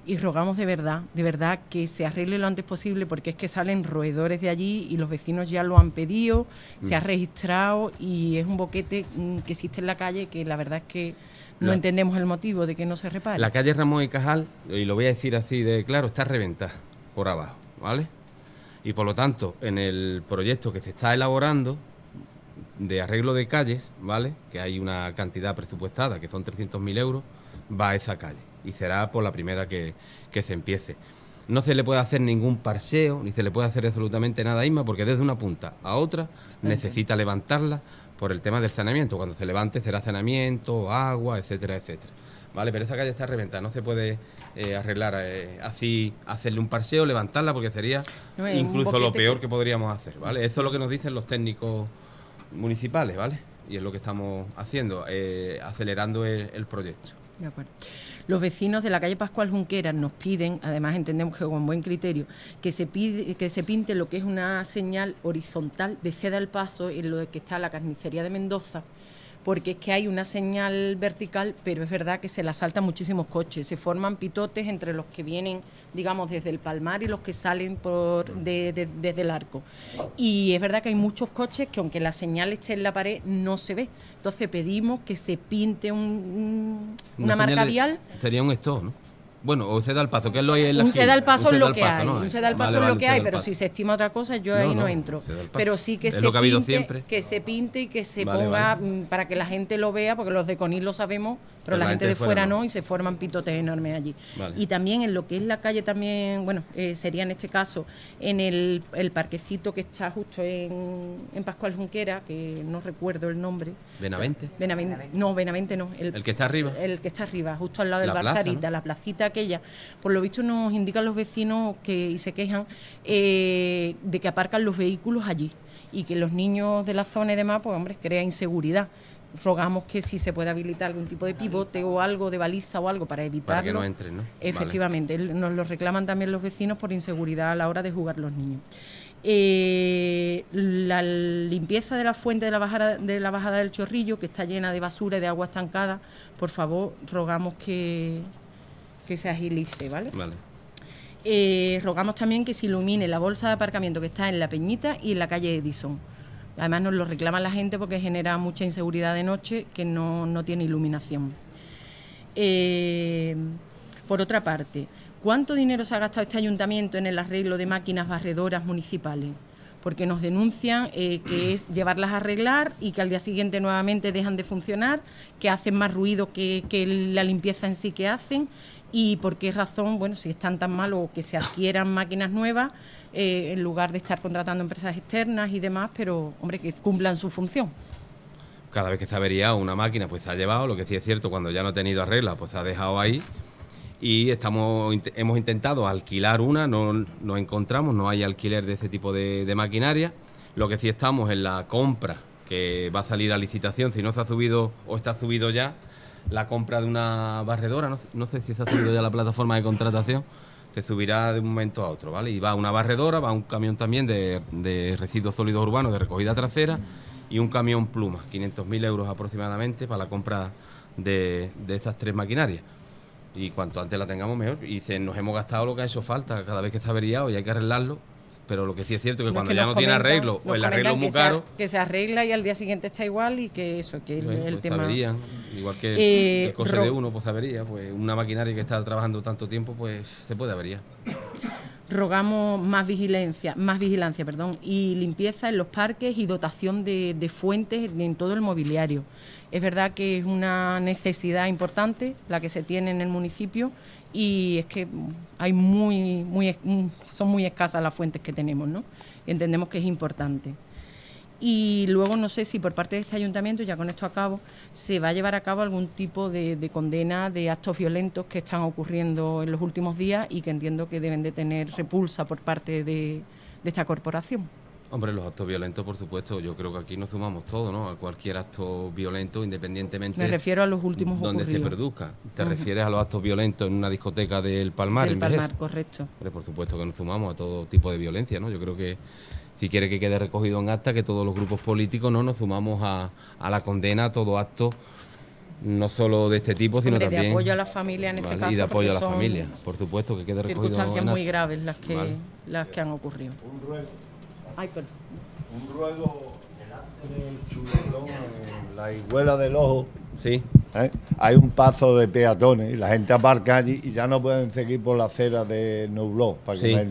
Y rogamos de verdad, de verdad, que se arregle lo antes posible, porque es que salen roedores de allí y los vecinos ya lo han pedido, se ha mm. registrado y es un boquete mm, que existe en la calle que la verdad es que no entendemos el motivo de que no se repare. La calle Ramón y Cajal, y lo voy a decir así de claro, está reventada por abajo, ¿vale? Y por lo tanto, en el proyecto que se está elaborando, de arreglo de calles, ¿vale? Que hay una cantidad presupuestada, que son 300.000 euros, va a esa calle y será por la primera que, se empiece. No se le puede hacer ningún parseo ni se le puede hacer absolutamente nada a porque desde una punta a otra necesita levantarla por el tema del saneamiento. Cuando se levante será saneamiento, agua, etcétera, etcétera. ¿Vale? Pero esa calle está reventada, no se puede eh, arreglar eh, así, hacerle un parseo, levantarla, porque sería incluso lo peor que... que podríamos hacer, ¿vale? Eso es lo que nos dicen los técnicos municipales, ¿vale? Y es lo que estamos haciendo, eh, acelerando el, proyecto. Los vecinos de la calle Pascual Junqueras nos piden, además entendemos que con buen criterio, que se, pide, que se pinte lo que es una señal horizontal de ceda el paso en lo que está la carnicería de Mendoza, porque es que hay una señal vertical, pero es verdad que se la saltan muchísimos coches, se forman pitotes entre los que vienen, digamos, desde el Palmar y los que salen por desde el arco. Y es verdad que hay muchos coches que aunque la señal esté en la pared, no se ve. Entonces pedimos que se pinte un, una, una marca vial. Sería un esto, ¿no? Bueno, o da el paso, que es lo que hay en la Un se al paso lo que hay. paso es lo que hay, pero si se estima otra cosa, yo ahí no, entro. Pero sí que, se lo que, pinte, siempre. que se pinte y que se ponga mm, para que la gente lo vea, porque los de Conil lo sabemos, pero, la, gente, de fuera, no. y se forman pitotes enormes allí. Y también en lo que es la calle, también, bueno, eh, sería en este caso, en el, el parquecito que está justo en, en, Pascual Junquera, que no recuerdo el nombre. ¿Benavente? No, Benavente no. El, que está arriba. El que está arriba, justo al lado del la la placita aquella, por lo visto nos indican los vecinos que y se quejan eh, de que aparcan los vehículos allí y que los niños de la zona y demás, pues hombre, crea inseguridad rogamos que si se puede habilitar algún tipo de pivote o algo de baliza o algo para evitar para que no entren, ¿no? Efectivamente, nos lo reclaman también los vecinos por inseguridad a la hora de jugar los niños. Eh, la limpieza de la fuente de la, bajada, de la bajada del chorrillo, que está llena de basura y de agua estancada, por favor, rogamos que, que se agilice, ¿vale? Vale. Eh, rogamos también que se ilumine la bolsa de aparcamiento que está en La Peñita y en la calle Edison. Además nos lo reclama la gente porque genera mucha inseguridad de noche que no, tiene iluminación. Eh, por otra parte, ¿cuánto dinero se ha gastado este ayuntamiento en el arreglo de máquinas barredoras municipales? Porque nos denuncian eh, que es llevarlas a arreglar y que al día siguiente nuevamente dejan de funcionar, que hacen más ruido que la limpieza en sí que hacen y por qué razón, bueno, si están tan mal o que se adquieran máquinas nuevas eh, en lugar de estar contratando empresas externas y demás, pero hombre, que cumplan su función. Cada vez que se ha averiado una máquina, pues se ha llevado, lo que sí es cierto, cuando ya no ha tenido arregla, pues se ha dejado ahí. Y estamos, hemos intentado alquilar una, no, no encontramos, no hay alquiler de ese tipo de, de maquinaria. Lo que sí estamos en la compra, que va a salir a licitación, si no se ha subido o está subido ya, la compra de una barredora, no, sé si se ha subido ya la plataforma de contratación, se subirá de un momento a otro, ¿vale? Y va una barredora, va un camión también de, de residuos sólidos urbanos de recogida trasera y un camión pluma, 500.000 euros aproximadamente para la compra de, de esas tres maquinarias. Y cuanto antes la tengamos mejor. Y se, nos hemos gastado lo que ha hecho falta cada vez que se ha averiado y hay que arreglarlo pero lo que sí es cierto es que cuando ya no tiene arreglo o el arreglo es muy caro. que se arregla y al día siguiente está igual y que eso, que el, pues tema. igual que eh, el, de uno, pues avería, pues una maquinaria que está trabajando tanto tiempo, pues se puede avería. Rogamos más vigilancia, más vigilancia, perdón, y limpieza en los parques y dotación de fuentes en todo el mobiliario. Es verdad que es una necesidad importante la que se tiene en el municipio y es que hay muy, muy, mm, son muy escasas las fuentes que tenemos, ¿no? Entendemos que es importante. Y luego no sé si por parte de este ayuntamiento, ya con esto a cabo, se va a llevar a cabo algún tipo de, condena de actos violentos que están ocurriendo en los últimos días y que entiendo que deben de tener repulsa por parte de esta corporación. Hombre, los actos violentos, por supuesto, yo creo que aquí nos sumamos todos, ¿no? A cualquier acto violento, independientemente. Me refiero a los últimos Donde se produzca. ¿Te refieres a los actos violentos en una discoteca del Palmar? Del Palmar, correcto. Pero por supuesto que nos sumamos a todo tipo de violencia, ¿no? Yo creo que si quiere que quede recogido en acta, que todos los grupos políticos no nos sumamos a, la condena, a todo acto no solo de este tipo, sino también. De apoyo a la familia en este caso. Y de apoyo a la familia, por supuesto que quede recogido. Circunstancias muy graves las que, las que han ocurrido. Hay Un ruego delante del chuletón, en la iguela del ojo. Sí. ¿Eh? Hay un paso de peatones y la gente aparca allí y ya no pueden seguir por la acera de Nubló para que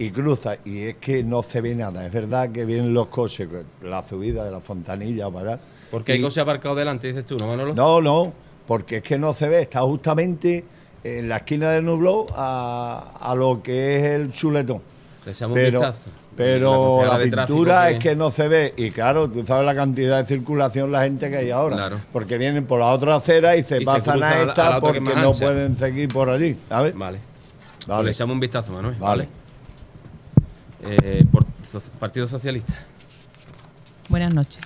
Y cruza y es que no se ve nada. Es verdad que vienen los coches, la subida de la fontanilla para. Porque hay coches aparcados delante, dices tú, ¿no, Manolo? No, no, porque es que no se ve. Está justamente en la esquina del Nubló a, a lo que es el chuletón pero, pero la, pintura es que no se ve. Y claro, tú sabes la cantidad de circulación la gente que hay ahora. Porque vienen por la otra acera y se pasan a esta porque no pueden seguir por allí. ¿sabes? Vale. Pues le echamos un vistazo, Manuel. Vale. Eh, Partido Socialista. Buenas noches.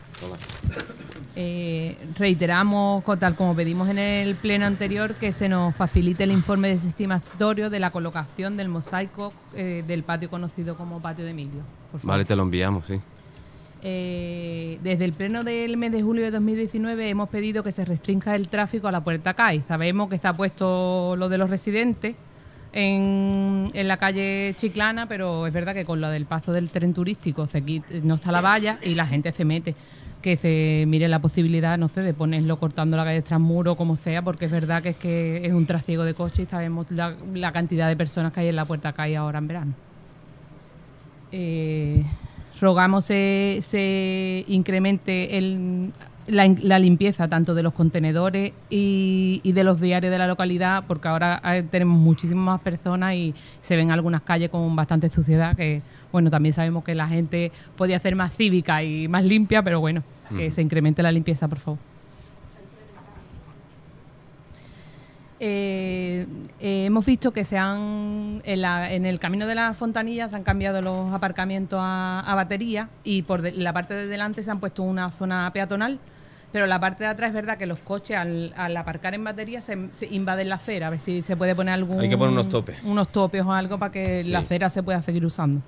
Eh, reiteramos, tal como pedimos en el pleno anterior, que se nos facilite el informe desestimatorio de la colocación del mosaico eh, del patio conocido como Patio de Emilio. Vale, te lo enviamos, sí. Eh, desde el pleno del mes de julio de 2019 hemos pedido que se restrinja el tráfico a la puerta CAI. Sabemos que está puesto lo de los residentes en, la calle Chiclana, pero es verdad que con lo del paso del tren turístico se no está la valla y la gente se mete que se mire la posibilidad, no sé, de ponerlo cortando la calle muro, como sea, porque es verdad que es que es un trasiego de coches y sabemos la, cantidad de personas que hay en la puerta que hay ahora en verano. Eh, rogamos que se incremente el la, limpieza tanto de los contenedores y, de los viarios de la localidad, porque ahora eh, tenemos muchísimas más personas y se ven algunas calles con bastante suciedad, que bueno, también sabemos que la gente podía ser más cívica y más limpia, pero bueno, que se incremente la limpieza, por favor. Eh, eh, hemos visto que se han en, el camino de las fontanillas se han cambiado los aparcamientos a, batería y por la parte de delante se han puesto una zona peatonal pero la parte de atrás es verdad que los coches al, aparcar en batería se, invaden la acera, a ver si se puede poner algún... Hay que poner unos topes. Unos topes o algo para que la acera se pueda seguir usando.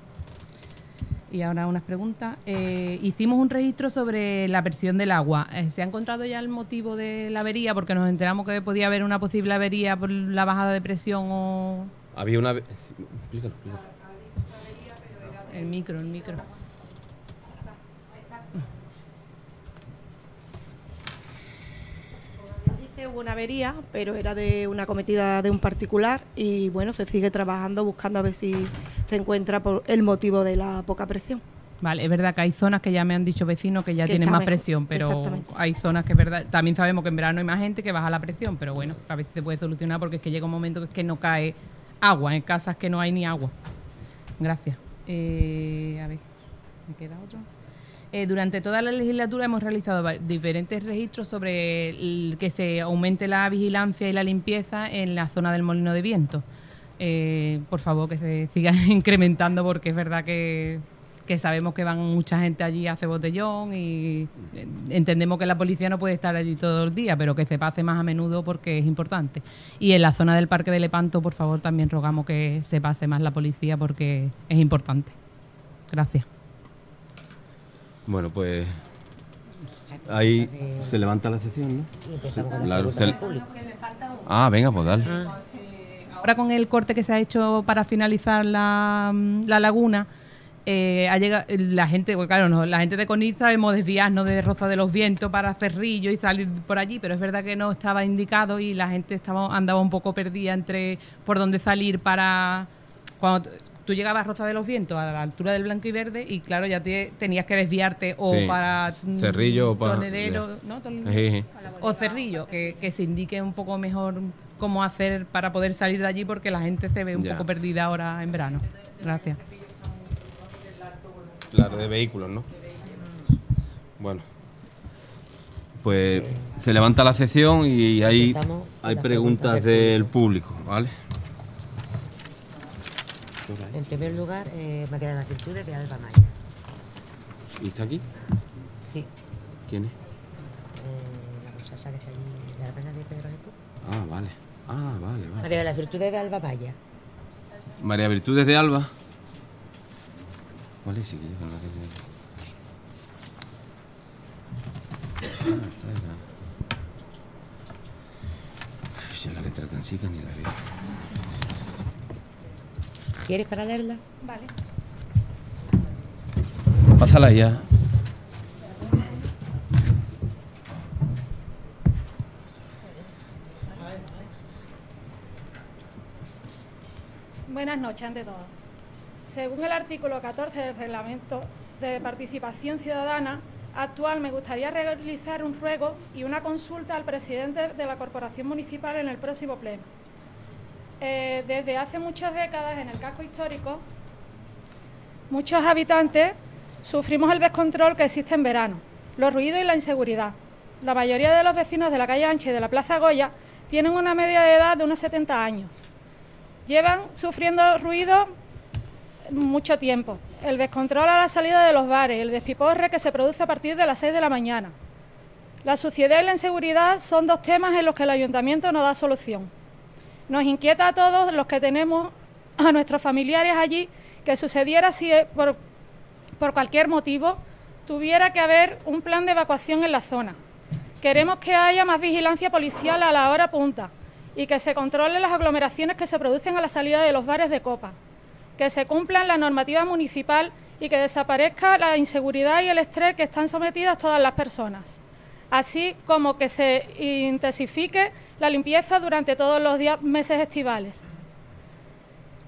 Y ahora unas preguntas. Eh, hicimos un registro sobre la presión del agua. Eh, ¿Se ha encontrado ya el motivo de la avería? Porque nos enteramos que podía haber una posible avería por la bajada de presión o... Había una... El micro, el micro. hubo una avería, pero era de una cometida de un particular y bueno, se sigue trabajando buscando a ver si se encuentra por el motivo de la poca presión. Vale, es verdad que hay zonas que ya me han dicho vecinos que ya tienen más presión, pero hay zonas que es verdad. También sabemos que en verano hay más gente que baja la presión, pero bueno, a veces se puede solucionar porque es que llega un momento que es que no cae agua, en casas que no hay ni agua. Gracias. Eh, a ver, ¿me queda otro? Eh, durante toda la legislatura hemos realizado diferentes registros sobre que se aumente la vigilancia y la limpieza en la zona del molino de viento. Eh, por favor, que se siga incrementando porque es verdad que, sabemos que van mucha gente allí a hacer botellón y eh, entendemos que la policía no puede estar allí todo el día, pero que se pase más a menudo porque es importante. Y en la zona del Parque de Lepanto, por favor, también rogamos que se pase más la policía porque es importante. Gracias. Bueno, pues ahí se levanta la sesión, ¿no? Ah, venga, pues dale. Ah. Ahora con el corte que se ha hecho para finalizar la, laguna, eh, ha la gente, pues la gente de Conil sabemos desviarnos de Roza de los Vientos para Cerrillo y salir por allí, pero es verdad que no estaba indicado y la gente estaba, andaba un poco perdida entre por dónde salir para cuando tú llegabas a Rosa de los Vientos a la altura del Blanco y Verde y claro, ya tenías que desviarte o para mm, Cerrillo o para Tonelero, o Cerrillo, que, se indique un poco mejor cómo hacer para poder salir de allí porque la gente se ve un poco perdida ahora en verano. Gracias. Claro, de vehículos, ¿no? Bueno. Pues se levanta la sesión y ahí hay preguntas del público, ¿vale? ¿eh? en primer lugar, eh, María de las Virtudes de Alba Maya. ¿Y está aquí? Sí. ¿Quién es? Eh, la cosa que está ahí, de la pena de Pedro Jesús. Ah, vale. Ah, vale, vale. María de las Virtudes de Alba Maya. María Virtudes de Alba. ¿Cuál es? Si quieres Ah, está allá. Yo la letra tan chica ni la veo. ¿Quieres para leerla? Vale. Pásala ya. Buenas noches ante todo. Según el artículo 14 del Reglamento de Participación Ciudadana actual, me gustaría realizar un ruego y una consulta al presidente de la Corporación Municipal en el próximo pleno. Eh, desde hace muchas décadas en el casco histórico, muchos habitantes sufrimos el descontrol que existe en verano, los ruidos y la inseguridad. La mayoría de los vecinos de la calle Ancha y de la Plaza Goya tienen una media de edad de unos 70 años. Llevan sufriendo ruido mucho tiempo. El descontrol a la salida de los bares, el despiporre que se produce a partir de las 6 de la mañana. La suciedad y la inseguridad son dos temas en los que el ayuntamiento no da solución. Nos inquieta a todos los que tenemos a nuestros familiares allí que sucediera si eh, por, cualquier motivo tuviera que haber un plan de evacuación en la zona. Queremos que haya más vigilancia policial a la hora punta y que se controlen las aglomeraciones que se producen a la salida de los bares de copa, que se cumplan la normativa municipal y que desaparezca la inseguridad y el estrés que están sometidas todas las personas así como que se intensifique la limpieza durante todos los días, meses estivales.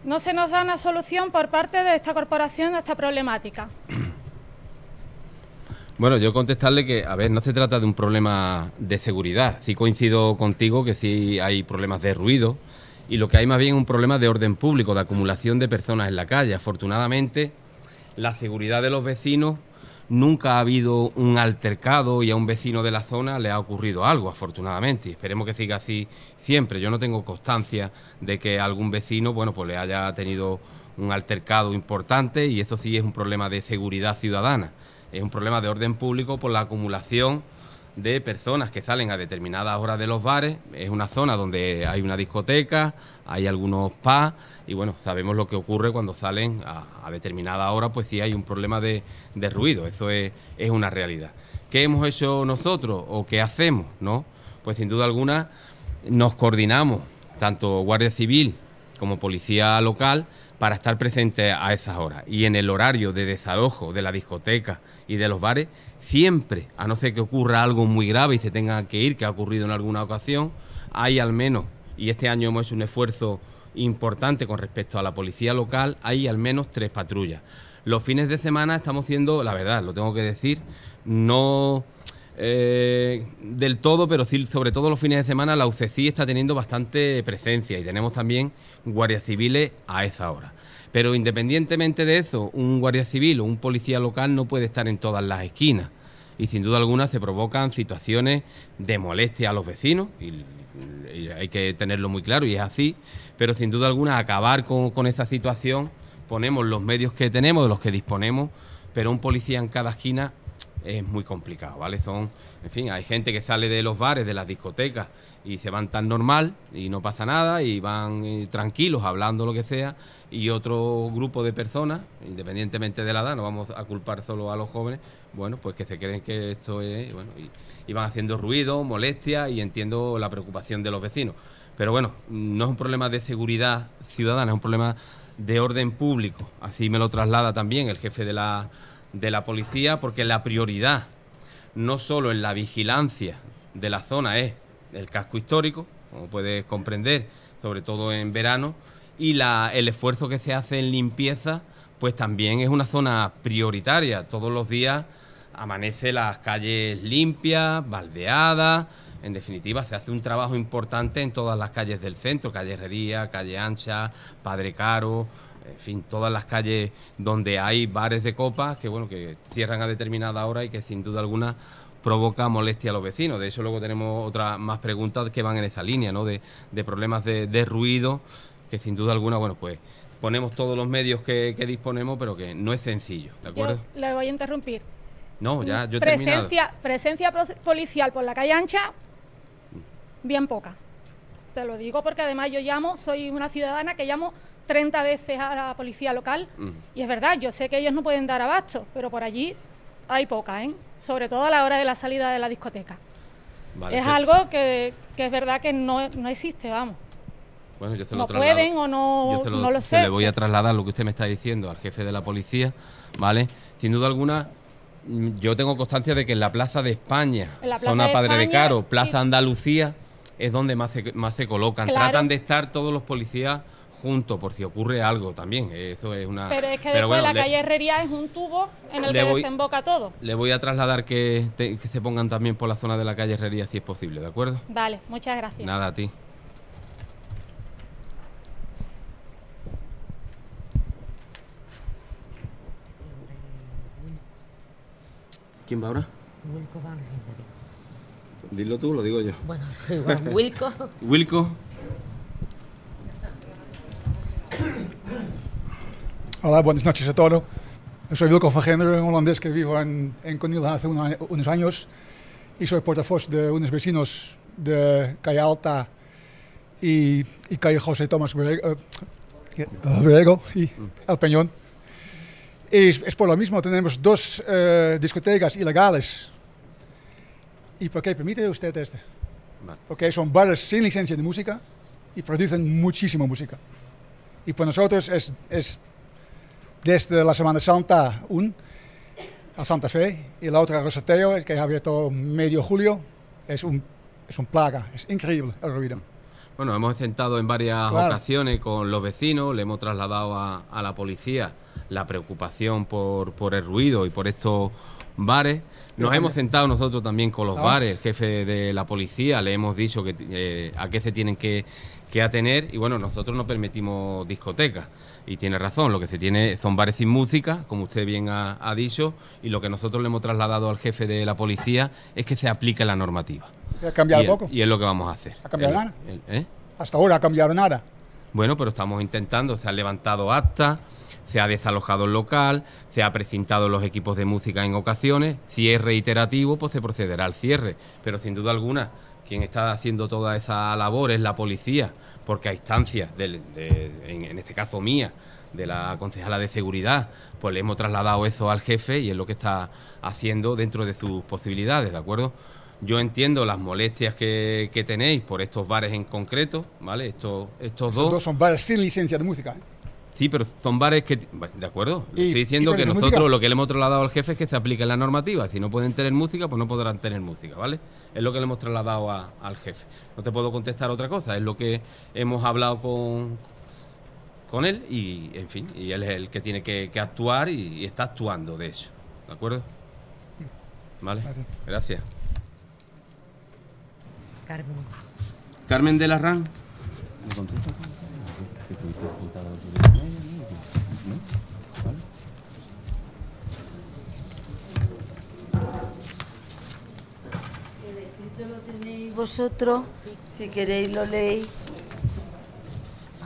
No se nos da una solución por parte de esta corporación a esta problemática. Bueno, yo contestarle que, a ver, no se trata de un problema de seguridad. Sí coincido contigo que sí hay problemas de ruido y lo que hay más bien es un problema de orden público, de acumulación de personas en la calle. Afortunadamente, la seguridad de los vecinos nunca ha habido un altercado y a un vecino de la zona le ha ocurrido algo, afortunadamente. Y esperemos que siga así siempre. Yo no tengo constancia de que algún vecino, bueno, pues le haya tenido un altercado importante y eso sí es un problema de seguridad ciudadana. Es un problema de orden público por la acumulación de personas que salen a determinadas horas de los bares. Es una zona donde hay una discoteca, hay algunos pubs y bueno, sabemos lo que ocurre cuando salen a, determinada hora, pues si hay un problema de, ruido, eso es, una realidad. ¿Qué hemos hecho nosotros o qué hacemos? ¿no? Pues sin duda alguna nos coordinamos, tanto Guardia Civil como Policía Local, para estar presente a esas horas. Y en el horario de desalojo de la discoteca y de los bares, siempre, a no ser que ocurra algo muy grave y se tenga que ir, que ha ocurrido en alguna ocasión, hay al menos, y este año hemos hecho un esfuerzo importante con respecto a la policía local, hay al menos tres patrullas. Los fines de semana estamos siendo... la verdad, lo tengo que decir, no eh, del todo, pero sobre todo los fines de semana, la UCCI está teniendo bastante presencia y tenemos también guardias civiles a esa hora. Pero independientemente de eso, un guardia civil o un policía local no puede estar en todas las esquinas. Y sin duda alguna se provocan situaciones de molestia a los vecinos, y hay que tenerlo muy claro, y es así, pero sin duda alguna acabar con, esa situación, ponemos los medios que tenemos, de los que disponemos, pero un policía en cada esquina es muy complicado, ¿vale? Son, en fin, hay gente que sale de los bares, de las discotecas y se van tan normal y no pasa nada y van eh, tranquilos hablando lo que sea y otro grupo de personas, independientemente de la edad, no vamos a culpar solo a los jóvenes, bueno, pues que se creen que esto es, bueno, y van haciendo ruido, molestia y entiendo la preocupación de los vecinos. Pero bueno, no es un problema de seguridad ciudadana, es un problema de orden público. Así me lo traslada también el jefe de la, policía, porque la prioridad no solo en la vigilancia de la zona es el casco histórico, como puedes comprender, sobre todo en verano, y el esfuerzo que se hace en limpieza, pues también es una zona prioritaria. Todos los días amanece las calles limpias, baldeadas, en definitiva, se hace un trabajo importante en todas las calles del centro, calle Herrería, calle Ancha, Padre Caro, en fin, todas las calles donde hay bares de copas que, bueno, que cierran a determinada hora y que sin duda alguna provoca molestia a los vecinos. De eso luego tenemos otras más preguntas que van en esa línea, ¿no? De, problemas de, ruido, que sin duda alguna, bueno, pues ponemos todos los medios que, disponemos, pero que no es sencillo, ¿de acuerdo? le voy a interrumpir. No, ya, yo he presencia, Presencia policial por la calle ancha, bien poca. Te lo digo porque además yo llamo, soy una ciudadana que llamo 30 veces a la policía local y es verdad, yo sé que ellos no pueden dar abasto, pero por allí hay poca, ¿eh? sobre todo a la hora de la salida de la discoteca. es algo que, es verdad que no, existe, vamos. Bueno, yo se lo no pueden o no, no lo sé. le voy a trasladar lo que usted me está diciendo al jefe de la policía, ¿vale? Sin duda alguna, mm, yo tengo constancia de que en la Plaza de España, zona Padre de Caro, Plaza Andalucía, es donde más se, más se colocan. Tratan de estar todos los policías juntos por si ocurre algo también. Eh, eso es una. Pero es que la calle Herrería es un tubo en el que desemboca todo. Le voy a trasladar que, se pongan también por la zona de la calle Herrería si es posible, ¿de acuerdo? Vale, muchas gracias. Nada, a ti. ¿Quién va ahora? Wilco Van Dilo tú, lo digo yo. Bueno, igual, Wilco. Wilco. Hola, buenas noches a todos. soy Wilco van un holandés que vivo en, en hace unos años y soy portavoz de unos vecinos de Calle Alta y, Calle José Tomás Brego, eh, y El Peñón. Y es, por lo mismo, tenemos dos eh, discotecas ilegales ¿Y por qué permite usted esto? Porque son bares sin licencia de música y producen muchísima música. Y pues nosotros es, desde la Semana Santa un a Santa Fe y la otra a Rosateo, que ha abierto medio julio, es un, es un plaga, es increíble el ruido. Bueno, hemos sentado en varias ocasiones con los vecinos, le hemos trasladado a, a la policía la preocupación por, por el ruido y por estos bares. Nos hemos sentado nosotros también con los ah. bares, el jefe de la policía, le hemos dicho que, eh, a qué se tienen que, que atener y bueno, nosotros no permitimos discotecas y tiene razón, lo que se tiene son bares sin música, como usted bien ha, dicho, y lo que nosotros le hemos trasladado al jefe de la policía es que se aplique la normativa. ¿Ha cambiado y poco? y es lo que vamos a hacer. ¿Ha cambiado nada? ¿eh? Hasta ahora ha cambiado nada. Bueno, pero estamos intentando, se han levantado actas se ha desalojado el local, se ha precintado los equipos de música en ocasiones, cierre iterativo, pues se procederá al cierre, pero sin duda alguna quien está haciendo toda esa labor es la policía, porque a instancias, del... en, este caso mía, de la concejala de seguridad, pues le hemos trasladado eso al jefe y es lo que está haciendo dentro de sus posibilidades, ¿de acuerdo? Yo entiendo las molestias que, tenéis por estos bares en concreto, ¿vale? Estos, estos dos. Estos son bares sin licencia de música. ¿eh? Sí, pero son bares que. De acuerdo. estoy diciendo que nosotros lo que le hemos trasladado al jefe es que se aplique la normativa. Si no pueden tener música, pues no podrán tener música, ¿vale? Es lo que le hemos trasladado al jefe. No te puedo contestar otra cosa. Es lo que hemos hablado con, con él y, en fin, y él es el que tiene que, actuar y, está actuando de eso. ¿De acuerdo? Vale. Gracias. Carmen. Carmen de la RAN. El escrito lo tenéis vosotros, si queréis lo leéis.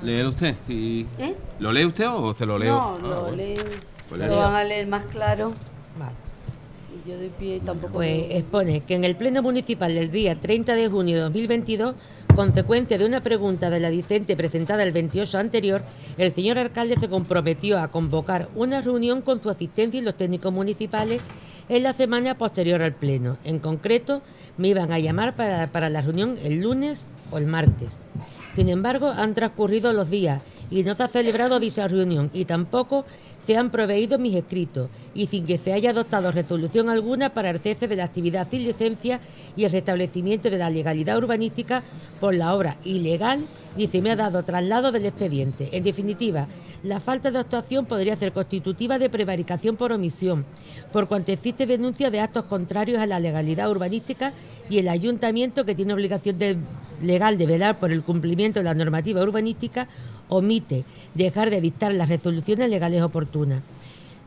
¿Léelo usted? ¿Eh? ¿Lo lee usted o se lo leo? No, ah, pues lo leo. lo van a leer más claro. Vale. Y yo de pie tampoco. Pues expone que en el Pleno Municipal del día 30 de junio de 2022 consecuencia de una pregunta de la dicente presentada el 28 anterior, el señor alcalde se comprometió a convocar una reunión con su asistencia y los técnicos municipales en la semana posterior al pleno. En concreto, me iban a llamar para, para la reunión el lunes o el martes. Sin embargo, han transcurrido los días y no se ha celebrado dicha reunión y tampoco se han proveído mis escritos y sin que se haya adoptado resolución alguna para el cese de la actividad sin licencia y el restablecimiento de la legalidad urbanística por la obra ilegal ni se me ha dado traslado del expediente. En definitiva, la falta de actuación podría ser constitutiva de prevaricación por omisión, por cuanto existe denuncia de actos contrarios a la legalidad urbanística y el ayuntamiento que tiene obligación legal de velar por el cumplimiento de la normativa urbanística omite dejar de dictar las resoluciones legales oportunas.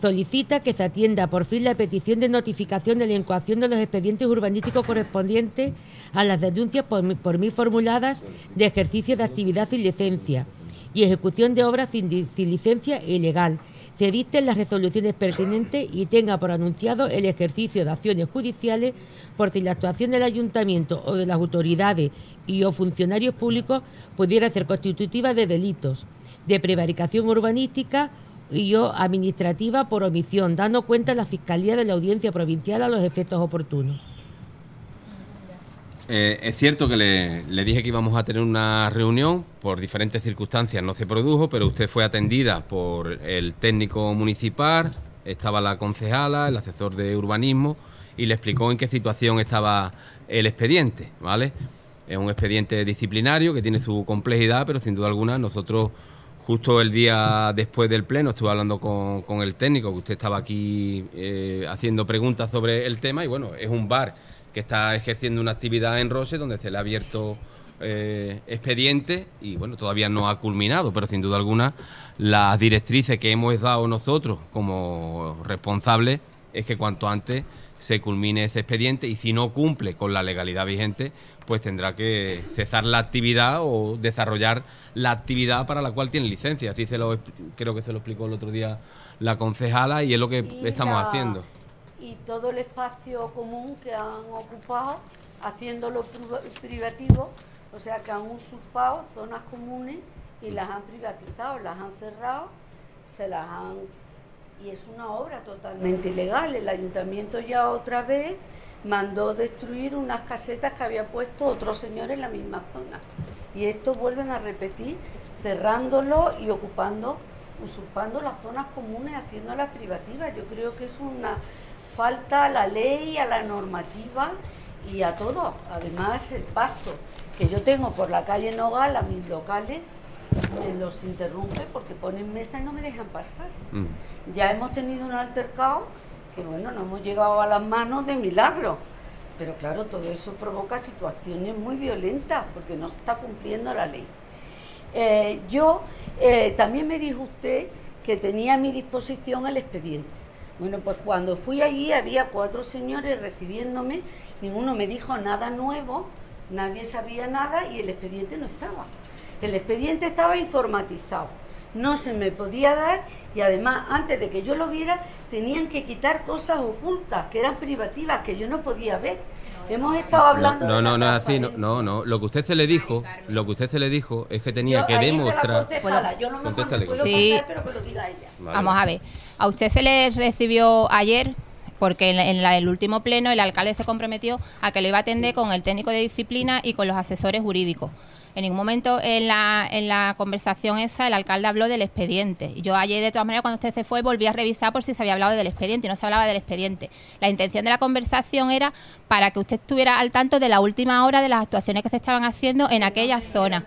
Solicita que se atienda por fin la petición de notificación de la incoación de los expedientes urbanísticos correspondientes a las denuncias por, mí formuladas de ejercicio de actividad sin licencia y ejecución de obras sin licencia ilegal se dicten las resoluciones pertinentes y tenga por anunciado el ejercicio de acciones judiciales por si la actuación del ayuntamiento o de las autoridades y o funcionarios públicos pudiera ser constitutiva de delitos de prevaricación urbanística y o administrativa por omisión, dando cuenta a la Fiscalía de la Audiencia Provincial a los efectos oportunos. Eh, es cierto que le, dije que íbamos a tener una reunión, por diferentes circunstancias no se produjo, pero usted fue atendida por el técnico municipal, estaba la concejala, el asesor de urbanismo, y le explicó en qué situación estaba el expediente, ¿vale? Es un expediente disciplinario que tiene su complejidad, pero sin duda alguna nosotros justo el día después del pleno estuve hablando con, el técnico, que usted estaba aquí eh, haciendo preguntas sobre el tema, y bueno, es un bar que está ejerciendo una actividad en Rose donde se le ha abierto eh, expediente y bueno, todavía no ha culminado, pero sin duda alguna las directrices que hemos dado nosotros como responsables es que cuanto antes se culmine ese expediente y si no cumple con la legalidad vigente, pues tendrá que cesar la actividad o desarrollar la actividad para la cual tiene licencia. Así se lo creo que se lo explicó el otro día la concejala y es lo que estamos haciendo y todo el espacio común que han ocupado, haciéndolo privativo, o sea que han usurpado zonas comunes y las han privatizado, las han cerrado, se las han... Y es una obra totalmente ilegal. El ayuntamiento ya otra vez mandó destruir unas casetas que había puesto otro señor en la misma zona. Y esto vuelven a repetir, cerrándolo y ocupando, usurpando las zonas comunes, haciéndolas privativas. Yo creo que es una falta la ley, a la normativa y a todo. Además, el paso que yo tengo por la calle Nogal a mis locales me los interrumpe porque ponen mesa y no me dejan pasar. Mm. Ya hemos tenido un altercado que, bueno, no hemos llegado a las manos de milagro. Pero claro, todo eso provoca situaciones muy violentas porque no se está cumpliendo la ley. Eh, yo eh, también me dijo usted que tenía a mi disposición el expediente. Bueno, pues cuando fui allí había cuatro señores recibiéndome, ninguno me dijo nada nuevo, nadie sabía nada y el expediente no estaba. El expediente estaba informatizado, no se me podía dar y además antes de que yo lo viera tenían que quitar cosas ocultas que eran privativas que yo no podía ver. Hemos estado hablando. No, no, no, es así, no, no, no. Lo que usted se le dijo, lo que usted se le dijo es que tenía que demostrar. Yo no me puedo sí. pero que lo diga ella. Vamos a ver. A usted se le recibió ayer porque en, el último pleno el alcalde se comprometió a que lo iba a atender con el técnico de disciplina y con los asesores jurídicos. En ningún momento en la, en la conversación esa el alcalde habló del expediente. Yo ayer, de todas maneras, cuando usted se fue, volví a revisar por si se había hablado del expediente y no se hablaba del expediente. La intención de la conversación era para que usted estuviera al tanto de la última hora de las actuaciones que se estaban haciendo en aquella zona.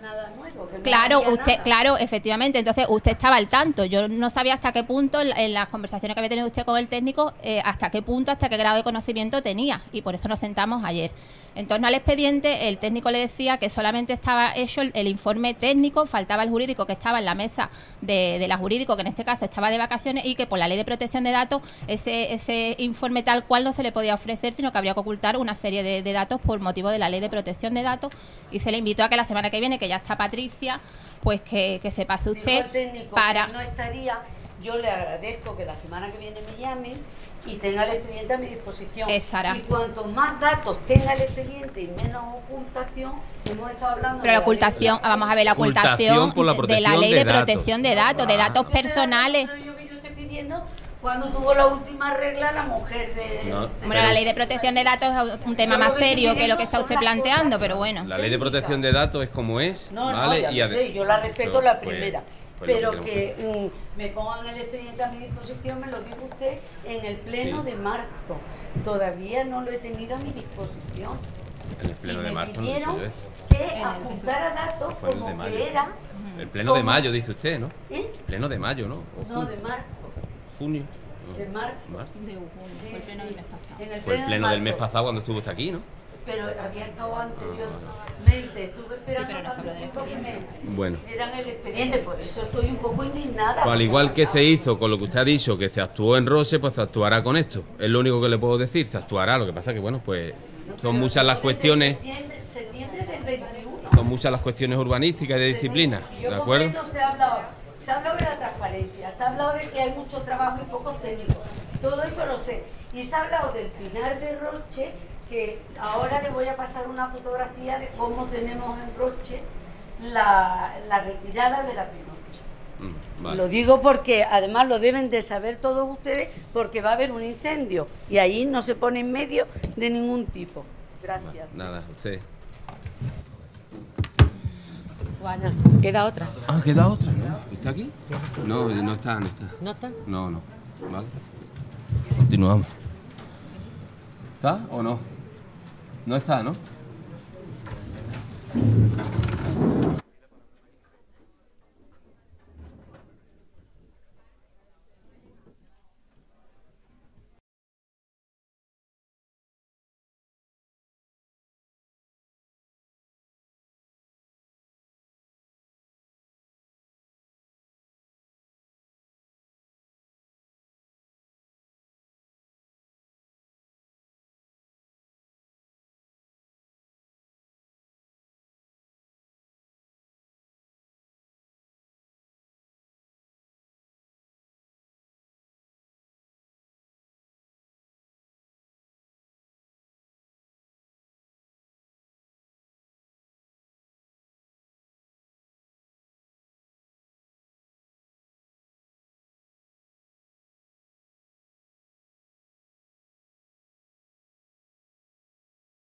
Claro, usted, claro, efectivamente. Entonces usted estaba al tanto. Yo no sabía hasta qué punto, en, las conversaciones que había tenido usted con el técnico, eh, hasta qué punto, hasta qué grado de conocimiento tenía. Y por eso nos sentamos ayer. En torno al expediente, el técnico le decía que solamente estaba hecho el, informe técnico, faltaba el jurídico que estaba en la mesa de, la jurídico, que en este caso estaba de vacaciones, y que por la ley de protección de datos, ese, informe tal cual no se le podía ofrecer, sino que habría que ocultar una serie de, de datos por motivo de la ley de protección de datos. Y se le invitó a que la semana que viene, que ya está Patricia, pues que, que se pase usted para... No estaría, yo le agradezco que la semana que viene me llame y tenga el expediente a mi disposición. Estará. Y cuanto más datos tenga el expediente y menos ocultación, hemos estado hablando... de la ocultación, vamos a ver, la ocultación, de la ley de, protección de datos, de pues, datos personales. Yo estoy pidiendo cuando tuvo la última regla la mujer de... Bueno, la ley de protección de datos es un tema más serio que lo que está usted planteando, pero bueno. La ley de protección de datos es como es, no, ¿vale? No, ya sé, yo la respeto la primera. pero que, mm, me pongan el expediente a mi disposición, me lo dijo usted en el pleno de marzo. Todavía no lo he tenido a mi disposición. En el pleno de marzo. Pidieron no que apuntara datos como que era. El pleno de mayo, dice usted, ¿no? ¿Eh? pleno de mayo, ¿no? No, de marzo junio. ¿De marzo? De junio, sí, fue el pleno del mes pasado. En fue el pleno del mes pasado cuando estuvo usted aquí, ¿no? Pero había estado ah, anteriormente, estuve esperando sí, no tiempo me bueno. Eran el expediente, por eso estoy un poco indignada. Pues al igual que se hizo con lo que usted ha dicho, que se actuó en Rose, pues se actuará con esto. Es lo único que le puedo decir, se actuará. Lo que pasa que, bueno, pues son muchas las cuestiones... Septiembre, septiembre del 21. Son muchas las cuestiones urbanísticas y de disciplina, ¿de acuerdo? Se se ha hablado de la transparencia se ha hablado de que hay mucho trabajo y pocos técnicos, todo eso lo sé. Y se ha hablado del final de Roche, que ahora le voy a pasar una fotografía de cómo tenemos en Roche la, retirada de la Pinocha. Mm, lo digo porque además lo deben de saber todos ustedes porque va a haber un incendio y ahí no se pone en medio de ningún tipo. Gracias. Nada, sí. Bueno, queda otra. Ah, queda otra, ¿no? ¿Está aquí? No, no está, no está. ¿No está? No, no. Vale. Continuamos. ¿Está o no? No está, ¿no?